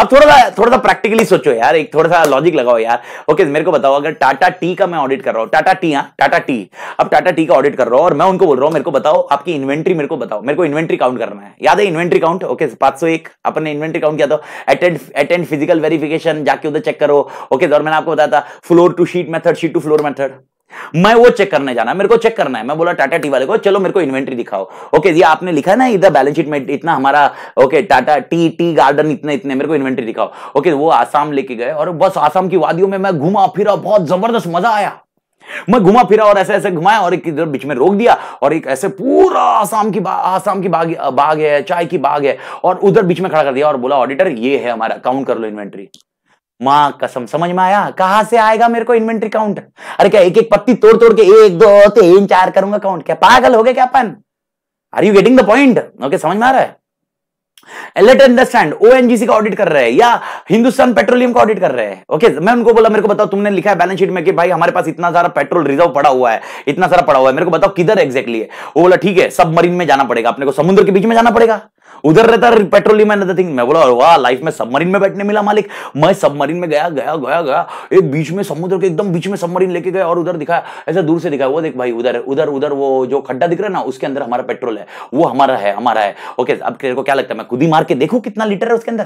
अब थोड़ा सा थोड़ा सा प्रैक्टिकली सोचो यार एक थोड़ा सा लॉजिक लगाओ यार ओके मेरे को बताओ अगर टाटा टी का मैं ऑडिट कर रहा हूं टाटा टी हाँ टाटा टी अब टाटा टी का ऑडिट कर रहा हूं और मैं उनको बोल रहा हूं मेरे को बताओ आपकी इन्वेंट्री मेरे को बताओ मेरे को इन्वेंट्री काउंट करना है याद है इन्वेंट्री काउंट ओके पांच सौ एक अपने इन्वेंट्री काउंट किया था अटेंड अटेंड फिजिकल वेरिफिकेशन जाके उधर चेक करो ओके तो और मैंने आपको बताया था floor to sheet method sheet to floor method मैं वो चेक करने जाना मेरे को चेक करना है मैं बोला टाटा टी वाले को चलो मेरे को इन्वेंट्री दिखाओ ओके जी आपने लिखा ना इधर बैलेंस शीट में इतना हमारा okay Tata tea tea garden इतने इतने मेरे को इन्वेंट्री दिखाओ ओके वो आसाम लेके गए और बस आसाम की वादियों में मैं घूमा फिरा बहुत जबरदस्त मजा आया मैं घुमा फिरा और ऐसे ऐसे घुमाया और एक इधर बीच में रोक दिया और एक ऐसे पूरा आसाम की आसाम की बाग बाग है चाय की बाग है और उधर बीच में खड़ा कर दिया और बोला ऑडिटर ये है हमारा काउंट कर लो इन्वेंट्री मां कसम समझ में आया कहा से आएगा मेरे को इन्वेंट्री काउंट अरे क्या एक एक पत्ती तोड़ तोड़ के एक दो तीन चार करूंगा काउंट क्या पागल हो गए क्या अपन are you getting the point okay समझ में आ रहा है लेट अंडरस्टैंड ओएनजीसी का ऑडिट कर रहे हैं या हिंदुस्तान पेट्रोलियम का ऑडिट कर रहे हैं ओके okay, मैं उनको बोला मेरे को बताओ तुमने लिखा है बैलेंस शीट में कि भाई हमारे पास इतना सारा पेट्रोल रिजर्व पड़ा हुआ है इतना सारा पड़ा हुआ है मेरे को बताओ किधर एग्जैक्टली है वो बोला ठीक है सब मरीन में जाना पड़ेगा अपने को समुद्र के बीच में जाना पड़ेगा उधर रहता है पेट्रोलियम एंड अदर थिंग मैं बोला वाह लाइफ में सबमरीन में बैठने मिला मालिक मैं सबमरीन में गया गया गया गया एक बीच में समुद्र के एकदम बीच में सबमरीन लेके गया और उधर दिखाया ऐसा दूर से दिखाया वो देख भाई उधर उधर उधर वो जो खड्डा दिख रहा है ना उसके अंदर हमारा पेट्रोल है वो हमारा है हमारा है ओके अब तेरे को क्या लगता है मैं खुद ही मार के देखू कितना लीटर है उसके अंदर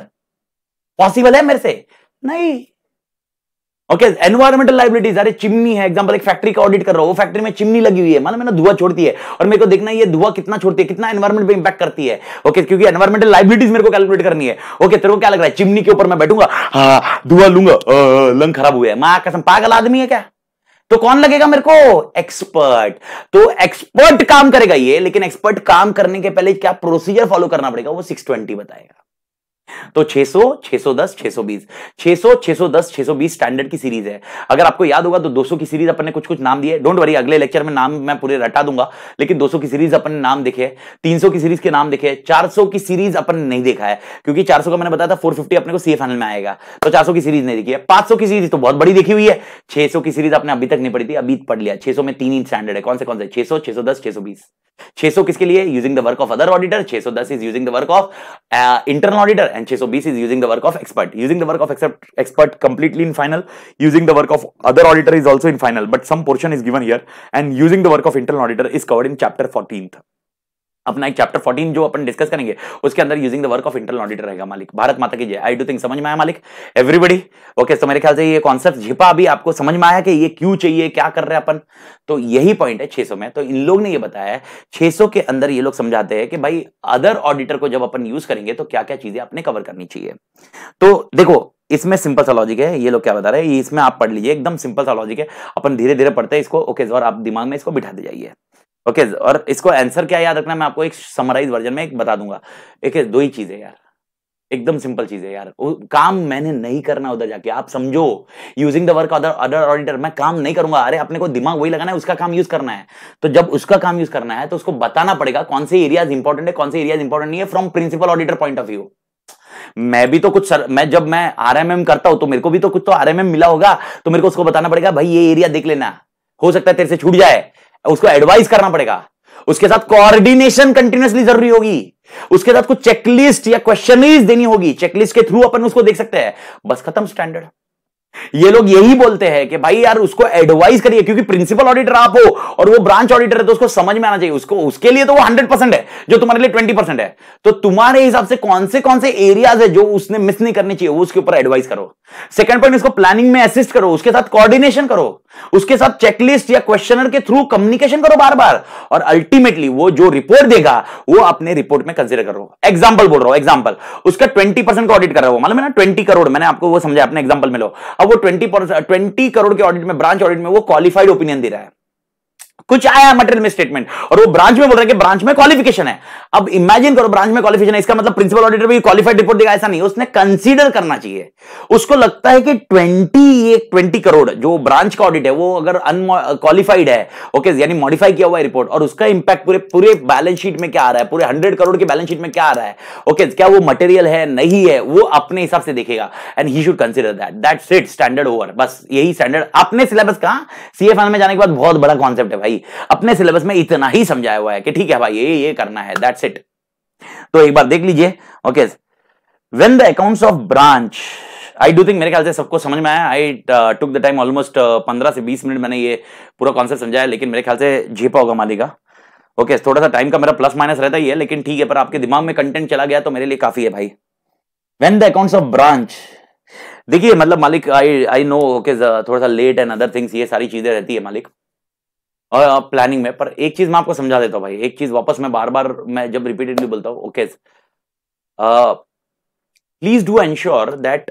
पॉसिबल है मेरे से नहीं ओके एनवायरमेंटल लाइबिलिटीज अरे चिमनी है एग्जांपल एक फैक्ट्री का ऑडिट कर रहा हूँ वो फैक्ट्री में चिमनी लगी हुई है माना मैंने धुआं छोड़ती है और मेरे को देखना ये धुआं कितना छोड़ती है कितना एनवायरमेंट पे इंपैक्ट करती है ओके okay, क्योंकि एनवायरमेंटल लाइबिलिटीज मेरे को कैलकुलेट करनी है ओके okay, तेरे को क्या लग रहा है चिमनी के ऊपर मैं बैठूंगा हाँ धुआं लूंगा लंग खराब हुआ है माँ कसम पागल आदमी है क्या तो कौन लगेगा मेरे को एक्सपर्ट तो एक्सपर्ट काम करेगा ये लेकिन एक्सपर्ट काम करने के पहले क्या प्रोसीजर फॉलो करना पड़ेगा वो सिक्स ट्वेंटी बताएगा तो 600, 610, 620, 600, 610, 620 स्टैंडर्ड की सीरीज है अगर आपको याद होगा तो 200 की सीरीज अपन ने कुछ कुछ नाम दिए डोंट वरी अगले लेक्चर में नाम मैं पूरे रटा दूंगा लेकिन 200 की सीरीज अपन ने नाम देखे 300 की सीरीज के नाम देखे 400 की सीरीज अपन ने नहीं देखा है क्योंकि 400 का मैंने बताया था फोर अपने को सी फाइनल में आएगा तो चार की सीरीज नहीं देखी है पांच की सीरीज तो बहुत बड़ी देखी हुई है छह की सीरीज आपने अभी तक नहीं पड़ी थी अभी पढ़ लिया छह में तीन ही स्टैंडर्ड है कौन से कौन से छह सौ छह सौ 600 किसके लिए using the work of other auditor 610 is using the work of internal auditor and 620 is using the work of expert using the work of expert completely in final using the work of other auditor is also in final but some portion is given here and using the work of internal auditor is covered in chapter fourteen अपना एक चैप्टर 14 जो अपन डिस्कस करेंगे उसके अंदर using the work of internal auditor रहेगा मालिक भारत माता की जय आई डू थिंक समझ में आया मालिक एवरीबडी ओके तो मेरे ख्याल से ये कॉन्सेप्ट झिपा अभी आपको समझ में आया कि ये क्यों चाहिए क्या कर रहे हैं अपन तो यही पॉइंट है 600 में तो इन लोग ने यह बताया है के अंदर ये लोग समझाते हैं कि भाई अदर ऑडिटर को जब अपन यूज करेंगे तो क्या क्या चीजें अपने कवर करनी चाहिए तो देखो इसमें सिंपल सा लॉजिक है ये लोग क्या बता रहे हैं इसमें आप पढ़ लीजिए एकदम सिंपल सा लॉजिक है अपन धीरे धीरे पढ़ते हैं इसको ओके okay, आप दिमाग में इसको बिठाते जाइए ओके और इसको आंसर क्या याद रखना मैं आपको एक समराइज वर्जन में एक बता दूंगा एक दो ही चीजें यार एकदम सिंपल चीज है यार काम मैंने नहीं करना उधर जाके आप समझो using the work other other auditor मैं काम नहीं करूंगा अरे अपने को दिमाग वही लगाना है उसका काम यूज करना है तो जब उसका काम यूज करना है तो उसको बताना पड़ेगा कौन से एरियाज इंपॉर्टेंट है कौन से एरियाज इंपॉर्टेंट नहीं है from principal auditor point of view मैं भी तो कुछ सर मैं जब मैं आर करता हूं तो मेरे को भी तो कुछ तो आर मिला होगा तो मेरे को उसको बताना पड़ेगा भाई ये एरिया देख लेना हो सकता है तेरे से छूट जाए उसको एडवाइस करना पड़ेगा उसके साथ कोऑर्डिनेशन कंटिन्यूसली जरूरी होगी उसके साथ कुछ चेकलिस्ट या क्वेश्चन देनी होगी चेकलिस्ट के थ्रू अपन उसको देख सकते हैं बस खत्म स्टैंडर्ड ये लोग यही बोलते हैं कि भाई यार उसको एडवाइस करिए क्योंकि प्रिंसिपल ऑडिटर आप हो और वो ब्रांच ऑडिटर है तो उसको समझ में आना चाहिए उसको उसके लिए तो वो हंड्रेड परसेंट है जो तुम्हारे लिए ट्वेंटी परसेंट है तो तुम्हारे हिसाब से कौन से कौन से एरियाज है जो उसने मिस नहीं करनी चाहिए वो उसके ऊपर एडवाइस करो सेकंड पॉइंट उसको प्लानिंग में असिस्ट करो उसके साथ कोऑर्डिनेशन करो उसके साथ चेकलिस्ट या क्वेश्चन के थ्रू कम्युनिकेशन करो बार बार और अल्टीमेटली वो जो रिपोर्ट देगा वो अपने रिपोर्ट में कंसिडर करो एग्जाम्पल बोल रहा हूं एग्जाम्पल उसका ट्वेंटी परसेंट ऑडिट कर रहा हूं मतलब ट्वेंटी करोड़ मैंने आपको वो समझा अपने एग्जाम्पल में लो अब वो ट्वेंटी ट्वेंटी करोड़ के ऑडिट में ब्रांच ऑडिट में वो क्वालिफाइड ओपिनियन दे रहा है कुछ आया मटेरियल में स्टेटमेंट और वो ब्रांच में बोल रहे हैं कि ब्रांच में क्वालिफिकेशन है अब इमेजिन करो ब्रांच में क्वालिफिकेशन है इसका मतलब प्रिंसिपल ऑडिटर भी क्वालिफाइड रिपोर्ट देगा ऐसा नहीं उसने कंसीडर करना चाहिए उसको लगता है कि 20 एक 20 करोड़ जो ब्रांच का ऑडिट है वो अगर अनक्वालिफाइड है ओके यानी मॉडिफाई किया हुआ है रिपोर्ट और उसका इंपैक्ट पूरे पूरे बैलेंस शीट में क्या आ रहा है पूरे हंड्रेड करोड़ के बैलेंस शीट में क्या आ रहा है ओके क्या वो मटेरियल है नहीं है वो अपने हिसाब से देखेगा and he should consider that that's it standard over बस यही स्टैंडर्ड अपने सिलेबस कहा सीएफएन में जाने के बाद बहुत बड़ा कॉन्सेप्ट है भाई अपने सिलेबस में इतना ही समझाया हुआ है कि ठीक है भाई ये ये करना है दैट्स इट तो एक बार देख लीजिए okay when the accounts of branch I do think मेरे ख्याल से सबको समझ में आया I took the time almost पंद्रह से बीस मिनट मैंने ये पूरा कॉन्सेप्ट समझाया लेकिन मेरे ख्याल से झेपा होगा मालिका ओके okay, थोड़ा सा टाइम का मेरा प्लस माइनस रहता ही है लेकिन ठीक है पर आपके दिमाग में कंटेंट चला गया तो मेरे लिए काफी है भाई when the accounts of branch देखिए मतलब मालिक आई आई नो ओके थोड़ा सा लेट एंड अदर थिंग्स ये सारी चीजें रहती है मालिक प्लानिंग में पर एक चीज मैं आपको समझा देता हूँ भाई एक चीज वापस मैं बार बार मैं जब रिपीटेडली बोलता हूँ okay please do ensure that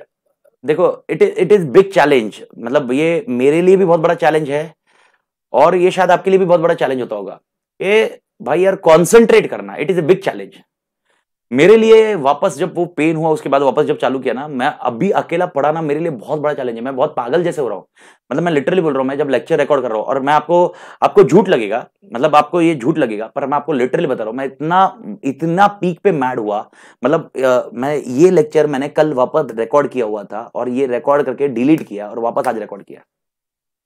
देखो it is it is big challenge मतलब ये मेरे लिए भी बहुत बड़ा चैलेंज है और ये शायद आपके लिए भी बहुत बड़ा चैलेंज होता होगा ये भाई यार कॉन्सेंट्रेट करना it is a big challenge मेरे लिए वापस जब वो पेन हुआ उसके बाद वापस जब चालू किया ना मैं अभी अकेला पढ़ाना मेरे लिए बहुत बड़ा चैलेंज है मैं बहुत पागल जैसे हो रहा हूँ मतलब मैं लिटरली बोल रहा हूँ मैं जब लेक्चर रिकॉर्ड कर रहा हूँ और मैं आपको आपको झूठ लगेगा मतलब आपको ये झूठ लगेगा पर मैं आपको लिटरली बता रहा हूँ मैं इतना इतना पीक पे मैड हुआ मतलब मैं ये लेक्चर मैंने कल वापस रिकॉर्ड किया हुआ था और ये रिकॉर्ड करके डिलीट किया और वापस आज रिकॉर्ड किया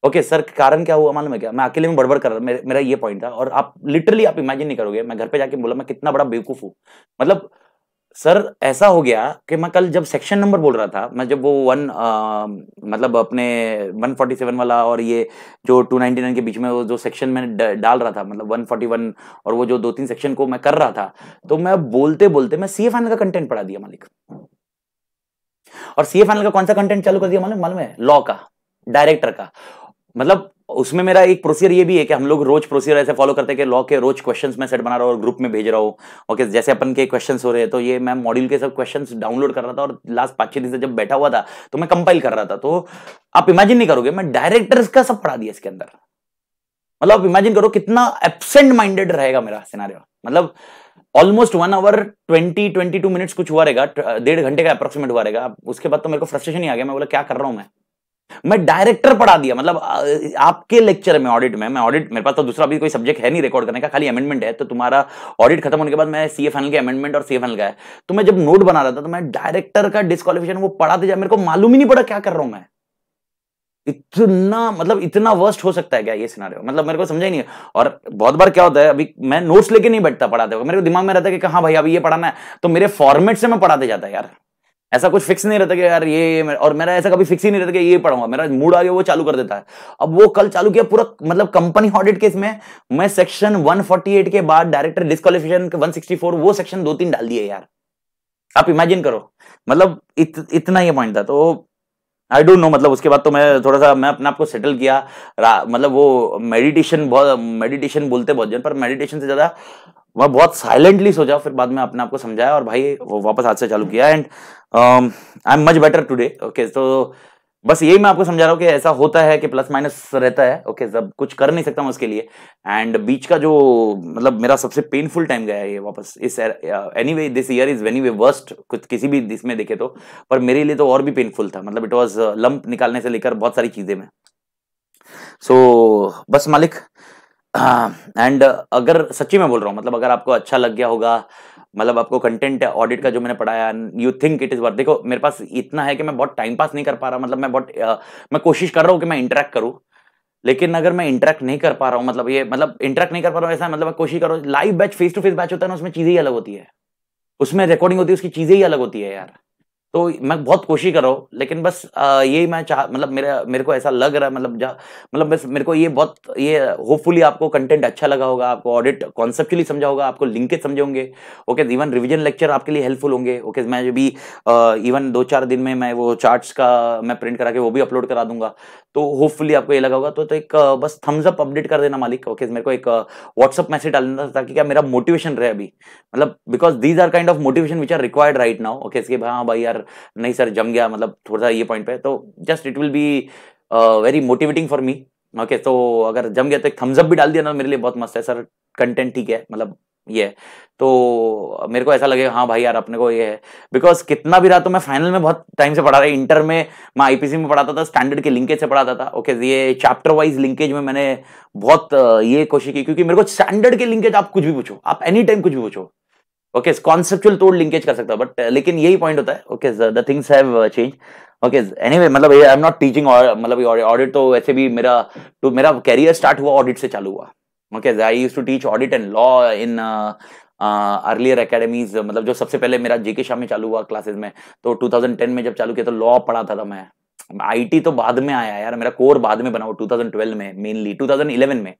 ओके okay, सर कारण क्या हुआ मालूम है क्या मैं अकेले में बड़बड़ कर रहा मेरे, मेरा ये पॉइंट था और आप लिटरली आप इमेजिन नहीं करोगे मैं घर पे जाके बोला मैं कितना बड़ा बेवकूफ हूँ मतलब सर ऐसा हो गया कि मैं कल जब सेक्शन नंबर बोल रहा था मैं जब वो वन आ, मतलब अपने 147 वाला और ये जो 299 के बीच में वो जो सेक्शन मैंने डाल रहा था मतलब 141 और वो जो दो तीन सेक्शन को मैं कर रहा था तो मैं बोलते बोलते मैं सी फाइनल का कंटेंट पढ़ा दिया मालिक और सी फाइनल का कौन सा कंटेंट चालू कर दिया मालूम मालूम है लॉ का डायरेक्टर का मतलब उसमें मेरा एक प्रोसीजर ये भी है कि हम लोग रोज प्रोसीजर ऐसे फॉलो करते हैं कि लॉ के रोज क्वेश्चंस मैं सेट बना रहा हूँ और ग्रुप में भेज रहा हूँ ओके जैसे अपन के क्वेश्चंस हो रहे हैं तो ये मैं मॉड्यूल के सब क्वेश्चंस डाउनलोड कर रहा था और लास्ट पाँच छह दिन से जब बैठा हुआ था तो मैं कंपाइल कर रहा था तो आप इमेजिन नहीं करोगे मैं डायरेक्टर्स का सब पढ़ा दिया इसके अंदर मतलब आप इमेजिन करो कितना एबसेंट माइंडेड रहेगा मेरा सिनारियो मतलब almost one hour twenty twenty two minutes कुछ हुआ रहेगा डेढ़ घंटे का अप्रोक्सीमेट हुआ रहेगा उसके बाद तो मेरे को फ्रस्ट्रेशन ही आ गया मैं बोला क्या कर रहा हूँ मैं मैं डायरेक्टर पढ़ा दिया मतलब आपके लेक्चर में ऑडिट में मैं ऑडिट मेरे पास तो दूसरा भी कोई सब्जेक्ट है नहीं रिकॉर्ड करने का खाली अमेंडमेंट है तो तुम्हारा ऑडिट खत्म होने के बाद मैं सी फाइनल के अमेंडमेंट और सी फाइनल का है तो मैं जब नोट बना रहा था तो मैं डायरेक्टर का डिस्कालिफिकेशन वो पढ़ाते जा मेरे को मालूम ही नहीं पड़ा क्या कर रहा हूं मैं इतना मतलब इतना वर्स्ट हो सकता है क्या ये सिनारियो मतलब मेरे को समझा ही नहीं और बहुत बार क्या होता है अभी मैं नोट्स लेके नहीं बैठता पढ़ाते हुए मेरे को दिमाग में रहता है कि कहा भाई अभी ये पढ़ाना है तो मेरे फॉर्मेट से मैं पढ़ाते जाता है यार ऐसा कुछ फिक्स नहीं रहता कि यार ये, ये और मेरा ऐसा कभी फिक्स ही नहीं रहता कि ये पढ़ूंगा मेरा मूड आ गया वो चालू कर देता है अब वो कल चालू किया पूरा मतलब कंपनी ऑडिट केस में मैं सेक्शन 148 के बाद डायरेक्टर डिस्कालिफिकेशन 164 वो सेक्शन दो तीन डाल दिए यार आप इमेजिन करो मतलब इत, इतना ही पॉइंट था तो आई डोंट नो मतलब उसके बाद तो मैं थोड़ा सा मैं अपने आप को सेटल किया मतलब वो मेडिटेशन बहुत मेडिटेशन बोलते बहुत जन पर मेडिटेशन से ज़्यादा मैं बहुत साइलेंटली सोचा फिर बाद में अपने आपको समझाया और भाई वो वापस हाथ से चालू किया and I am much better today okay तो बस यही मैं आपको समझा रहा हूँ कि ऐसा होता है कि प्लस माइनस रहता है ओके okay, जब कुछ कर नहीं सकता मैं उसके लिए एंड बीच का जो मतलब मेरा सबसे पेनफुल टाइम गया है ये वापस इस anyway this year is anyway worst कुछ किसी भी इसमें देखे तो पर मेरे लिए तो और भी पेनफुल था मतलब इट वॉज लंप निकालने से लेकर बहुत सारी चीज़ें में सो so, बस मालिक एंड हाँ, uh, अगर सच्ची में बोल रहा हूँ मतलब अगर आपको अच्छा लग गया होगा मतलब आपको कंटेंट ऑडिट का जो मैंने पढ़ाया you think it is worth देखो मेरे पास इतना है कि मैं बहुत टाइम पास नहीं कर पा रहा मतलब मैं बहुत uh, मैं कोशिश कर रहा हूँ कि मैं इंटरेक्ट करूँ लेकिन अगर मैं इंटरेक्ट नहीं कर पा रहा हूँ मतलब ये मतलब इंटरेक्ट नहीं कर पा रहा हूँ ऐसा मतलब मैं कोशिश कर live batch face to face batch होता है ना उसमें चीज़ें ही अलग होती है उसमें रिकॉर्डिंग होती है उसकी चीज़ें ही अलग होती है यार तो मैं बहुत कोशिश कर रहा हूँ लेकिन बस यही मैं चाह मतलब मेरा मेरे को ऐसा लग रहा है मतलब जा मतलब बस मेरे को ये बहुत ये होपफुली आपको कंटेंट अच्छा लगा होगा आपको ऑडिट कॉन्सेप्चुअली समझा होगा आपको लिंकेज समझे होंगे ओके इवन रिविजन लेक्चर आपके लिए हेल्पफुल होंगे ओके मैं जो भी इवन दो चार दिन में मैं वो चार्ट्स का मैं प्रिंट करा के वो भी अपलोड करा दूंगा तो होपफुली आपको ये लगा होगा तो, तो एक बस थम्स अप अपडेट कर देना मालिक ओके मेरे को एक व्हाट्सअप मैसेज डाल था ताकि क्या मेरा मोटिवेशन रहे अभी मतलब because these are kind of motivation which are required right now okay हाँ भाई यार सर नहीं सर जम गया मतलब थोड़ा सा ये पॉइंट पे तो just it will be very motivating for me okay तो अगर जम गया तो एक थम्सअप भी डाल दिया ना मेरे लिए बहुत मस्त है सर कंटेंट ठीक है मतलब ये तो मेरे को ऐसा लगे हाँ भाई यार अपने को ये है बिकॉज कितना भी रहा तो मैं फाइनल में बहुत टाइम से पढ़ा रहा इंटर में मैं आईपीसी में पढ़ाता था स्टैंडर्ड के लिंकेज से पढ़ाता था ओके ये चैप्टर वाइज लिंकेज में मैंने बहुत uh, ये कोशिश की क्योंकि मेरे को स्टैंडर्ड के लिंकेज आप कुछ भी पूछो आप एनी टाइम कुछ भी पूछो ओके कॉन्सेप्चुअल तोड़ लिंकेज कर सकता बट लेकिन यही पॉइंट होता है okay the things have change okay anyway मतलब आई एम नॉट टीचिंग और मतलब ऑडिट तो वैसे भी मेरा तो मेरा कैरियर स्टार्ट हुआ ऑडिट से चालू हुआ okay I use to teach audit and law in earlier academies मतलब जो सबसे पहले मेरा जेके शाह में चालू हुआ क्लासेस में तो 2010 में जब चालू किया तो लॉ पढ़ा था, था मैं आईटी तो बाद में आया यार मेरा कोर बाद में बना हुआ 2012 में मेनली 2011 में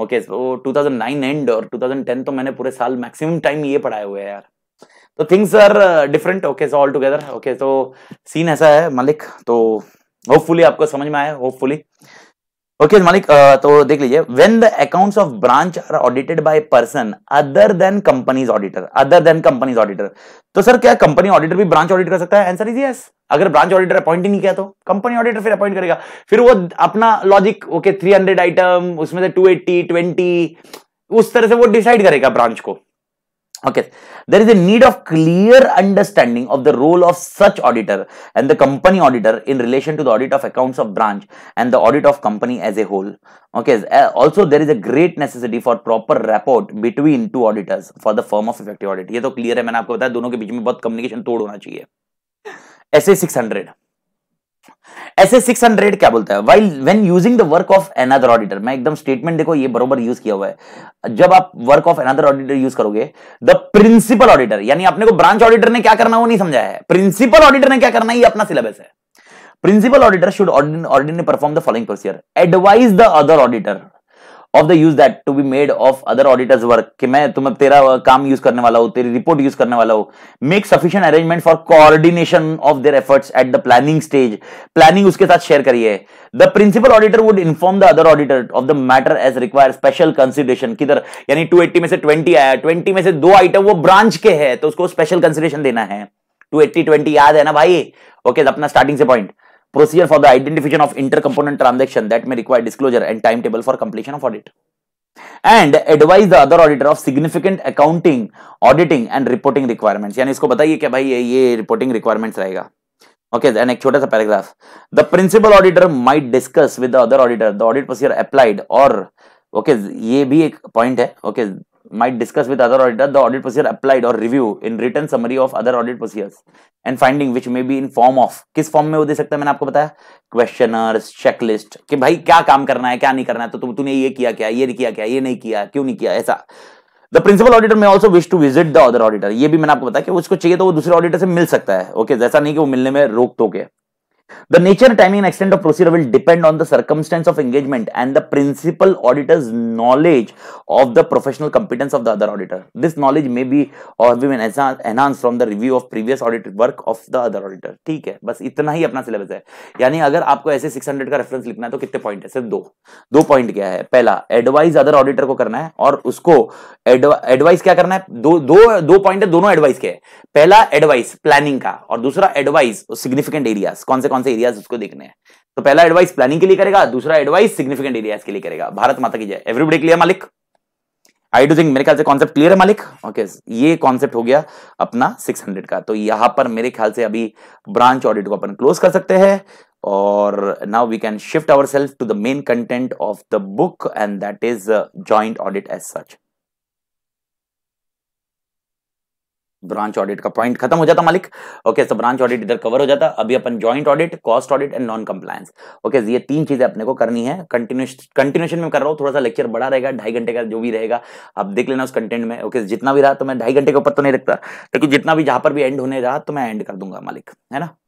ओके okay, so 2009 एंड और 2010 तो मैंने पूरे साल मैक्सिमम टाइम ये पढ़ाए हुए हैं यार तो things are different okay so all together okay तो सीन ऐसा है मालिक तो होपफुली आपको समझ में आया होपफुली ओके okay, मालिक uh, तो देख लीजिए when the accounts of branch are audited by person other than companies auditor other than companies auditor तो सर क्या कंपनी ऑडिटर भी ब्रांच ऑडिट कर सकता है आंसर इज यस अगर ब्रांच ऑडिटर अपॉइंट ही नहीं किया तो कंपनी ऑडिटर फिर अपॉइंट करेगा फिर वो अपना logic okay three hundred item उसमें से टू एट्टी ट्वेंटी उस तरह से वो डिसाइड करेगा ब्रांच को okay there is a need of clear understanding of the role of such auditor and the company auditor in relation to the audit of accounts of branch and the audit of company as a whole okay also there is a great necessity for proper report between two auditors for the firm of effective audit ये तो क्लियर है मैंने आपको बताया दोनों के बीच में बहुत कम्युनिकेशन तोड़ होना चाहिए S A six hundred S A six hundred क्या बोलता है while when using the work of another auditor मैं एकदम स्टेटमेंट देखो ये बरोबर यूज किया हुआ है जब आप work of another auditor use करोगे द प्रिंसिपल ऑडिटर यानी आपने को ब्रांच ऑडिटर ने क्या करना वो नहीं समझा है प्रिंसिपल ऑडिटर ने क्या करना ये अपना सिलेबस है principal auditor should ordinary perform the following procedure advise the other auditor of the use that to be made of other auditors work कि मैं तुम्हें तेरा काम यूज करने वाला हूं तेरी रिपोर्ट यूज करने वाला हूं make sufficient arrangement for coordination of their efforts at the planning stage planning उसके साथ शेयर करिए the principal auditor would inform the other auditor of the matter as require special consideration किधर यानी 280 में से 20 आया 20 में से दो आइटम वो ब्रांच के है तो उसको स्पेशल कंसिडरेशन देना है 280 20 याद है ना भाई ओके okay, अपना स्टार्टिंग से point procedure for the identification of intercomponent transaction that may require disclosure and timetable for completion of audit and advise the other auditor of significant accounting auditing and reporting requirements yani isko bataiye ki bhai ye, ye reporting requirements rahega okay then ek chota sa paragraph the principal auditor might discuss with the other auditor the audit procedure applied or okay ye bhi ek point hai okay might discuss with other auditor, the audit procedure applied or review in written summary of other audit procedures and finding which may be in form of किस फॉर्म में वो दे सकता है मैंने आपको बताया क्वेश्चनर्स चेकलिस्ट कि भाई क्या काम करना है क्या नहीं करना है तो तुम तूने ये किया क्या ये नहीं किया क्या ये नहीं किया क्यों नहीं किया ऐसा the principal auditor may also wish to visit the other auditor ये भी मैंने आपको बताया कि उसको चाहिए तो वो दूसरे ऑडिटर से मिल सकता है ओके okay, जैसा नहीं कि वो मिलने में रोक टोक है The nature, timing, and extent of procedure will depend on the circumstance of engagement and the principal auditor's knowledge of the professional competence of the other auditor. This knowledge may be or have been enhanced from the review of previous audit work of the other auditor. ठीक है बस इतना ही अपना सिलेबस है यानी अगर आपको ऐसे 600 का रेफरेंस लिखना है तो कितने पॉइंट है सिर्फ दो दो पॉइंट क्या है पहला एडवाइस other auditor को करना है और उसको एडवाइस क्या करना है दो दो दो पॉइंट है दोनों एडवाइस के पहला एडवाइस planning का और दूसरा एडवाइस सिग्निफिकेंट एरियाज कौन से कौन से एरियाज उसको देखने हैं तो पहला एडवाइस प्लानिंग के लिए करेगा दूसरा एडवाइस सिग्निफिकेंट एरियाज के लिए करेगा भारत माता की जय एवरीबडी क्लियर मालिक आई डू थिंक मेरे ख्याल से कॉन्सेप्ट क्लियर है मालिक ओके okay, ये कॉन्सेप्ट हो गया अपना 600 का तो यहां पर मेरे ख्याल से अभी ब्रांच ऑडिट को अपन क्लोज कर सकते हैं और now we can shift our self to the main content of the book and that is joint audit as such branch audit का पॉइंट खत्म हो जाता मालिक ओके सो ब्रांच ऑडिट इधर कवर हो जाता अभी अपन joint audit cost audit and non compliance okay ये तीन चीजें अपने को करनी है कंटिन्यूशन में कर रहा हूँ थोड़ा सा लेक्चर बड़ा रहेगा ढाई घंटे का जो भी रहेगा आप देख लेना उस कंटेंट में ओके जितना भी रहा तो मैं ढाई घंटे के ऊपर तो नहीं रखता लेकिन जितना भी जहां पर भी एंड होने रहा तो मैं एंड कर दूंगा मालिक है ना